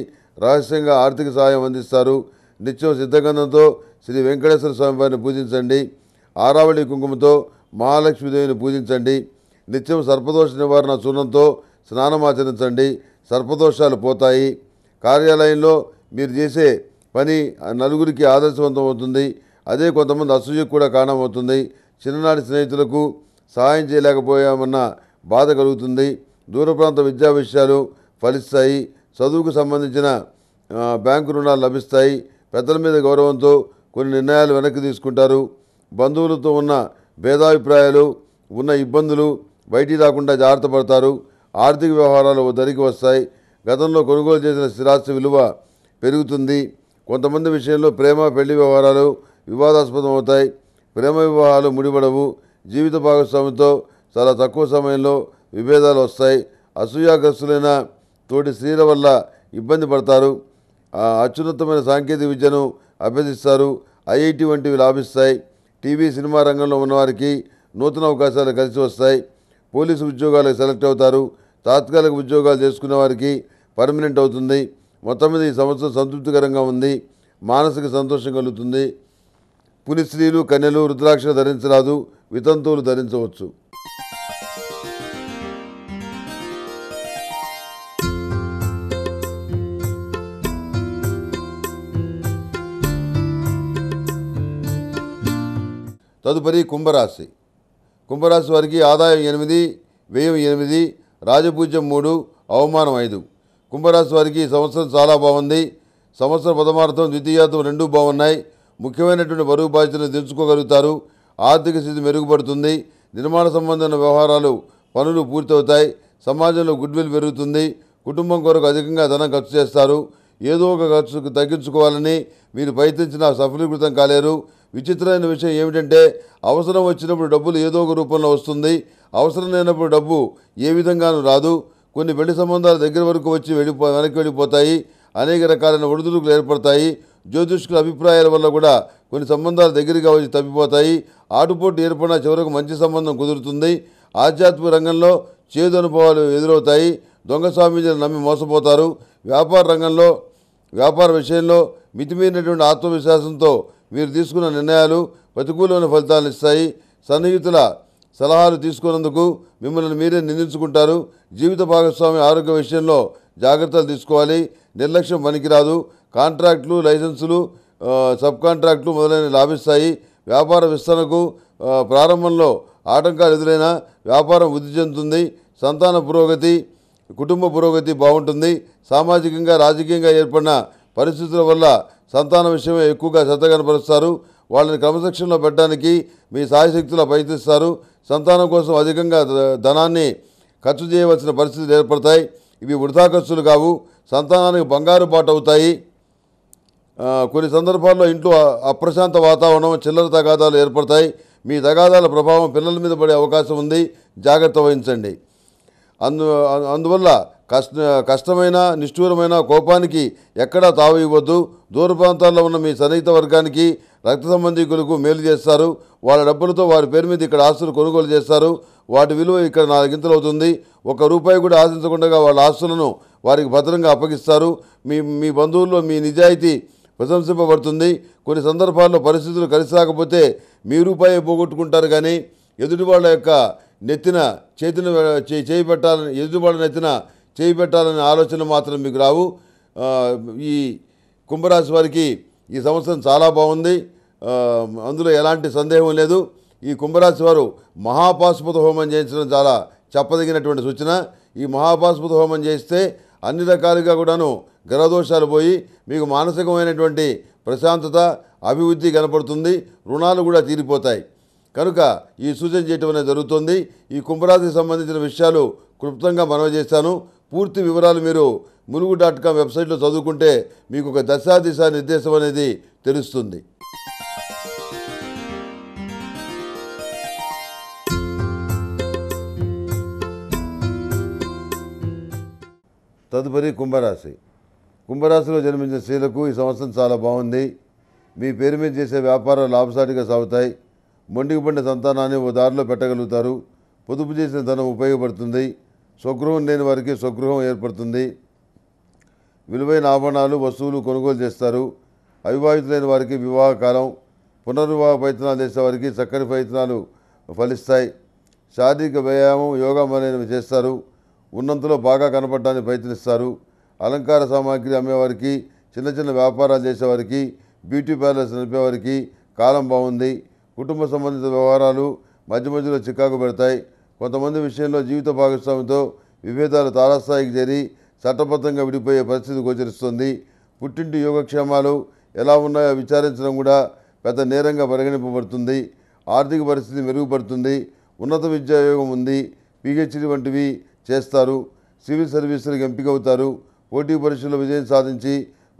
రహస్యంగా ఆర్థిక సహాయం అందిస్తారు నిత్యం సిద్ధగంధంతో శ్రీ వెంకటేశ్వర స్వామి వారిని పూజించండి ఆరావళి కుంకుమతో మహాలక్ష్మీదేవిని పూజించండి నిత్యం సర్పదోష నివారణ చూర్ణంతో స్నానం ఆచరించండి సర్పదోషాలు పోతాయి కార్యాలయంలో మీరు చేసే పని నలుగురికి ఆదర్శవంతం అవుతుంది అదే కొంతమంది అసూయకు కూడా కారణమవుతుంది చిన్ననాటి స్నేహితులకు సహాయం చేయలేకపోయామన్న బాధ కలుగుతుంది దూర ప్రాంత విద్యా విషయాలు ఫలిస్తాయి చదువుకు సంబంధించిన బ్యాంకు రుణాలు లభిస్తాయి పెద్దల మీద గౌరవంతో కొన్ని నిర్ణయాలు వెనక్కి తీసుకుంటారు బంధువులతో ఉన్న భేదాభిప్రాయాలు ఉన్న ఇబ్బందులు బయటి రాకుండా జాగ్రత్త పడతారు ఆర్థిక వ్యవహారాలు ధరికి వస్తాయి గతంలో కొనుగోలు చేసిన స్థిరాస్తి విలువ పెరుగుతుంది కొంతమంది విషయంలో ప్రేమ పెళ్లి వ్యవహారాలు వివాదాస్పదం అవుతాయి ప్రేమ వివాహాలు ముడిపడవు జీవిత భాగస్వామితో చాలా తక్కువ సమయంలో విభేదాలు వస్తాయి అసూయాగ్రస్తులైన తోటి స్త్రీల వల్ల ఇబ్బంది పడతారు అత్యున్నతమైన సాంకేతిక విద్యను అభ్యసిస్తారు ఐఐటి వంటివి లాభిస్తాయి టీవీ సినిమా రంగంలో ఉన్నవారికి నూతన అవకాశాలు కలిసి వస్తాయి పోలీసు ఉద్యోగాలకు సెలెక్ట్ అవుతారు తాత్కాలిక ఉద్యోగాలు చేసుకున్న వారికి పర్మనెంట్ అవుతుంది మొత్తం మీద ఈ సంవత్సరం సంతృప్తికరంగా ఉంది మానసిక సంతోషం కలుగుతుంది స్త్రీలు కన్యలు రుద్రాక్షలు ధరించరాదు వితంతువులు ధరించవచ్చు తదుపరి కుంభరాశి కుంభరాశి వారికి ఆదాయం ఎనిమిది వ్యయం ఎనిమిది రాజపూజ్యం మూడు అవమానం ఐదు కుంభరాశి వారికి సంవత్సరం చాలా బాగుంది సంవత్సర పదమార్థం ద్వితీయార్థం రెండూ బాగున్నాయి ముఖ్యమైనటువంటి బరువు బాధ్యతను దించుకోగలుగుతారు ఆర్థిక స్థితి మెరుగుపడుతుంది నిర్మాణ సంబంధమైన వ్యవహారాలు పనులు పూర్తవుతాయి సమాజంలో గుడ్విల్ పెరుగుతుంది కుటుంబం కొరకు అధికంగా ధనం ఖర్చు చేస్తారు ఏదో ఒక ఖర్చుకు తగ్గించుకోవాలని మీరు ప్రయత్నించినా సఫలీకృతం కాలేరు విచిత్రమైన విషయం ఏమిటంటే అవసరం వచ్చినప్పుడు డబ్బులు ఏదో ఒక రూపంలో వస్తుంది అవసరం లేనప్పుడు డబ్బు ఏ విధంగానూ రాదు కొన్ని పెళ్లి సంబంధాలు దగ్గర వరకు వచ్చి వెళ్ళిపో వెనక్కి వెళ్ళిపోతాయి అనేక రకాలైన ఒడిదుడుకులు ఏర్పడతాయి జ్యోతిష్కుల అభిప్రాయాల వల్ల కూడా కొన్ని సంబంధాలు దగ్గరగా వచ్చి తప్పిపోతాయి ఆటుపోటు ఏర్పడిన చివరకు మంచి సంబంధం కుదురుతుంది ఆధ్యాత్మిక రంగంలో చేదు అనుభవాలు ఎదురవుతాయి దొంగ స్వామీజీలు నమ్మి మోసపోతారు వ్యాపార రంగంలో వ్యాపార విషయంలో మితిమీరినటువంటి ఆత్మవిశ్వాసంతో వీరు తీసుకున్న నిర్ణయాలు ప్రతికూలమైన ఫలితాలను ఇస్తాయి సన్నిహితుల సలహాలు తీసుకున్నందుకు మిమ్మల్ని మీరే నిందించుకుంటారు జీవిత భాగస్వామి ఆరోగ్య విషయంలో జాగ్రత్తలు తీసుకోవాలి నిర్లక్ష్యం పనికిరాదు కాంట్రాక్టులు లైసెన్సులు సబ్ కాంట్రాక్టులు మొదలైనవి లాభిస్తాయి వ్యాపార విస్తరణకు ప్రారంభంలో ఆటంకాలు ఎదురైన వ్యాపారం వృద్ధి చెందుతుంది సంతాన పురోగతి కుటుంబ పురోగతి బాగుంటుంది సామాజికంగా రాజకీయంగా ఏర్పడిన పరిస్థితుల వల్ల సంతానం విషయమే ఎక్కువగా శ్రద్ధ కనపరుస్తారు వాళ్ళని క్రమశిక్షణలో పెట్టడానికి మీ సాయశక్తుల ప్రయత్నిస్తారు సంతానం కోసం అధికంగా ధనాన్ని ఖర్చు చేయవలసిన పరిస్థితులు ఏర్పడతాయి ఇవి వృధా ఖర్చులు కావు సంతానానికి బంగారు పాటు అవుతాయి కొన్ని సందర్భాల్లో ఇంట్లో అప్రశాంత వాతావరణం చిల్లర తగాదాలు ఏర్పడతాయి మీ తగాదాల ప్రభావం పిల్లల మీద పడే అవకాశం ఉంది జాగ్రత్త వహించండి అందు అందువల్ల కష్ట కష్టమైన నిష్ఠూరమైన కోపానికి ఎక్కడా తావు ఇవ్వద్దు దూర ప్రాంతాల్లో ఉన్న మీ సన్నిహిత వర్గానికి రక్త సంబంధికులకు మేలు చేస్తారు వాళ్ళ డబ్బులతో వారి పేరు మీద ఇక్కడ ఆస్తులు కొనుగోలు చేస్తారు వాటి విలువ ఇక్కడ నాలుగింతలు అవుతుంది ఒక రూపాయి కూడా ఆశించకుండా వాళ్ళ ఆస్తులను వారికి భద్రంగా అప్పగిస్తారు మీ మీ బంధువుల్లో మీ నిజాయితీ ప్రశంసింపబడుతుంది కొన్ని సందర్భాల్లో పరిస్థితులు కలిసి రాకపోతే మీ రూపాయి పోగొట్టుకుంటారు కానీ ఎదుటి వాళ్ళ యొక్క నెత్తిన చేతిని చేయి పెట్టాలని ఎదుటి వాళ్ళ నెత్తిన చేపెట్టాలనే ఆలోచన మాత్రం మీకు రావు ఈ కుంభరాశి వారికి ఈ సంవత్సరం చాలా బాగుంది అందులో ఎలాంటి సందేహం లేదు ఈ కుంభరాశి వారు మహాపాశుపత హోమం చేయించడం చాలా చెప్పదగినటువంటి సూచన ఈ మహాపాశుపత హోమం చేస్తే అన్ని రకాలుగా కూడాను గ్రహదోషాలు పోయి మీకు మానసికమైనటువంటి ప్రశాంతత అభివృద్ధి కనపడుతుంది రుణాలు కూడా తీరిపోతాయి కనుక ఈ సూచన చేయటం అనేది జరుగుతుంది ఈ కుంభరాశికి సంబంధించిన విషయాలు క్లుప్తంగా మనవి చేశాను పూర్తి వివరాలు మీరు మునుగు డాట్ కామ్ వెబ్సైట్లో చదువుకుంటే మీకు ఒక దశా దిశా నిర్దేశం అనేది తెలుస్తుంది తదుపరి కుంభరాశి కుంభరాశిలో జన్మించిన స్త్రీలకు ఈ సంవత్సరం చాలా బాగుంది మీ పేరు మీద చేసే వ్యాపారాలు లాభసాటిగా సాగుతాయి మొండికి పడిన సంతానాన్ని ఓ దారిలో పెట్టగలుగుతారు పొదుపు చేసిన ధనం ఉపయోగపడుతుంది స్వగృహం లేని వారికి స్వగృహం ఏర్పడుతుంది విలువైన ఆభరణాలు వస్తువులు కొనుగోలు చేస్తారు లేని వారికి వివాహ కాలం పునర్వివాహ ప్రయత్నాలు చేసే వారికి చక్కని ప్రయత్నాలు ఫలిస్తాయి శారీరక వ్యాయామం యోగా మొదలైనవి చేస్తారు ఉన్నంతలో బాగా కనపడడానికి ప్రయత్నిస్తారు అలంకార సామాగ్రి అమ్మేవారికి చిన్న చిన్న వ్యాపారాలు చేసేవారికి బ్యూటీ పార్లర్స్ నడిపేవారికి కాలం బాగుంది కుటుంబ సంబంధిత వ్యవహారాలు మధ్య మధ్యలో చిక్కాకు పెడతాయి కొంతమంది విషయంలో జీవిత భాగస్వామితో విభేదాలు తారాస్థాయికి చేరి చట్టబద్ధంగా విడిపోయే పరిస్థితి గోచరిస్తుంది పుట్టింటి యోగక్షేమాలు ఎలా ఉన్నాయో విచారించడం కూడా పెద్ద నేరంగా పరిగణింపబడుతుంది ఆర్థిక పరిస్థితి మెరుగుపడుతుంది ఉన్నత విద్యాయోగం ఉంది పిహెచ్డి వంటివి చేస్తారు సివిల్ సర్వీసులకు అవుతారు పోటీ పరీక్షల్లో విజయం సాధించి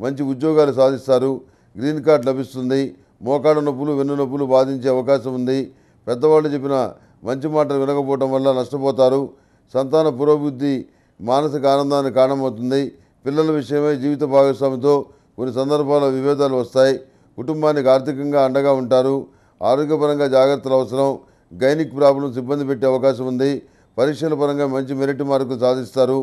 మంచి ఉద్యోగాలు సాధిస్తారు గ్రీన్ కార్డ్ లభిస్తుంది మోకాడు నొప్పులు వెన్ను నొప్పులు బాధించే అవకాశం ఉంది పెద్దవాళ్ళు చెప్పిన మంచి మాటలు వినకపోవటం వల్ల నష్టపోతారు సంతాన పురోభివృద్ధి మానసిక ఆనందానికి కారణమవుతుంది పిల్లల విషయమై జీవిత భాగస్వామితో కొన్ని సందర్భాల్లో విభేదాలు వస్తాయి కుటుంబానికి ఆర్థికంగా అండగా ఉంటారు ఆరోగ్యపరంగా జాగ్రత్తలు అవసరం గైనిక్ ప్రాబ్లం సిబ్బంది పెట్టే అవకాశం ఉంది పరీక్షల పరంగా మంచి మెరిట్ మార్కులు సాధిస్తారు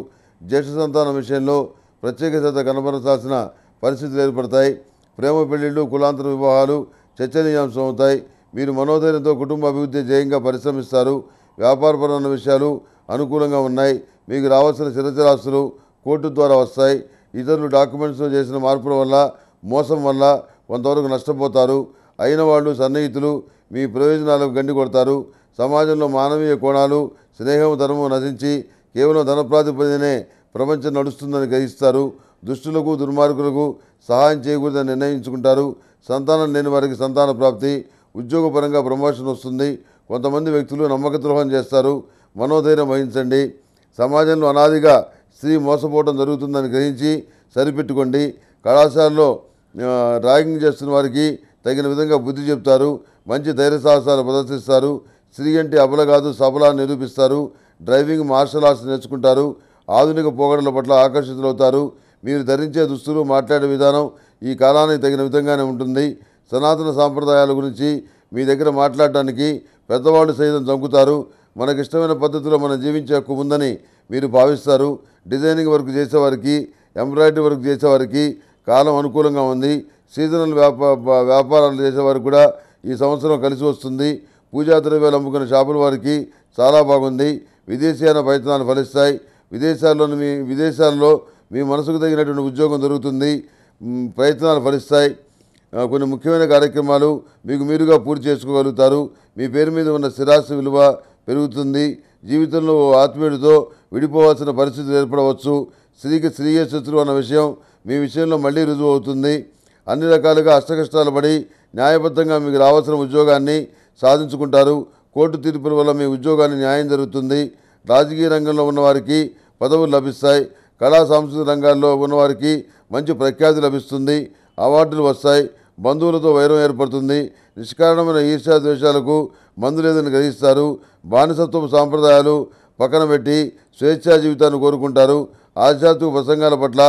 జ్యేష్ఠ సంతానం విషయంలో శ్రద్ధ కనబరచాల్సిన పరిస్థితులు ఏర్పడతాయి ప్రేమ పెళ్లిళ్ళు కులాంతర వివాహాలు చర్చనీయాంశం అవుతాయి మీరు మనోధైర్యంతో కుటుంబ అభివృద్ధి జయంగా పరిశ్రమిస్తారు వ్యాపారపరమైన విషయాలు అనుకూలంగా ఉన్నాయి మీకు రావాల్సిన చిరచరాస్తులు కోర్టు ద్వారా వస్తాయి ఇతరులు డాక్యుమెంట్స్లో చేసిన మార్పుల వల్ల మోసం వల్ల కొంతవరకు నష్టపోతారు అయిన వాళ్ళు సన్నిహితులు మీ ప్రయోజనాలకు గండి కొడతారు సమాజంలో మానవీయ కోణాలు స్నేహం ధర్మం నశించి కేవలం ధన ప్రపంచం నడుస్తుందని గ్రహిస్తారు దుష్టులకు దుర్మార్గులకు సహాయం చేయకూడదని నిర్ణయించుకుంటారు సంతానం లేని వారికి సంతాన ప్రాప్తి ఉద్యోగపరంగా ప్రమోషన్ వస్తుంది కొంతమంది వ్యక్తులు నమ్మక ద్రోహం చేస్తారు మనోధైర్యం వహించండి సమాజంలో అనాదిగా స్త్రీ మోసపోవడం జరుగుతుందని గ్రహించి సరిపెట్టుకోండి కళాశాలలో ర్యాగింగ్ చేస్తున్న వారికి తగిన విధంగా బుద్ధి చెప్తారు మంచి ధైర్య సాహసాలు ప్రదర్శిస్తారు స్త్రీ అంటే అబల కాదు సబలా నిరూపిస్తారు డ్రైవింగ్ మార్షల్ ఆర్ట్స్ నేర్చుకుంటారు ఆధునిక పోగడల పట్ల ఆకర్షితులవుతారు మీరు ధరించే దుస్తులు మాట్లాడే విధానం ఈ కాలానికి తగిన విధంగానే ఉంటుంది సనాతన సాంప్రదాయాల గురించి మీ దగ్గర మాట్లాడటానికి పెద్దవాళ్ళు సైతం చంపుతారు మనకిష్టమైన పద్ధతిలో మనం జీవించే హక్కు ఉందని మీరు భావిస్తారు డిజైనింగ్ వర్క్ చేసేవారికి ఎంబ్రాయిడరీ వర్క్ చేసేవారికి కాలం అనుకూలంగా ఉంది సీజనల్ వ్యాపా వ్యాపారాలు చేసేవారికి కూడా ఈ సంవత్సరం కలిసి వస్తుంది పూజా ద్రవ్యాలు అమ్ముకునే షాపుల వారికి చాలా బాగుంది విదేశీయాన ప్రయత్నాలు ఫలిస్తాయి విదేశాల్లోని మీ విదేశాల్లో మీ మనసుకు తగినటువంటి ఉద్యోగం దొరుకుతుంది ప్రయత్నాలు ఫలిస్తాయి కొన్ని ముఖ్యమైన కార్యక్రమాలు మీకు మీరుగా పూర్తి చేసుకోగలుగుతారు మీ పేరు మీద ఉన్న స్థిరాస్తి విలువ పెరుగుతుంది జీవితంలో ఓ ఆత్మీయుడితో విడిపోవాల్సిన పరిస్థితి ఏర్పడవచ్చు స్త్రీకి స్త్రీయే శత్రువు అన్న విషయం మీ విషయంలో మళ్ళీ రుజువు అవుతుంది అన్ని రకాలుగా అష్టకష్టాలు పడి న్యాయబద్ధంగా మీకు రావాల్సిన ఉద్యోగాన్ని సాధించుకుంటారు కోర్టు తీర్పుల వల్ల మీ ఉద్యోగాన్ని న్యాయం జరుగుతుంది రాజకీయ రంగంలో ఉన్నవారికి పదవులు లభిస్తాయి కళా సాంస్కృతిక రంగాల్లో ఉన్నవారికి మంచి ప్రఖ్యాతి లభిస్తుంది అవార్డులు వస్తాయి బంధువులతో వైరం ఏర్పడుతుంది నిష్కారణమైన ఈర్ష్యా ద్వేషాలకు మందు లేదని గ్రహిస్తారు బానిసత్వం సాంప్రదాయాలు పక్కన పెట్టి స్వేచ్ఛా జీవితాన్ని కోరుకుంటారు ఆధ్యాత్మిక ప్రసంగాల పట్ల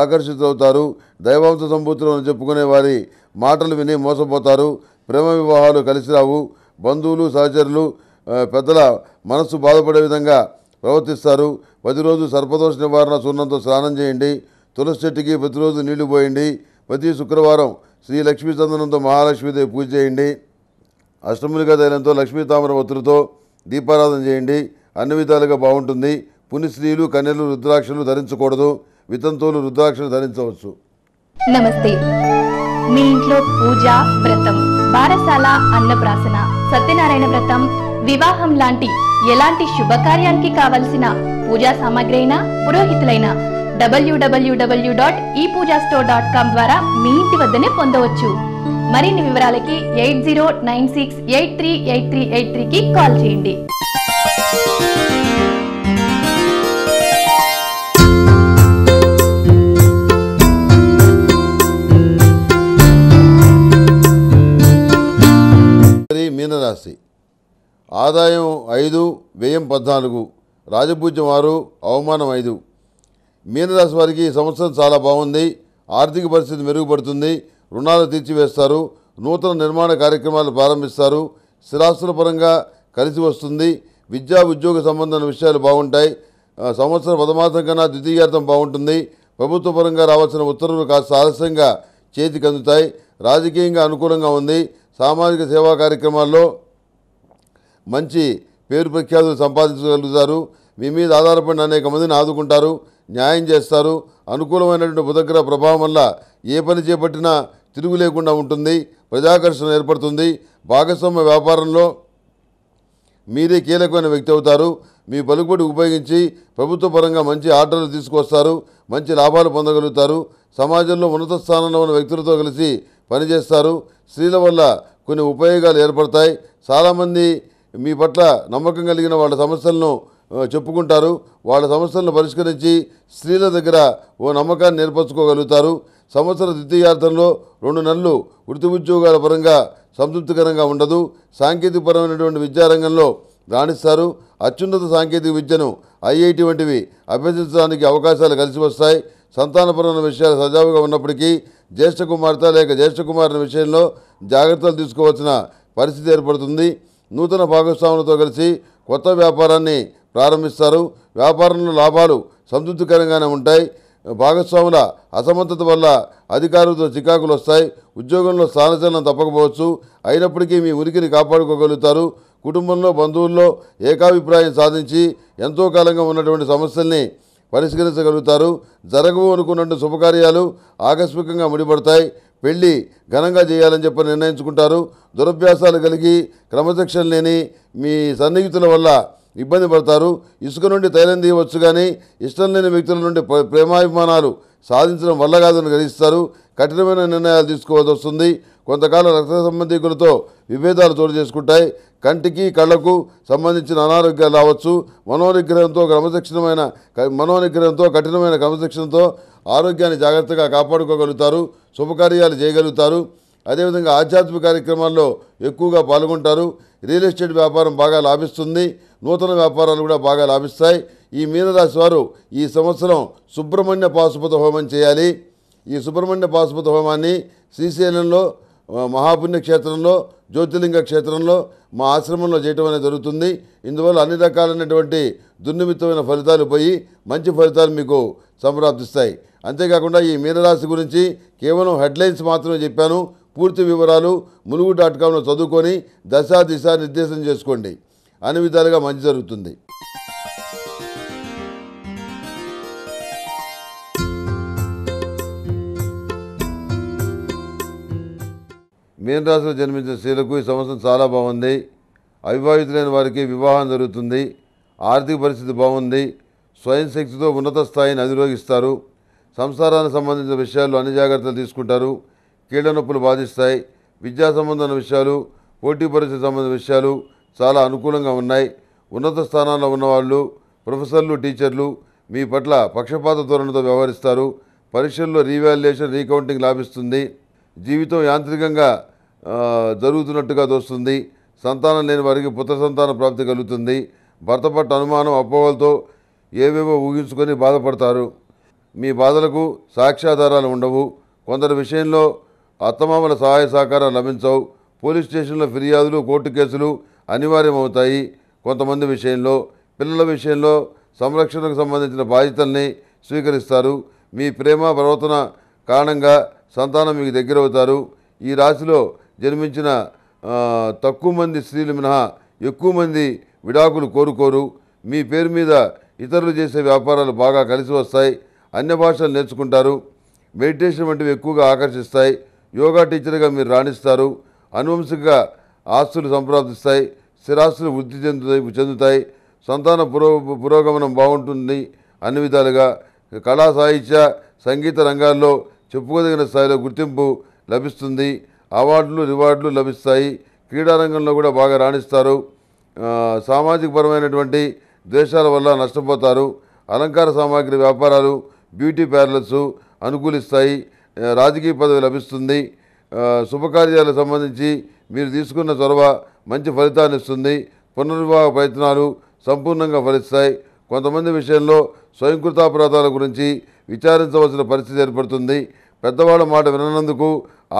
ఆకర్షితులవుతారు దైవాంశ సంబూతులను చెప్పుకునే వారి మాటలు విని మోసపోతారు ప్రేమ వివాహాలు కలిసి రావు బంధువులు సహచరులు పెద్దల మనస్సు బాధపడే విధంగా ప్రవర్తిస్తారు ప్రతిరోజు సర్పదోష నివారణ సున్నంతో స్నానం చేయండి తులసి చెట్టుకి ప్రతిరోజు నీళ్లు పోయండి ప్రతి శుక్రవారం శ్రీ లక్ష్మీ చందనంతో మహాలక్ష్మీదేవి పూజ చేయండి అష్టములిగా తైలంతో లక్ష్మీ తామర ఒత్తులతో దీపారాధన చేయండి అన్ని విధాలుగా బాగుంటుంది పునిశ్రీలు కన్యలు రుద్రాక్షలు ధరించకూడదు వితంతువులు రుద్రాక్షలు ధరించవచ్చు నమస్తే మీ ఇంట్లో పూజ వ్రతం బారసాల అన్నప్రాసన సత్యనారాయణ వ్రతం వివాహం లాంటి ఎలాంటి శుభకార్యానికి కావలసిన పూజా సామాగ్రి అయినా పురోహితులైనా డబ్ల్యూడబ్ల్యూడబ్ల్యూ dot E Pooja store dot com ద్వారా మీ ఇంటి వద్దనే పొందవచ్చు మరిన్ని వివరాలకి eight zero nine six eight three eight three eight త్రీకి కాల్ చేయండి మీనరాశి ఆదాయం ఐదు వ్యయం పద్నాలుగు రాజపూజ్యం ఆరు అవమానం ఐదు మీనరాశి వారికి ఈ సంవత్సరం చాలా బాగుంది ఆర్థిక పరిస్థితి మెరుగుపడుతుంది రుణాలు తీర్చివేస్తారు నూతన నిర్మాణ కార్యక్రమాలు ప్రారంభిస్తారు స్థిరాస్తుల పరంగా కలిసి వస్తుంది విద్యా ఉద్యోగ సంబంధమైన విషయాలు బాగుంటాయి సంవత్సరం పదమాసం కన్నా ద్వితీయార్థం బాగుంటుంది ప్రభుత్వ పరంగా రావాల్సిన ఉత్తర్వులు కాస్త ఆలస్యంగా చేతికి అందుతాయి రాజకీయంగా అనుకూలంగా ఉంది సామాజిక సేవా కార్యక్రమాల్లో మంచి పేరు ప్రఖ్యాతులు సంపాదించగలుగుతారు మీ మీద ఆధారపడిన అనేక మందిని ఆదుకుంటారు న్యాయం చేస్తారు అనుకూలమైనటువంటి బుధగ్రహ ప్రభావం వల్ల ఏ పని చేపట్టినా తిరుగు లేకుండా ఉంటుంది ప్రజాకర్షణ ఏర్పడుతుంది భాగస్వామ్య వ్యాపారంలో మీరే కీలకమైన వ్యక్తి అవుతారు మీ పలుకుబడి ఉపయోగించి ప్రభుత్వ పరంగా మంచి ఆర్డర్లు తీసుకొస్తారు మంచి లాభాలు పొందగలుగుతారు సమాజంలో ఉన్నత స్థానంలో ఉన్న వ్యక్తులతో కలిసి పనిచేస్తారు స్త్రీల వల్ల కొన్ని ఉపయోగాలు ఏర్పడతాయి చాలామంది మీ పట్ల నమ్మకం కలిగిన వాళ్ళ సమస్యలను చెప్పుకుంటారు వాళ్ళ సమస్యలను పరిష్కరించి స్త్రీల దగ్గర ఓ నమ్మకాన్ని నేర్పరచుకోగలుగుతారు సంవత్సర ద్వితీయార్థంలో రెండు నెలలు వృత్తి ఉద్యోగాల పరంగా సంతృప్తికరంగా ఉండదు సాంకేతికపరమైనటువంటి విద్యారంగంలో రాణిస్తారు అత్యున్నత సాంకేతిక విద్యను ఐఐటి వంటివి అభ్యసించడానికి అవకాశాలు కలిసి వస్తాయి సంతానపరమైన విషయాలు సజావుగా ఉన్నప్పటికీ జ్యేష్ఠ కుమార్తె లేక జ్యేష్ఠ కుమారుని విషయంలో జాగ్రత్తలు తీసుకోవాల్సిన పరిస్థితి ఏర్పడుతుంది నూతన భాగస్వాములతో కలిసి కొత్త వ్యాపారాన్ని ప్రారంభిస్తారు వ్యాపారంలో లాభాలు సంతృప్తికరంగానే ఉంటాయి భాగస్వాముల అసమర్థత వల్ల అధికారులతో చికాకులు వస్తాయి ఉద్యోగంలో స్థానచలనం తప్పకపోవచ్చు అయినప్పటికీ మీ ఉనికిని కాపాడుకోగలుగుతారు కుటుంబంలో బంధువుల్లో ఏకాభిప్రాయం సాధించి ఎంతో కాలంగా ఉన్నటువంటి సమస్యల్ని పరిష్కరించగలుగుతారు జరగవు అనుకున్నట్టు శుభకార్యాలు ఆకస్మికంగా ముడిపడతాయి పెళ్లి ఘనంగా చేయాలని చెప్పి నిర్ణయించుకుంటారు దురభ్యాసాలు కలిగి క్రమశిక్షణ లేని మీ సన్నిహితుల వల్ల ఇబ్బంది పడతారు ఇసుక నుండి తైలం తీయవచ్చు కానీ ఇష్టం లేని వ్యక్తుల నుండి ప్రేమాభిమానాలు సాధించడం వల్ల కాదని గ్రహిస్తారు కఠినమైన నిర్ణయాలు తీసుకోవాల్సి వస్తుంది కొంతకాలం రక్త సంబంధికులతో విభేదాలు చోటు చేసుకుంటాయి కంటికి కళ్ళకు సంబంధించిన అనారోగ్యాలు రావచ్చు మనోనిగ్రహంతో క్రమశిక్షణమైన మనోనిగ్రహంతో కఠినమైన క్రమశిక్షణతో ఆరోగ్యాన్ని జాగ్రత్తగా కాపాడుకోగలుగుతారు శుభకార్యాలు చేయగలుగుతారు అదేవిధంగా ఆధ్యాత్మిక కార్యక్రమాల్లో ఎక్కువగా పాల్గొంటారు రియల్ ఎస్టేట్ వ్యాపారం బాగా లాభిస్తుంది నూతన వ్యాపారాలు కూడా బాగా లాభిస్తాయి ఈ మీనరాశి వారు ఈ సంవత్సరం సుబ్రహ్మణ్య పాశుపత హోమం చేయాలి ఈ సుబ్రహ్మణ్య పాశుపత హోమాన్ని శ్రీశైలంలో మహాపుణ్య క్షేత్రంలో క్షేత్రంలో మా ఆశ్రమంలో చేయటం అనేది జరుగుతుంది ఇందువల్ల అన్ని రకాలైనటువంటి దుర్నిమిత్తమైన ఫలితాలు పోయి మంచి ఫలితాలు మీకు సంప్రాప్తిస్తాయి అంతేకాకుండా ఈ మీనరాశి గురించి కేవలం హెడ్లైన్స్ మాత్రమే చెప్పాను పూర్తి వివరాలు ములుగు డాట్ కామ్లో చదువుకొని దశా దిశ నిర్దేశం చేసుకోండి అన్ని విధాలుగా మంచి జరుగుతుంది మీనరాశిలో జన్మించిన స్త్రీలకు ఈ సంవత్సరం చాలా బాగుంది అవివాహితులైన వారికి వివాహం జరుగుతుంది ఆర్థిక పరిస్థితి బాగుంది స్వయం శక్తితో ఉన్నత స్థాయిని అధిరోగిస్తారు సంసారానికి సంబంధించిన విషయాల్లో అన్ని జాగ్రత్తలు తీసుకుంటారు కీడనొప్పులు బాధిస్తాయి విద్యా సంబంధమైన విషయాలు పోటీ పరీక్ష సంబంధ విషయాలు చాలా అనుకూలంగా ఉన్నాయి ఉన్నత స్థానాల్లో ఉన్నవాళ్ళు ప్రొఫెసర్లు టీచర్లు మీ పట్ల పక్షపాత ధోరణితో వ్యవహరిస్తారు పరీక్షల్లో రీవాల్యుయేషన్ రీకౌంటింగ్ లాభిస్తుంది జీవితం యాంత్రికంగా జరుగుతున్నట్టుగా దోస్తుంది సంతానం లేని వారికి పుత్ర సంతాన ప్రాప్తి కలుగుతుంది భర్త పట్ల అనుమానం అపోహలతో ఏవేవో ఊహించుకొని బాధపడతారు మీ బాధలకు సాక్ష్యాధారాలు ఉండవు కొందరి విషయంలో అత్తమామల సహాయ సహకారాలు లభించవు పోలీస్ స్టేషన్ల ఫిర్యాదులు కోర్టు కేసులు అనివార్యమవుతాయి కొంతమంది విషయంలో పిల్లల విషయంలో సంరక్షణకు సంబంధించిన బాధ్యతల్ని స్వీకరిస్తారు మీ ప్రేమ ప్రవర్తన కారణంగా సంతానం మీకు దగ్గరవుతారు ఈ రాశిలో జన్మించిన తక్కువ మంది స్త్రీలు మినహా ఎక్కువ మంది విడాకులు కోరుకోరు మీ పేరు మీద ఇతరులు చేసే వ్యాపారాలు బాగా కలిసి వస్తాయి అన్య భాషలు నేర్చుకుంటారు మెడిటేషన్ వంటివి ఎక్కువగా ఆకర్షిస్తాయి యోగా టీచర్గా మీరు రాణిస్తారు అనువంశిక ఆస్తులు సంప్రాప్తిస్తాయి స్థిరాస్తులు వృద్ధి చెందుతాయి చెందుతాయి సంతాన పురో పురోగమనం బాగుంటుంది అన్ని విధాలుగా కళా సాహిత్య సంగీత రంగాల్లో చెప్పుకోదగిన స్థాయిలో గుర్తింపు లభిస్తుంది అవార్డులు రివార్డులు లభిస్తాయి క్రీడారంగంలో కూడా బాగా రాణిస్తారు సామాజికపరమైనటువంటి ద్వేషాల వల్ల నష్టపోతారు అలంకార సామాగ్రి వ్యాపారాలు బ్యూటీ పార్లర్సు అనుకూలిస్తాయి రాజకీయ పదవి లభిస్తుంది శుభకార్యాలకు సంబంధించి మీరు తీసుకున్న చొరవ మంచి ఫలితాన్ని ఇస్తుంది పునర్వివాహ ప్రయత్నాలు సంపూర్ణంగా ఫలిస్తాయి కొంతమంది విషయంలో స్వయంకృతాపరాధాల గురించి విచారించవలసిన పరిస్థితి ఏర్పడుతుంది పెద్దవాళ్ళ మాట విననందుకు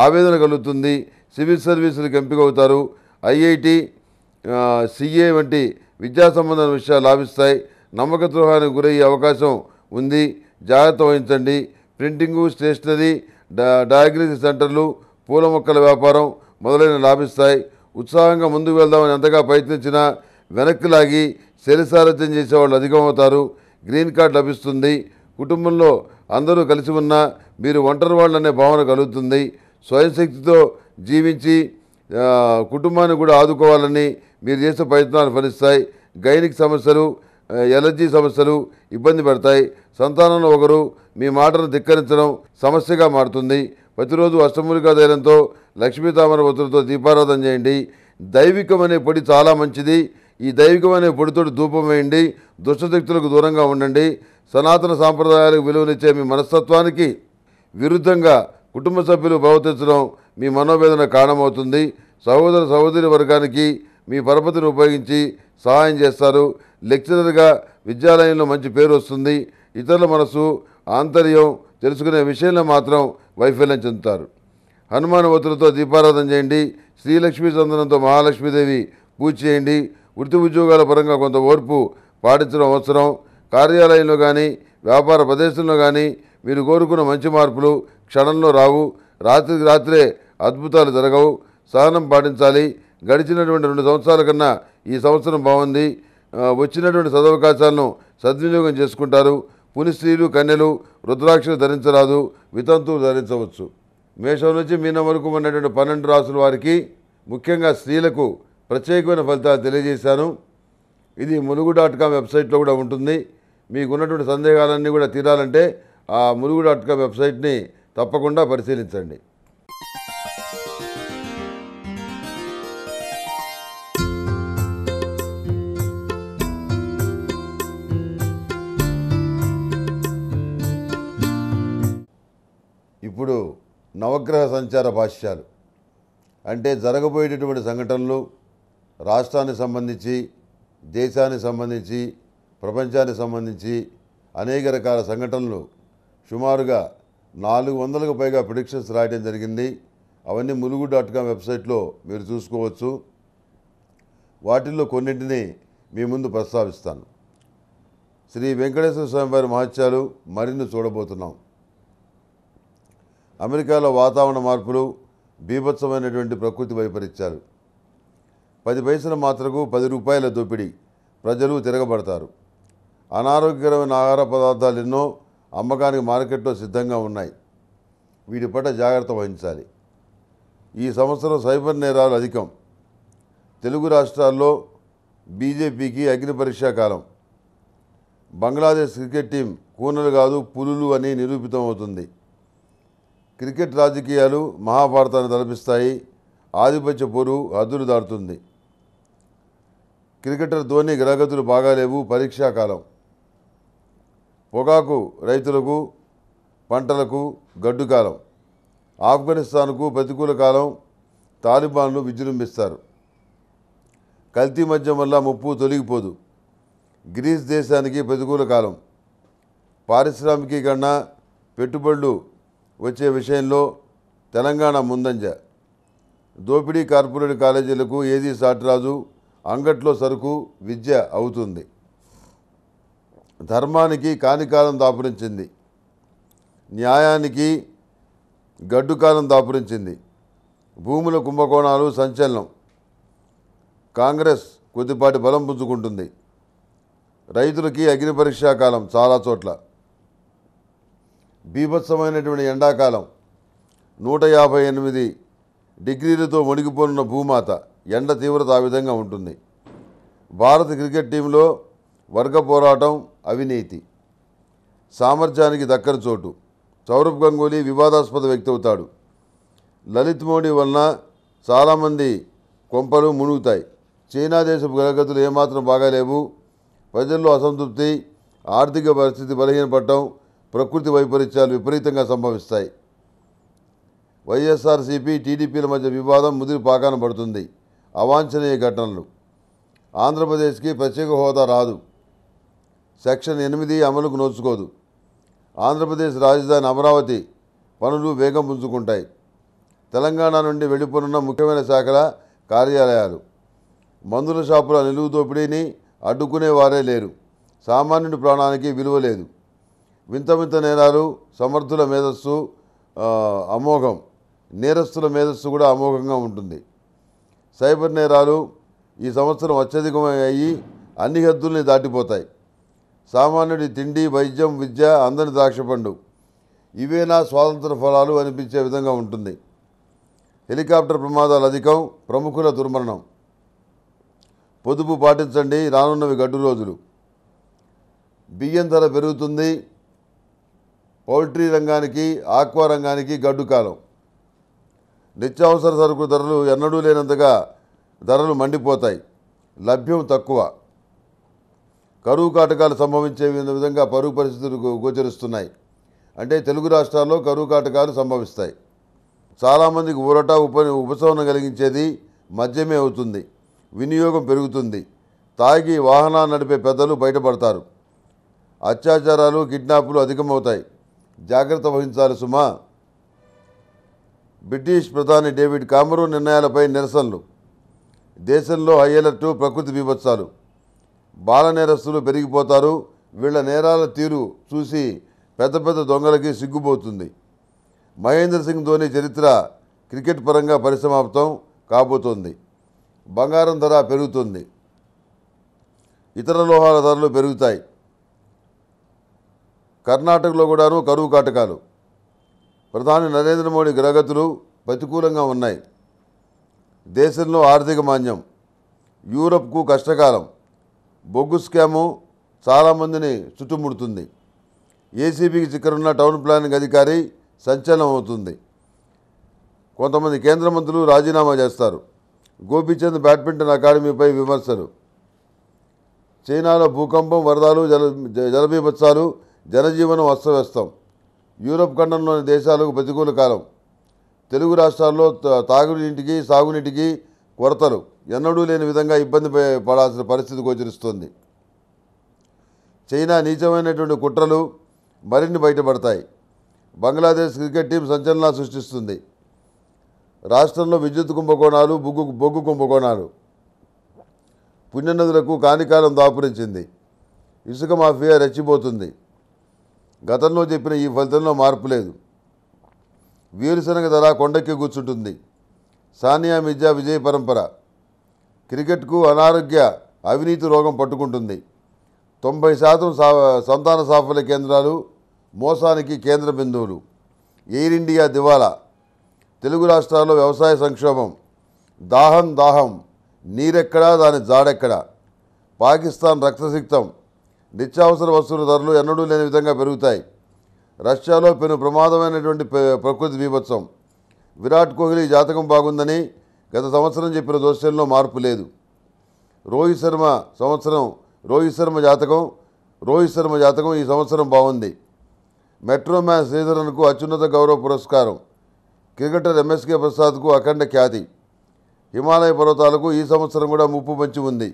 ఆవేదన కలుగుతుంది సివిల్ సర్వీసులకు ఎంపిక అవుతారు ఐఐటి సిఏ వంటి విద్యా సంబంధమైన విషయాలు లాభిస్తాయి నమ్మక ద్రోహానికి గురయ్యే అవకాశం ఉంది జాగ్రత్త వహించండి ప్రింటింగు స్టేషనరీ డయాగ్నోసిస్ సెంటర్లు పూల మొక్కల వ్యాపారం మొదలైన లాభిస్తాయి ఉత్సాహంగా ముందుకు వెళ్దామని ఎంతగా ప్రయత్నించినా వెనక్కి లాగి శరీసారథ్యం చేసేవాళ్ళు అధికమవుతారు గ్రీన్ కార్డ్ లభిస్తుంది కుటుంబంలో అందరూ కలిసి ఉన్నా మీరు ఒంటరి వాళ్ళు అనే భావన కలుగుతుంది స్వయం శక్తితో జీవించి కుటుంబాన్ని కూడా ఆదుకోవాలని మీరు చేసే ప్రయత్నాలు ఫలిస్తాయి గైనిక్ సమస్యలు ఎలర్జీ సమస్యలు ఇబ్బంది పడతాయి సంతానంలో ఒకరు మీ మాటను ధిక్కరించడం సమస్యగా మారుతుంది ప్రతిరోజు అష్టమూలికా ధైర్యంతో లక్ష్మీ తామర ఒత్తులతో దీపారాధన చేయండి దైవికం అనే పొడి చాలా మంచిది ఈ దైవికం అనే పొడితోటి ధూపం వేయండి దుష్టశక్తులకు దూరంగా ఉండండి సనాతన సాంప్రదాయాలకు విలువనిచ్చే మీ మనస్తత్వానికి విరుద్ధంగా కుటుంబ సభ్యులు ప్రవర్తించడం మీ మనోవేదన కారణమవుతుంది సహోదర సహోదరి వర్గానికి మీ పరపతిని ఉపయోగించి సహాయం చేస్తారు లెక్చరర్గా విద్యాలయంలో మంచి పేరు వస్తుంది ఇతరుల మనసు ఆంతర్యం తెలుసుకునే విషయంలో మాత్రం వైఫల్యం చెందుతారు హనుమాన్ ఒత్తులతో దీపారాధన చేయండి శ్రీలక్ష్మీ చందనంతో మహాలక్ష్మీదేవి పూజ చేయండి వృత్తి ఉద్యోగాల పరంగా కొంత ఓర్పు పాటించడం అవసరం కార్యాలయంలో కానీ వ్యాపార ప్రదేశంలో కానీ మీరు కోరుకున్న మంచి మార్పులు క్షణంలో రావు రాత్రికి రాత్రే అద్భుతాలు జరగవు సహనం పాటించాలి గడిచినటువంటి రెండు సంవత్సరాల కన్నా ఈ సంవత్సరం బాగుంది వచ్చినటువంటి సదవకాశాలను సద్వినియోగం చేసుకుంటారు పులి స్త్రీలు కన్యలు రుద్రాక్షలు ధరించరాదు వితంతువులు ధరించవచ్చు మేషం నుంచి మీనం వరకు ఉన్నటువంటి పన్నెండు రాసుల వారికి ముఖ్యంగా స్త్రీలకు ప్రత్యేకమైన ఫలితాలు తెలియజేశాను ఇది ములుగు డాట్ కామ్ వెబ్సైట్లో కూడా ఉంటుంది మీకున్నటువంటి సందేహాలన్నీ కూడా తీరాలంటే ఆ ములుగు డాట్ కామ్ వెబ్సైట్ని తప్పకుండా పరిశీలించండి ఇప్పుడు నవగ్రహ సంచార భాష్యాలు అంటే జరగబోయేటటువంటి సంఘటనలు రాష్ట్రానికి సంబంధించి దేశానికి సంబంధించి ప్రపంచానికి సంబంధించి అనేక రకాల సంఘటనలు సుమారుగా నాలుగు వందలకు పైగా ప్రిడిక్షన్స్ రాయడం జరిగింది అవన్నీ ములుగు డాట్ కామ్ వెబ్సైట్లో మీరు చూసుకోవచ్చు వాటిల్లో కొన్నింటిని మీ ముందు ప్రస్తావిస్తాను శ్రీ వెంకటేశ్వర స్వామివారి మహత్యాలు మరిన్ని చూడబోతున్నాం అమెరికాలో వాతావరణ మార్పులు బీభత్సమైనటువంటి ప్రకృతి వైపరీత్యాలు పది పైసల మాత్రకు పది రూపాయల దోపిడీ ప్రజలు తిరగబడతారు అనారోగ్యకరమైన ఆహార పదార్థాలు ఎన్నో అమ్మకానికి మార్కెట్లో సిద్ధంగా ఉన్నాయి వీటి పట్ల జాగ్రత్త వహించాలి ఈ సంవత్సరం సైబర్ నేరాలు అధికం తెలుగు రాష్ట్రాల్లో బీజేపీకి అగ్ని కాలం బంగ్లాదేశ్ క్రికెట్ టీం కూనలు కాదు పులులు అని నిరూపితమవుతుంది క్రికెట్ రాజకీయాలు మహాభారతాన్ని తలపిస్తాయి ఆధిపత్య పోరు హద్దులు దాడుతుంది క్రికెటర్ ధోని గ్రహగతులు బాగాలేవు పరీక్షాకాలం పొగాకు రైతులకు పంటలకు గడ్డు కాలం ఆఫ్ఘనిస్తాన్కు ప్రతికూల కాలం తాలిబాన్లు విజృంభిస్తారు కల్తీ మధ్యం వల్ల ముప్పు తొలగిపోదు గ్రీస్ దేశానికి ప్రతికూల కాలం పారిశ్రామికీకరణ పెట్టుబడులు వచ్చే విషయంలో తెలంగాణ ముందంజ దోపిడీ కార్పొరేట్ కాలేజీలకు ఏది సాటిరాజు అంగట్లో సరుకు విద్య అవుతుంది ధర్మానికి కానికాలం దాపురించింది న్యాయానికి గడ్డుకాలం దాపురించింది భూముల కుంభకోణాలు సంచలనం కాంగ్రెస్ కొద్దిపాటి బలం పుంజుకుంటుంది రైతులకి అగ్ని కాలం చాలా చోట్ల బీభత్సమైనటువంటి ఎండాకాలం నూట యాభై ఎనిమిది డిగ్రీలతో వణిగిపోనున్న భూమాత ఎండ తీవ్రత ఆ విధంగా ఉంటుంది భారత క్రికెట్ టీంలో వర్గ పోరాటం అవినీతి సామర్థ్యానికి దక్కని చోటు సౌరభ్ గంగూలీ వివాదాస్పద వ్యక్తి అవుతాడు లలిత్ మోడీ వలన చాలామంది కొంపలు మునుగుతాయి చైనా దేశపు గరగతులు ఏమాత్రం బాగాలేవు ప్రజల్లో అసంతృప్తి ఆర్థిక పరిస్థితి బలహీనపడటం ప్రకృతి వైపరీత్యాలు విపరీతంగా సంభవిస్తాయి వైఎస్ఆర్సీపీ టీడీపీల మధ్య వివాదం ముదిరి పాకాన పడుతుంది అవాంఛనీయ ఘటనలు ఆంధ్రప్రదేశ్కి ప్రత్యేక హోదా రాదు సెక్షన్ ఎనిమిది అమలుకు నోచుకోదు ఆంధ్రప్రదేశ్ రాజధాని అమరావతి పనులు వేగం పుంజుకుంటాయి తెలంగాణ నుండి వెళ్ళిపోనున్న ముఖ్యమైన శాఖల కార్యాలయాలు మందుల షాపుల నిలువు దోపిడీని అడ్డుకునేవారే లేరు సామాన్యుడి ప్రాణానికి విలువ లేదు వింత వింత నేరాలు సమర్థుల మేధస్సు అమోఘం నేరస్తుల మేధస్సు కూడా అమోఘంగా ఉంటుంది సైబర్ నేరాలు ఈ సంవత్సరం అత్యధికమయ్యి అన్ని హద్దుల్ని దాటిపోతాయి సామాన్యుడి తిండి వైద్యం విద్య అందని ద్రాక్షపండు ఇవే నా స్వాతంత్ర ఫలాలు అనిపించే విధంగా ఉంటుంది హెలికాప్టర్ ప్రమాదాలు అధికం ప్రముఖుల దుర్మరణం పొదుపు పాటించండి రానున్నవి గడ్డు రోజులు బియ్యం ధర పెరుగుతుంది పౌల్ట్రీ రంగానికి ఆక్వా రంగానికి గడ్డు కాలం నిత్యావసర సరుకు ధరలు ఎన్నడూ లేనంతగా ధరలు మండిపోతాయి లభ్యం తక్కువ కరువు కాటకాలు సంభవించే విధంగా పరువు పరిస్థితులు గోచరిస్తున్నాయి అంటే తెలుగు రాష్ట్రాల్లో కరువు కాటకాలు సంభవిస్తాయి చాలామందికి ఊరట ఉప ఉపశమనం కలిగించేది మద్యమే అవుతుంది వినియోగం పెరుగుతుంది తాగి వాహనాలు నడిపే పెద్దలు బయటపడతారు అత్యాచారాలు కిడ్నాప్లు అధికమవుతాయి జాగ్రత్త వహించాలి సుమా బ్రిటిష్ ప్రధాని డేవిడ్ కామరూ నిర్ణయాలపై నిరసనలు దేశంలో హై ప్రకృతి విభత్సాలు బాల నేరస్తులు పెరిగిపోతారు వీళ్ల నేరాల తీరు చూసి పెద్ద పెద్ద దొంగలకి సిగ్గుపోతుంది మహేంద్ర సింగ్ ధోని చరిత్ర క్రికెట్ పరంగా పరిసమాప్తం కాబోతోంది బంగారం ధర పెరుగుతుంది ఇతర లోహాల ధరలు పెరుగుతాయి కర్ణాటకలో కూడాను కరువు కాటకాలు ప్రధాని నరేంద్ర మోడీ గ్రగతులు ప్రతికూలంగా ఉన్నాయి దేశంలో ఆర్థిక మాంద్యం యూరప్కు కష్టకాలం బొగ్గు స్కాము చాలామందిని చుట్టుముడుతుంది ఏసీబీకి చిక్కనున్న టౌన్ ప్లానింగ్ అధికారి సంచలనం అవుతుంది కొంతమంది కేంద్ర మంత్రులు రాజీనామా చేస్తారు గోపీచంద్ బ్యాడ్మింటన్ అకాడమీపై విమర్శలు చైనాలో భూకంపం వరదలు జల జలబీభత్సాలు జనజీవనం అస్తవ్యస్తం యూరప్ ఖండంలోని దేశాలకు ప్రతికూల కాలం తెలుగు రాష్ట్రాల్లో తాగునీటికి సాగునీటికి కొరతలు ఎన్నడూ లేని విధంగా ఇబ్బంది పడాల్సిన పరిస్థితి గోచరిస్తుంది చైనా నీచమైనటువంటి కుట్రలు మరిన్ని బయటపడతాయి బంగ్లాదేశ్ క్రికెట్ టీం సంచలన సృష్టిస్తుంది రాష్ట్రంలో విద్యుత్ కుంభకోణాలు బొగ్గు బొగ్గు కుంభకోణాలు పుణ్యనదులకు కానికాలం దాపురించింది ఇసుక మాఫియా రెచ్చిపోతుంది గతంలో చెప్పిన ఈ ఫలితంలో మార్పు లేదు వీరుశనగ ధర కొండకి కూర్చుంటుంది సానియా మిర్జా విజయ పరంపర క్రికెట్కు అనారోగ్య అవినీతి రోగం పట్టుకుంటుంది తొంభై శాతం సంతాన సాఫల్య కేంద్రాలు మోసానికి కేంద్ర బిందువులు ఎయిర్ ఇండియా దివాలా తెలుగు రాష్ట్రాల్లో వ్యవసాయ సంక్షోభం దాహం దాహం నీరెక్కడా దాని జాడెక్కడా పాకిస్తాన్ రక్తసిక్తం నిత్యావసర వస్తువుల ధరలు ఎన్నడూ లేని విధంగా పెరుగుతాయి రష్యాలో పెను ప్రమాదమైనటువంటి ప్రకృతి బీభత్సం విరాట్ కోహ్లీ జాతకం బాగుందని గత సంవత్సరం చెప్పిన దోషంలో మార్పు లేదు రోహిత్ శర్మ సంవత్సరం రోహిత్ శర్మ జాతకం రోహిత్ శర్మ జాతకం ఈ సంవత్సరం బాగుంది మెట్రో మ్యాన్ శ్రీధరన్కు అత్యున్నత గౌరవ పురస్కారం క్రికెటర్ ఎంఎస్కే ప్రసాద్కు అఖండ ఖ్యాతి హిమాలయ పర్వతాలకు ఈ సంవత్సరం కూడా ముప్పు మంచి ఉంది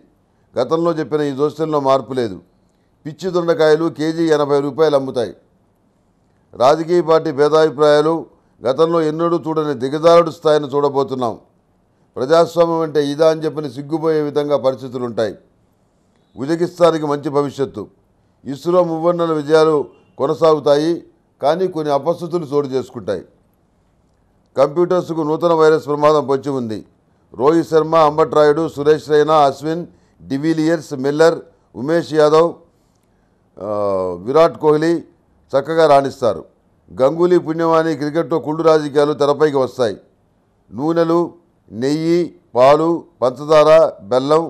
గతంలో చెప్పిన ఈ దోషంలో మార్పు లేదు పిచ్చి దొండకాయలు కేజీ ఎనభై రూపాయలు అమ్ముతాయి రాజకీయ పార్టీ భేదాభిప్రాయాలు గతంలో ఎన్నడూ చూడని దిగజారుడు స్థాయిని చూడబోతున్నాం ప్రజాస్వామ్యం అంటే ఇదా అని చెప్పని సిగ్గుపోయే విధంగా పరిస్థితులు ఉంటాయి ఉజకిస్తానికి మంచి భవిష్యత్తు ఇస్రో మువ్వన్నల విజయాలు కొనసాగుతాయి కానీ కొన్ని అపస్థితులు చోటు చేసుకుంటాయి కంప్యూటర్స్కు నూతన వైరస్ ప్రమాదం పొంచి ఉంది రోహిత్ శర్మ అంబట్ రాయుడు సురేష్ రైనా అశ్విన్ డివిలియర్స్ మిల్లర్ ఉమేష్ యాదవ్ విరాట్ కోహ్లీ చక్కగా రాణిస్తారు గంగూలీ పుణ్యవాణి క్రికెట్లో కుళ్ళు రాజకీయాలు తెరపైకి వస్తాయి నూనెలు నెయ్యి పాలు పంచదార బెల్లం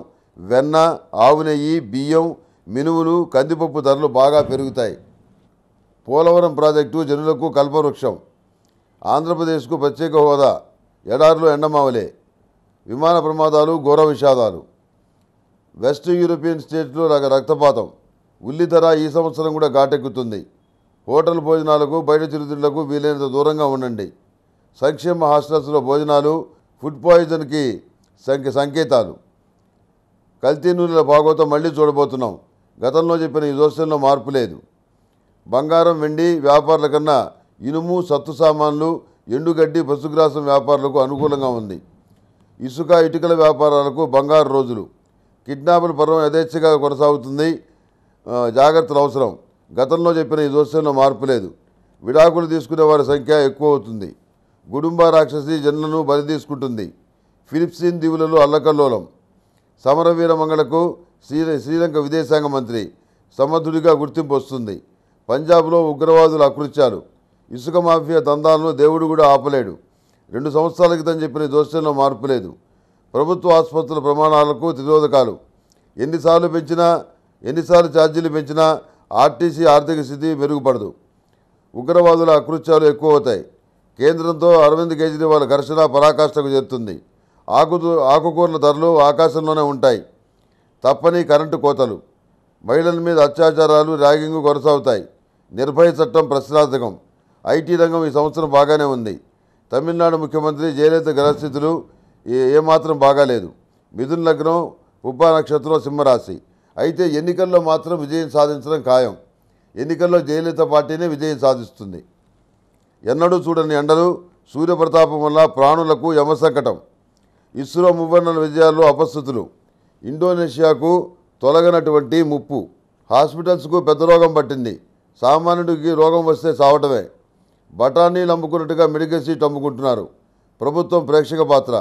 వెన్న ఆవు నెయ్యి బియ్యం మినుములు కందిపప్పు ధరలు బాగా పెరుగుతాయి పోలవరం ప్రాజెక్టు జనులకు కల్పవృక్షం ఆంధ్రప్రదేశ్కు ప్రత్యేక హోదా ఎడార్లు ఎండమావలే విమాన ప్రమాదాలు ఘోర విషాదాలు వెస్ట్ యూరోపియన్ స్టేట్లో రక్తపాతం ఉల్లి ధర ఈ సంవత్సరం కూడా ఘాటెక్కుతుంది హోటల్ భోజనాలకు బయట చిరుతిళ్లకు వీలైనంత దూరంగా ఉండండి సంక్షేమ హాస్టల్స్లో భోజనాలు ఫుడ్ పాయిజన్కి సంఖ్య సంకేతాలు కల్తీ నూనెల బాగోతో మళ్ళీ చూడబోతున్నాం గతంలో చెప్పిన ఈ జోస్యంలో మార్పు లేదు బంగారం వెండి వ్యాపారుల కన్నా ఇనుము సత్తు సామాన్లు ఎండుగడ్డి పశుగ్రాసం వ్యాపారులకు అనుకూలంగా ఉంది ఇసుక ఇటుకల వ్యాపారాలకు బంగారు రోజులు కిడ్నాపుల పర్వం యథేచ్ఛగా కొనసాగుతుంది జాగ్రత్తలు అవసరం గతంలో చెప్పిన ఈ దోషంలో మార్పు లేదు విడాకులు తీసుకునే వారి సంఖ్య ఎక్కువ అవుతుంది గుడుంబ రాక్షసి జన్లను బలి తీసుకుంటుంది ఫిలిప్సిన్ దీవులలో అల్లకల్లోలం సమరవీర మంగళకు శ్రీ శ్రీలంక విదేశాంగ మంత్రి సమర్థుడిగా గుర్తింపు వస్తుంది పంజాబ్లో ఉగ్రవాదుల అకృత్యాలు ఇసుక మాఫియా దందాలను దేవుడు కూడా ఆపలేడు రెండు సంవత్సరాల క్రితం చెప్పిన దోషంలో మార్పు లేదు ప్రభుత్వ ఆసుపత్రుల ప్రమాణాలకు తిరోధకాలు ఎన్నిసార్లు పెంచినా ఎన్నిసార్లు ఛార్జీలు పెంచినా ఆర్టీసీ ఆర్థిక స్థితి మెరుగుపడదు ఉగ్రవాదుల అకృత్యాలు ఎక్కువ అవుతాయి కేంద్రంతో అరవింద్ కేజ్రీవాల్ ఘర్షణ పరాకాష్ఠకు చేరుతుంది ఆకు ఆకుకూరల ధరలు ఆకాశంలోనే ఉంటాయి తప్పని కరెంటు కోతలు మహిళల మీద అత్యాచారాలు ర్యాగింగ్ కొనసాగుతాయి నిర్భయ చట్టం ప్రశ్నార్థకం ఐటీ రంగం ఈ సంవత్సరం బాగానే ఉంది తమిళనాడు ముఖ్యమంత్రి జయలలిత గ్రహస్థితులు ఏమాత్రం బాగాలేదు మిథున్ లగ్నం ఉబ్బా నక్షత్రం సింహరాశి అయితే ఎన్నికల్లో మాత్రం విజయం సాధించడం ఖాయం ఎన్నికల్లో జయలలిత పార్టీనే విజయం సాధిస్తుంది ఎన్నడూ చూడని ఎండలు సూర్యప్రతాపం వల్ల ప్రాణులకు యమసంకటం ఇస్రో మువ్వన్నల విజయాల్లో అపస్థుతులు ఇండోనేషియాకు తొలగనటువంటి ముప్పు హాస్పిటల్స్కు పెద్ద రోగం పట్టింది సామాన్యుడికి రోగం వస్తే సావటమే బఠానీలు అమ్ముకున్నట్టుగా మెడికల్ సీట్ అమ్ముకుంటున్నారు ప్రభుత్వం ప్రేక్షక పాత్ర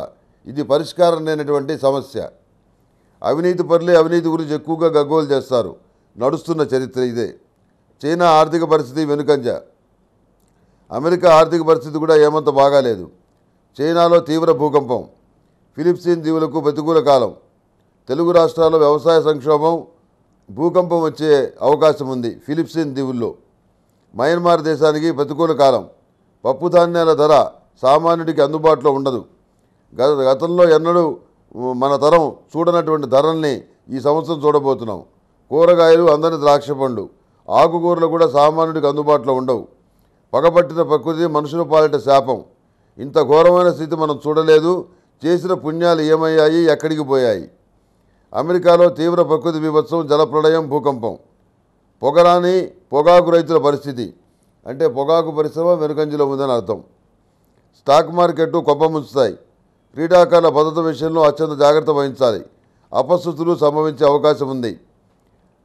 ఇది పరిష్కారం లేనటువంటి సమస్య అవినీతి పనులే అవినీతి గురించి ఎక్కువగా గగ్గోలు చేస్తారు నడుస్తున్న చరిత్ర ఇదే చైనా ఆర్థిక పరిస్థితి వెనుకంజ అమెరికా ఆర్థిక పరిస్థితి కూడా ఏమంత బాగాలేదు చైనాలో తీవ్ర భూకంపం ఫిలిప్సీన్ దీవులకు ప్రతికూల కాలం తెలుగు రాష్ట్రాల్లో వ్యవసాయ సంక్షోభం భూకంపం వచ్చే అవకాశం ఉంది ఫిలిప్సీన్ దీవుల్లో మయన్మార్ దేశానికి ప్రతికూల కాలం పప్పు ధాన్యాల ధర సామాన్యుడికి అందుబాటులో ఉండదు గత గతంలో ఎన్నడూ మన తరం చూడనటువంటి ధరల్ని ఈ సంవత్సరం చూడబోతున్నాం కూరగాయలు అందని ద్రాక్ష పండు ఆకుకూరలు కూడా సామాన్యుడికి అందుబాటులో ఉండవు పగపట్టిన ప్రకృతి మనుషుల పాలిట శాపం ఇంత ఘోరమైన స్థితి మనం చూడలేదు చేసిన పుణ్యాలు ఏమయ్యాయి ఎక్కడికి పోయాయి అమెరికాలో తీవ్ర ప్రకృతి బీభత్సం జలప్రళయం భూకంపం పొగరాని పొగాకు రైతుల పరిస్థితి అంటే పొగాకు పరిశ్రమ వెనుకంజలో ఉందని అర్థం స్టాక్ మార్కెట్ కొప్పముంచుతాయి క్రీడాకారుల భద్రత విషయంలో అత్యంత జాగ్రత్త వహించాలి అపస్థుతులు సంభవించే అవకాశం ఉంది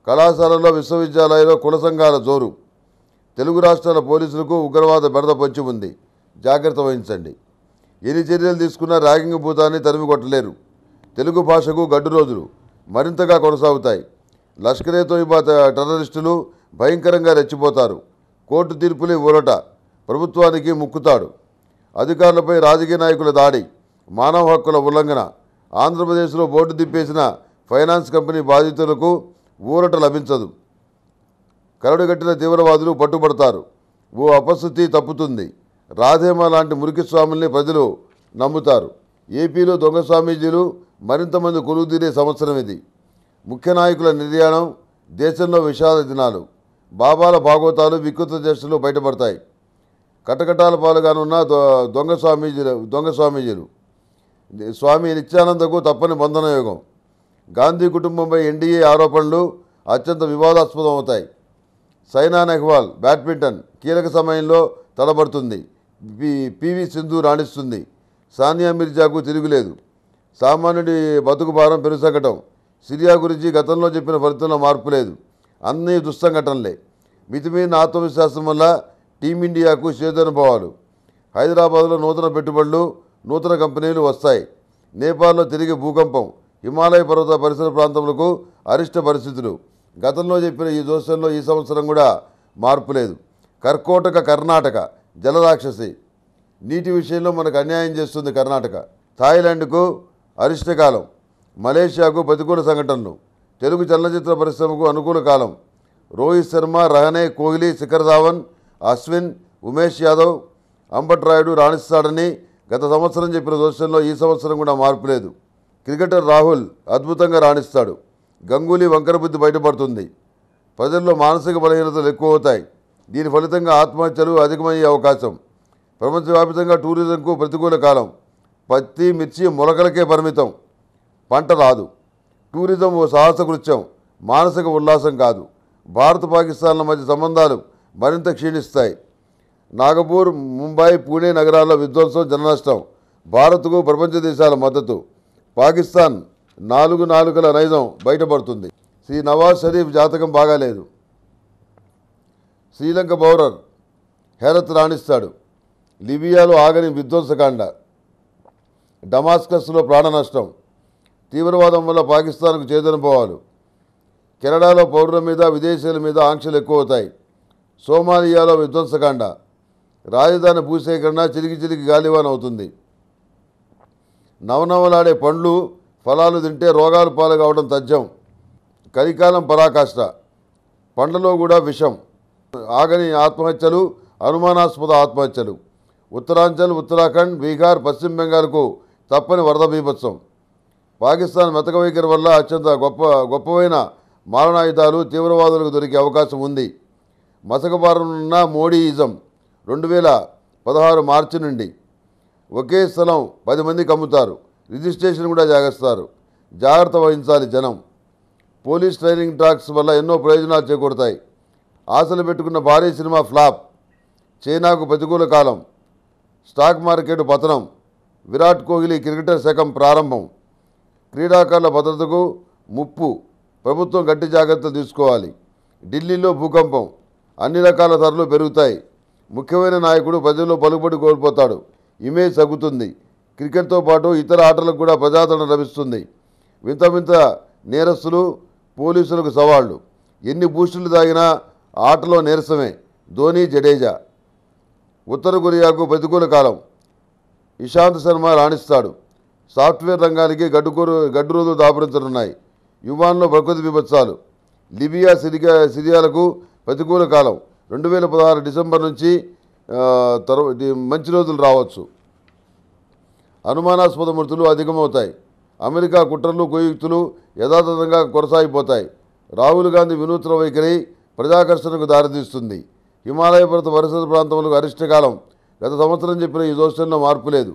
కళాశాలలో విశ్వవిద్యాలయాల్లో కుల సంఘాల జోరు తెలుగు రాష్ట్రాల పోలీసులకు ఉగ్రవాద బెడద పొంచి ఉంది జాగ్రత్త వహించండి ఎన్ని చర్యలు తీసుకున్నా ర్యాగింగ్ భూతాన్ని తరిమి కొట్టలేరు తెలుగు భాషకు గడ్డు రోజులు మరింతగా కొనసాగుతాయి లష్కరే తోయిబా టెర్రరిస్టులు భయంకరంగా రెచ్చిపోతారు కోర్టు తీర్పులే ఊరట ప్రభుత్వానికి ముక్కుతాడు అధికారులపై రాజకీయ నాయకుల దాడి మానవ హక్కుల ఉల్లంఘన ఆంధ్రప్రదేశ్లో బోర్డు దింపేసిన ఫైనాన్స్ కంపెనీ బాధితులకు ఊరట లభించదు కరడుగట్టిన తీవ్రవాదులు పట్టుబడతారు ఓ అపస్థితి తప్పుతుంది రాధేమ లాంటి మురికి స్వాముల్ని ప్రజలు నమ్ముతారు ఏపీలో దొంగ స్వామీజీలు మరింతమంది కొలువుదీరే సంవత్సరం ఇది ముఖ్య నాయకుల నిర్యాణం దేశంలో విషాద దినాలు బాబాల భాగవతాలు వికృత చేష్టలు బయటపడతాయి కటకటాల పాలుగానున్న దొంగ స్వామీజీ దొంగ స్వామీజీలు స్వామి నిత్యానందకు తప్పని బంధన యోగం గాంధీ కుటుంబంపై ఎన్డీఏ ఆరోపణలు అత్యంత వివాదాస్పదం అవుతాయి సైనా నెహ్వాల్ బ్యాడ్మింటన్ కీలక సమయంలో తడబడుతుంది పివి సింధు రాణిస్తుంది సానియా మిర్జాకు తిరుగులేదు సామాన్యుడి బతుకు భారం పెరుసగటం సిరియా గురించి గతంలో చెప్పిన ఫలితంలో మార్పు లేదు అన్ని దుస్సంఘటనలే మితిమీరిన ఆత్మవిశ్వాసం వల్ల టీమిండియాకు చేదనుభవాలు హైదరాబాద్లో నూతన పెట్టుబడులు నూతన కంపెనీలు వస్తాయి నేపాల్లో తిరిగి భూకంపం హిమాలయ పర్వత పరిసర ప్రాంతములకు అరిష్ట పరిస్థితులు గతంలో చెప్పిన ఈ దోషంలో ఈ సంవత్సరం కూడా మార్పు లేదు కర్కోటక కర్ణాటక జలరాక్షసి నీటి విషయంలో మనకు అన్యాయం చేస్తుంది కర్ణాటక థాయిలాండ్కు అరిష్టకాలం మలేషియాకు ప్రతికూల సంఘటనలు తెలుగు చలనచిత్ర పరిశ్రమకు అనుకూల కాలం రోహిత్ శర్మ రహనే కోహ్లీ శిఖర్ ధావన్ అశ్విన్ ఉమేష్ యాదవ్ అంబట్ రాయుడు రాణిస్తాడని గత సంవత్సరం చెప్పిన దోషంలో ఈ సంవత్సరం కూడా మార్పు లేదు క్రికెటర్ రాహుల్ అద్భుతంగా రాణిస్తాడు గంగూలీ వంకర బుద్ధి బయటపడుతుంది ప్రజల్లో మానసిక బలహీనతలు ఎక్కువ అవుతాయి దీని ఫలితంగా ఆత్మహత్యలు అధికమయ్యే అవకాశం ప్రపంచవ్యాప్తంగా టూరిజంకు ప్రతికూల కాలం పత్తి మిర్చి మొలకలకే పరిమితం పంట రాదు టూరిజం ఓ సాహస కృత్యం మానసిక ఉల్లాసం కాదు భారత పాకిస్తాన్ల మధ్య సంబంధాలు మరింత క్షీణిస్తాయి నాగపూర్ ముంబై పూణే నగరాల్లో విధ్వంసం జననష్టం భారత్కు ప్రపంచ దేశాల మద్దతు పాకిస్తాన్ నాలుగు నాలుగుల నైజం బయటపడుతుంది శ్రీ నవాజ్ షరీఫ్ జాతకం బాగాలేదు శ్రీలంక బౌలర్ హెరత్ రాణిస్తాడు లిబియాలో ఆగని విధ్వంసకాండ డమాస్కస్లో ప్రాణ నష్టం తీవ్రవాదం వల్ల పాకిస్తాన్కు చేదనుభవాలు కెనడాలో పౌరుల మీద విదేశీయుల మీద ఆంక్షలు ఎక్కువ అవుతాయి సోమాలియాలో విధ్వంసకాండ రాజధాని భూసేకరణ చిలికి చిలికి గాలివాన్ అవుతుంది నవనవలాడే పండ్లు ఫలాలు తింటే రోగాలు పాలు కావడం తథ్యం కలికాలం పరాకాష్ట పండ్లలో కూడా విషం ఆగని ఆత్మహత్యలు అనుమానాస్పద ఆత్మహత్యలు ఉత్తరాంచల్ ఉత్తరాఖండ్ బీహార్ పశ్చిమ బెంగాల్కు తప్పని వరద బీభత్సం పాకిస్తాన్ మెతక వైఖరి వల్ల అత్యంత గొప్ప గొప్పవైన మారణాయుధాలు తీవ్రవాదులకు దొరికే అవకాశం ఉంది మోడీ మోడీయిజం రెండు వేల పదహారు మార్చి నుండి ఒకే స్థలం పది మందికి అమ్ముతారు రిజిస్ట్రేషన్ కూడా జాగస్తారు జాగ్రత్త వహించాలి జనం పోలీస్ ట్రైనింగ్ ట్రాక్స్ వల్ల ఎన్నో ప్రయోజనాలు చేకూడతాయి ఆశలు పెట్టుకున్న భారీ సినిమా ఫ్లాప్ చైనాకు ప్రతికూల కాలం స్టాక్ మార్కెట్ పతనం విరాట్ కోహ్లీ క్రికెటర్ శకం ప్రారంభం క్రీడాకారుల భద్రతకు ముప్పు ప్రభుత్వం గట్టి జాగ్రత్తలు తీసుకోవాలి ఢిల్లీలో భూకంపం అన్ని రకాల ధరలు పెరుగుతాయి ముఖ్యమైన నాయకుడు ప్రజల్లో పలుబడి కోల్పోతాడు ఇమేజ్ తగ్గుతుంది క్రికెట్తో పాటు ఇతర ఆటలకు కూడా ప్రజాదరణ లభిస్తుంది వింత వింత నేరస్తులు పోలీసులకు సవాళ్లు ఎన్ని బూస్టులు తాగినా ఆటలో నీరసమే ధోని జడేజా ఉత్తర కొరియాకు ప్రతికూల కాలం ఇషాంత్ శర్మ రాణిస్తాడు సాఫ్ట్వేర్ రంగానికి గడ్డుకోరు గడ్డు రోజులు దాపురించనున్నాయి యువాన్లో ప్రకృతి విభత్సాలు లిబియా సిరియా సిరియాలకు ప్రతికూల కాలం రెండు వేల పదహారు డిసెంబర్ నుంచి తర్వాత మంచి రోజులు రావచ్చు అనుమానాస్పద మృతులు అధికమవుతాయి అమెరికా కుట్రలు కుయుక్తులు యథాతథంగా కొనసాగిపోతాయి రాహుల్ గాంధీ వినూత్న వైఖరి ప్రజాకర్షణకు దారితీస్తుంది హిమాలయ పర్వత పరిసర ప్రాంతంలో అరిష్టకాలం గత సంవత్సరం చెప్పిన ఈ దోషంలో మార్పు లేదు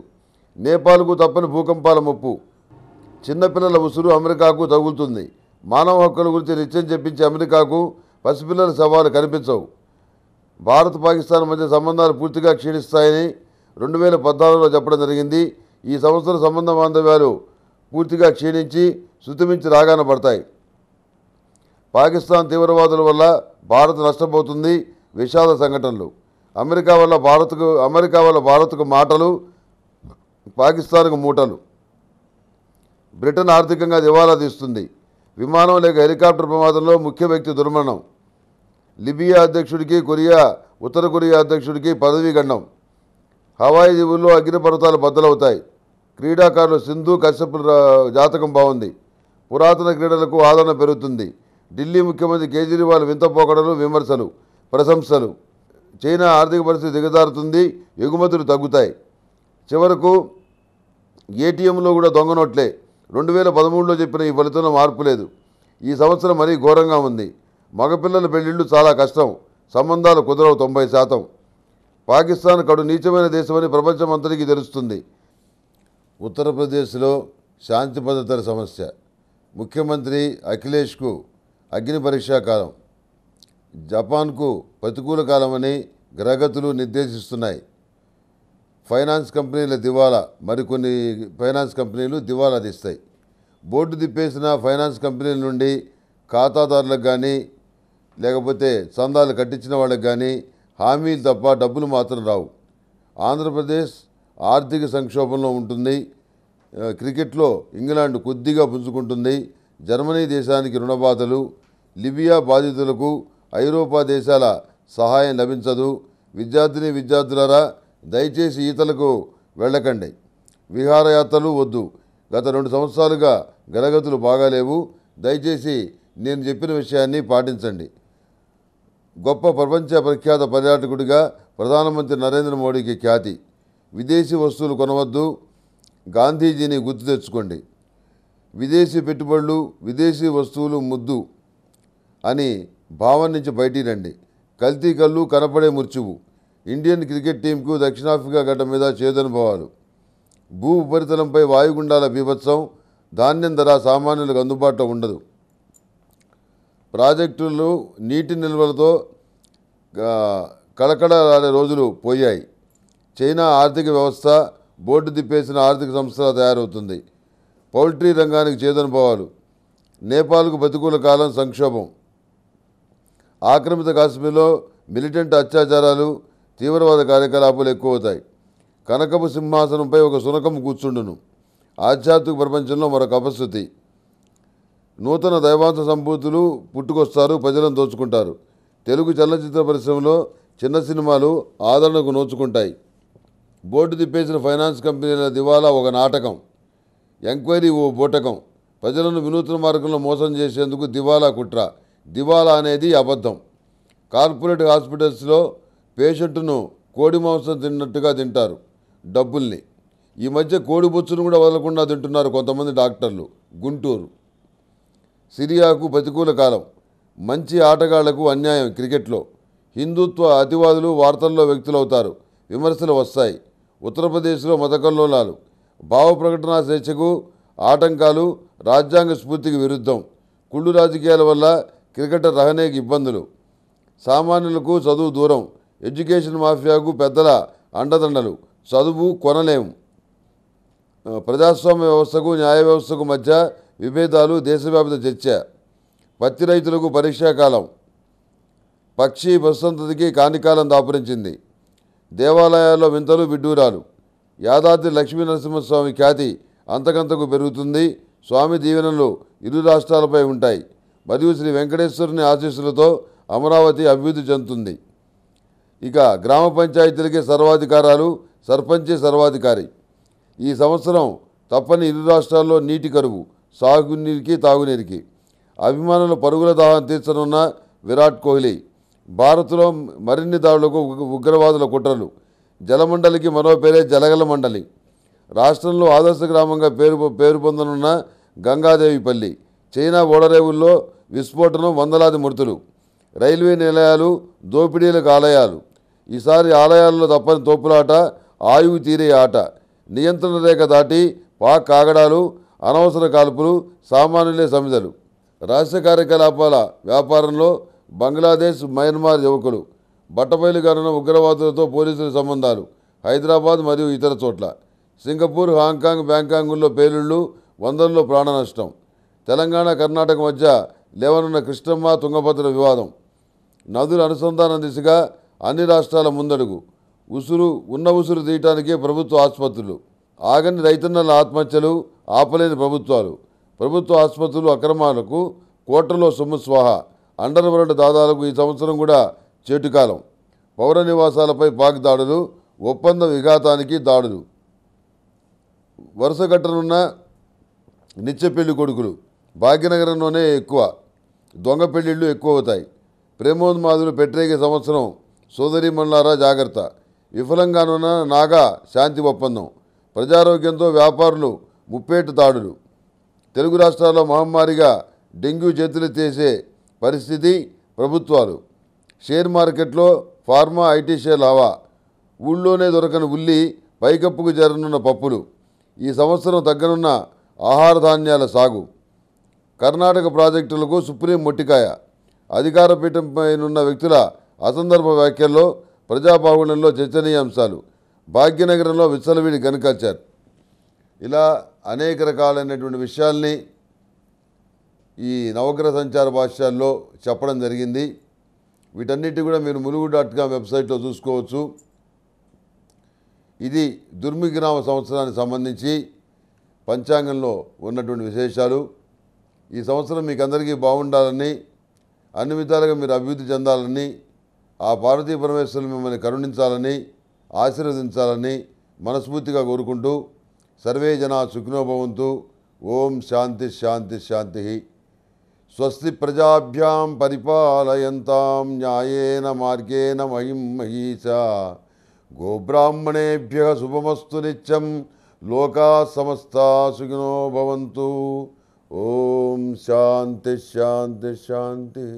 నేపాల్కు తప్పని భూకంపాల ముప్పు చిన్నపిల్లల ఉసురు అమెరికాకు తగులుతుంది మానవ హక్కుల గురించి నిత్యం చెప్పించి అమెరికాకు పసిపిల్లల సవాలు కనిపించవు భారత్ పాకిస్తాన్ మధ్య సంబంధాలు పూర్తిగా క్షీణిస్తాయని రెండు వేల పద్నాలుగులో చెప్పడం జరిగింది ఈ సంవత్సరం సంబంధ బాంధవ్యాలు పూర్తిగా క్షీణించి శృతిమించి రాగాన పడతాయి పాకిస్తాన్ తీవ్రవాదుల వల్ల భారత్ నష్టపోతుంది విషాద సంఘటనలు అమెరికా వల్ల భారత్కు అమెరికా వల్ల భారత్కు మాటలు పాకిస్తాన్కు మూటలు బ్రిటన్ ఆర్థికంగా దివాలా తీస్తుంది విమానం లేక హెలికాప్టర్ ప్రమాదంలో ముఖ్య వ్యక్తి దుర్మరణం లిబియా అధ్యక్షుడికి కొరియా ఉత్తర కొరియా అధ్యక్షుడికి పదవీ గండం హవాయి దీవుల్లో అగ్నిపర్వతాలు బద్దలవుతాయి క్రీడాకారులు సింధు కశ్యపు జాతకం బాగుంది పురాతన క్రీడలకు ఆదరణ పెరుగుతుంది ఢిల్లీ ముఖ్యమంత్రి కేజ్రీవాల్ వింత పోకడలు విమర్శలు ప్రశంసలు చైనా ఆర్థిక పరిస్థితి దిగజారుతుంది ఎగుమతులు తగ్గుతాయి చివరకు ఏటీఎంలో కూడా దొంగనోట్లే రెండు వేల పదమూడులో చెప్పిన ఈ ఫలితంలో మార్పు లేదు ఈ సంవత్సరం మరీ ఘోరంగా ఉంది మగపిల్లల పెళ్లిళ్ళు చాలా కష్టం సంబంధాలు కుదరవు తొంభై శాతం పాకిస్తాన్ కడు నీచమైన దేశమని ప్రపంచమంతటికీ తెలుస్తుంది ఉత్తరప్రదేశ్లో శాంతి భద్రతల సమస్య ముఖ్యమంత్రి అఖిలేష్కు అగ్ని పరీక్షాకాలం జపాన్కు ప్రతికూల కాలమని గ్రహగతులు నిర్దేశిస్తున్నాయి ఫైనాన్స్ కంపెనీల దివాలా మరికొన్ని ఫైనాన్స్ కంపెనీలు దివాలా తీస్తాయి బోర్డు తిప్పేసిన ఫైనాన్స్ కంపెనీల నుండి ఖాతాదారులకు కానీ లేకపోతే చందాలు కట్టించిన వాళ్ళకి కానీ హామీలు తప్ప డబ్బులు మాత్రం రావు ఆంధ్రప్రదేశ్ ఆర్థిక సంక్షోభంలో ఉంటుంది క్రికెట్లో ఇంగ్లాండ్ కొద్దిగా పుంజుకుంటుంది జర్మనీ దేశానికి రుణబాధలు లిబియా బాధితులకు ఐరోపా దేశాల సహాయం లభించదు విద్యార్థిని విద్యార్థులారా దయచేసి ఈతలకు వెళ్ళకండి విహారయాత్రలు వద్దు గత రెండు సంవత్సరాలుగా గలగతులు బాగాలేవు దయచేసి నేను చెప్పిన విషయాన్ని పాటించండి గొప్ప ప్రపంచ ప్రఖ్యాత పర్యాటకుడిగా ప్రధానమంత్రి నరేంద్ర మోడీకి ఖ్యాతి విదేశీ వస్తువులు కొనవద్దు గాంధీజీని గుర్తు తెచ్చుకోండి విదేశీ పెట్టుబడులు విదేశీ వస్తువులు ముద్దు అని భావం నుంచి బయటికి రండి కల్తీ కళ్ళు కనపడే ముర్చువు ఇండియన్ క్రికెట్ టీంకు దక్షిణాఫ్రికా గడ్డ మీద చేదనుభవాలు భూ ఉపరితలంపై వాయుగుండాల బీభత్సం ధాన్యం ధర సామాన్యులకు అందుబాటులో ఉండదు ప్రాజెక్టులు నీటి నిల్వలతో కడకడ రాని రోజులు పోయాయి చైనా ఆర్థిక వ్యవస్థ బోర్డు తిప్పేసిన ఆర్థిక సంస్థ తయారవుతుంది పౌల్ట్రీ రంగానికి చేదనుభవాలు నేపాల్కు ప్రతికూల కాలం సంక్షోభం ఆక్రమిత కాశ్మీర్లో మిలిటెంట్ అత్యాచారాలు తీవ్రవాద కార్యకలాపాలు ఎక్కువవుతాయి కనకపు సింహాసనంపై ఒక సునకం కూర్చుండును ఆధ్యాత్మిక ప్రపంచంలో మరొక అపస్థితి నూతన దైవాంశ సంభూతులు పుట్టుకొస్తారు ప్రజలను దోచుకుంటారు తెలుగు చలనచిత్ర పరిశ్రమలో చిన్న సినిమాలు ఆదరణకు నోచుకుంటాయి బోర్డు తిప్పేసిన ఫైనాన్స్ కంపెనీల దివాలా ఒక నాటకం ఎంక్వైరీ ఓ బూటకం ప్రజలను వినూత్న మార్గంలో మోసం చేసేందుకు దివాలా కుట్ర దివాలా అనేది అబద్ధం కార్పొరేట్ హాస్పిటల్స్లో పేషెంట్ను కోడి మాంసం తిన్నట్టుగా తింటారు డబ్బుల్ని ఈ మధ్య కోడి బొచ్చును కూడా వదలకుండా తింటున్నారు కొంతమంది డాక్టర్లు గుంటూరు సిరియాకు ప్రతికూల కాలం మంచి ఆటగాళ్లకు అన్యాయం క్రికెట్లో హిందుత్వ అతివాదులు వార్తల్లో వ్యక్తులవుతారు విమర్శలు వస్తాయి ఉత్తరప్రదేశ్లో మతకల్లోలాలు భావ ప్రకటన స్వేచ్ఛకు ఆటంకాలు రాజ్యాంగ స్ఫూర్తికి విరుద్ధం కుళ్ళు రాజకీయాల వల్ల క్రికెటర్ రహనేకి ఇబ్బందులు సామాన్యులకు చదువు దూరం ఎడ్యుకేషన్ మాఫియాకు పెద్దల అండదండలు చదువు కొనలేము ప్రజాస్వామ్య వ్యవస్థకు న్యాయ వ్యవస్థకు మధ్య విభేదాలు దేశవ్యాప్త చర్చ పత్తి రైతులకు పరీక్షాకాలం పక్షి వసంతతికి కానికాలం దాపురించింది దేవాలయాల్లో వింతలు విడ్డూరాలు యాదాద్రి లక్ష్మీనరసింహస్వామి ఖ్యాతి అంతకంతకు పెరుగుతుంది స్వామి దీవెనలు ఇరు రాష్ట్రాలపై ఉంటాయి మరియు శ్రీ వెంకటేశ్వరుని ఆశీస్సులతో అమరావతి అభివృద్ధి చెందుతుంది ఇక గ్రామ పంచాయతీలకే సర్వాధికారాలు సర్పంచే సర్వాధికారి ఈ సంవత్సరం తప్పని ఇరు రాష్ట్రాల్లో నీటి కరువు సాగునీరికి తాగునీరికి అభిమానుల పరుగుల దాహం తీర్చనున్న విరాట్ కోహ్లీ భారత్లో మరిన్ని దాడులకు ఉగ్రవాదుల కుట్రలు జలమండలికి మరో పేరే జలగల మండలి రాష్ట్రంలో ఆదర్శ గ్రామంగా పేరు పేరు పొందనున్న గంగాదేవిపల్లి చైనా ఓడరేవుల్లో విస్ఫోటనం వందలాది మృతులు రైల్వే నిలయాలు దోపిడీలకు ఆలయాలు ఈసారి ఆలయాల్లో తప్పని తోపులాట ఆయువు తీరే ఆట నియంత్రణ రేఖ దాటి పాక్ ఆగడాలు అనవసర కాల్పులు సామాన్యులే సమిధలు రహస్య కార్యకలాపాల వ్యాపారంలో బంగ్లాదేశ్ మయన్మార్ యువకులు బట్టబయలుగానున్న ఉగ్రవాదులతో పోలీసుల సంబంధాలు హైదరాబాద్ మరియు ఇతర చోట్ల సింగపూర్ హాంకాంగ్ బ్యాంకాంగుల్లో పేలుళ్ళు వందల్లో ప్రాణ నష్టం తెలంగాణ కర్ణాటక మధ్య లేవనున్న కృష్ణమ్మ తుంగభద్ర వివాదం నదుల అనుసంధానం దిశగా అన్ని రాష్ట్రాల ముందడుగు ఉసురు ఉన్న ఉసురు తీయటానికే ప్రభుత్వ ఆసుపత్రులు ఆగని రైతన్నల ఆత్మహత్యలు ఆపలేని ప్రభుత్వాలు ప్రభుత్వ ఆసుపత్రులు అక్రమాలకు కోట్రలో సొమ్ము స్వాహ అండర్ వరల్డ్ దాదాలకు ఈ సంవత్సరం కూడా చేటుకాలం పౌర నివాసాలపై పాక్ దాడులు ఒప్పంద విఘాతానికి దాడులు వరుస ఘటనున్న నిత్య పెళ్లి కొడుకులు భాగ్యనగరంలోనే ఎక్కువ దొంగ పెళ్లిళ్ళు ఎక్కువ అవుతాయి ప్రేమోన్మాదులు పెట్టరేగే సంవత్సరం సోదరి మల్లారా జాగ్రత్త విఫలంగానున్న నాగా శాంతి ఒప్పందం ప్రజారోగ్యంతో వ్యాపారులు ముప్పేటు దాడులు తెలుగు రాష్ట్రాల్లో మహమ్మారిగా డెంగ్యూ చేతులు చేసే పరిస్థితి ప్రభుత్వాలు షేర్ మార్కెట్లో ఫార్మా ఐటీ షేర్ లావా ఊళ్ళోనే దొరకని ఉల్లి పైకప్పుకు జరగనున్న పప్పులు ఈ సంవత్సరం తగ్గనున్న ఆహార ధాన్యాల సాగు కర్ణాటక ప్రాజెక్టులకు సుప్రీం మొట్టికాయ అధికార పీఠంపైనున్న వ్యక్తుల అసందర్భ వ్యాఖ్యల్లో ప్రజాభావనంలో చర్చనీయాంశాలు భాగ్యనగరంలో విచ్చలవిడి కనుకొచ్చారు ఇలా అనేక రకాలైనటువంటి విషయాల్ని ఈ నవగ్రహ సంచార భాష్యాల్లో చెప్పడం జరిగింది వీటన్నిటి కూడా మీరు ములుగు డాట్ కామ్ వెబ్సైట్లో చూసుకోవచ్చు ఇది దుర్మిగ్రామ సంవత్సరానికి సంబంధించి పంచాంగంలో ఉన్నటువంటి విశేషాలు ఈ సంవత్సరం మీకు అందరికీ బాగుండాలని అన్ని విధాలుగా మీరు అభివృద్ధి చెందాలని ఆ పార్వతీ పరమేశ్వరులు మిమ్మల్ని కరుణించాలని ఆశీర్వదించాలని మనస్ఫూర్తిగా కోరుకుంటూ సర్వే జనా సుఖినోభవంతు ఓం శాంతి శాంతి శాంతి స్వస్తి ప్రజాభ్యాం పరిపాలయంతాం న్యాయేన మార్గేణ మహిం మహీష గోబ్రాహ్మణేభ్య శుభమస్తు నిత్యం లోకా సమస్త సుఖినో భవంతు ఓం శాంతి శాంతి శాంతి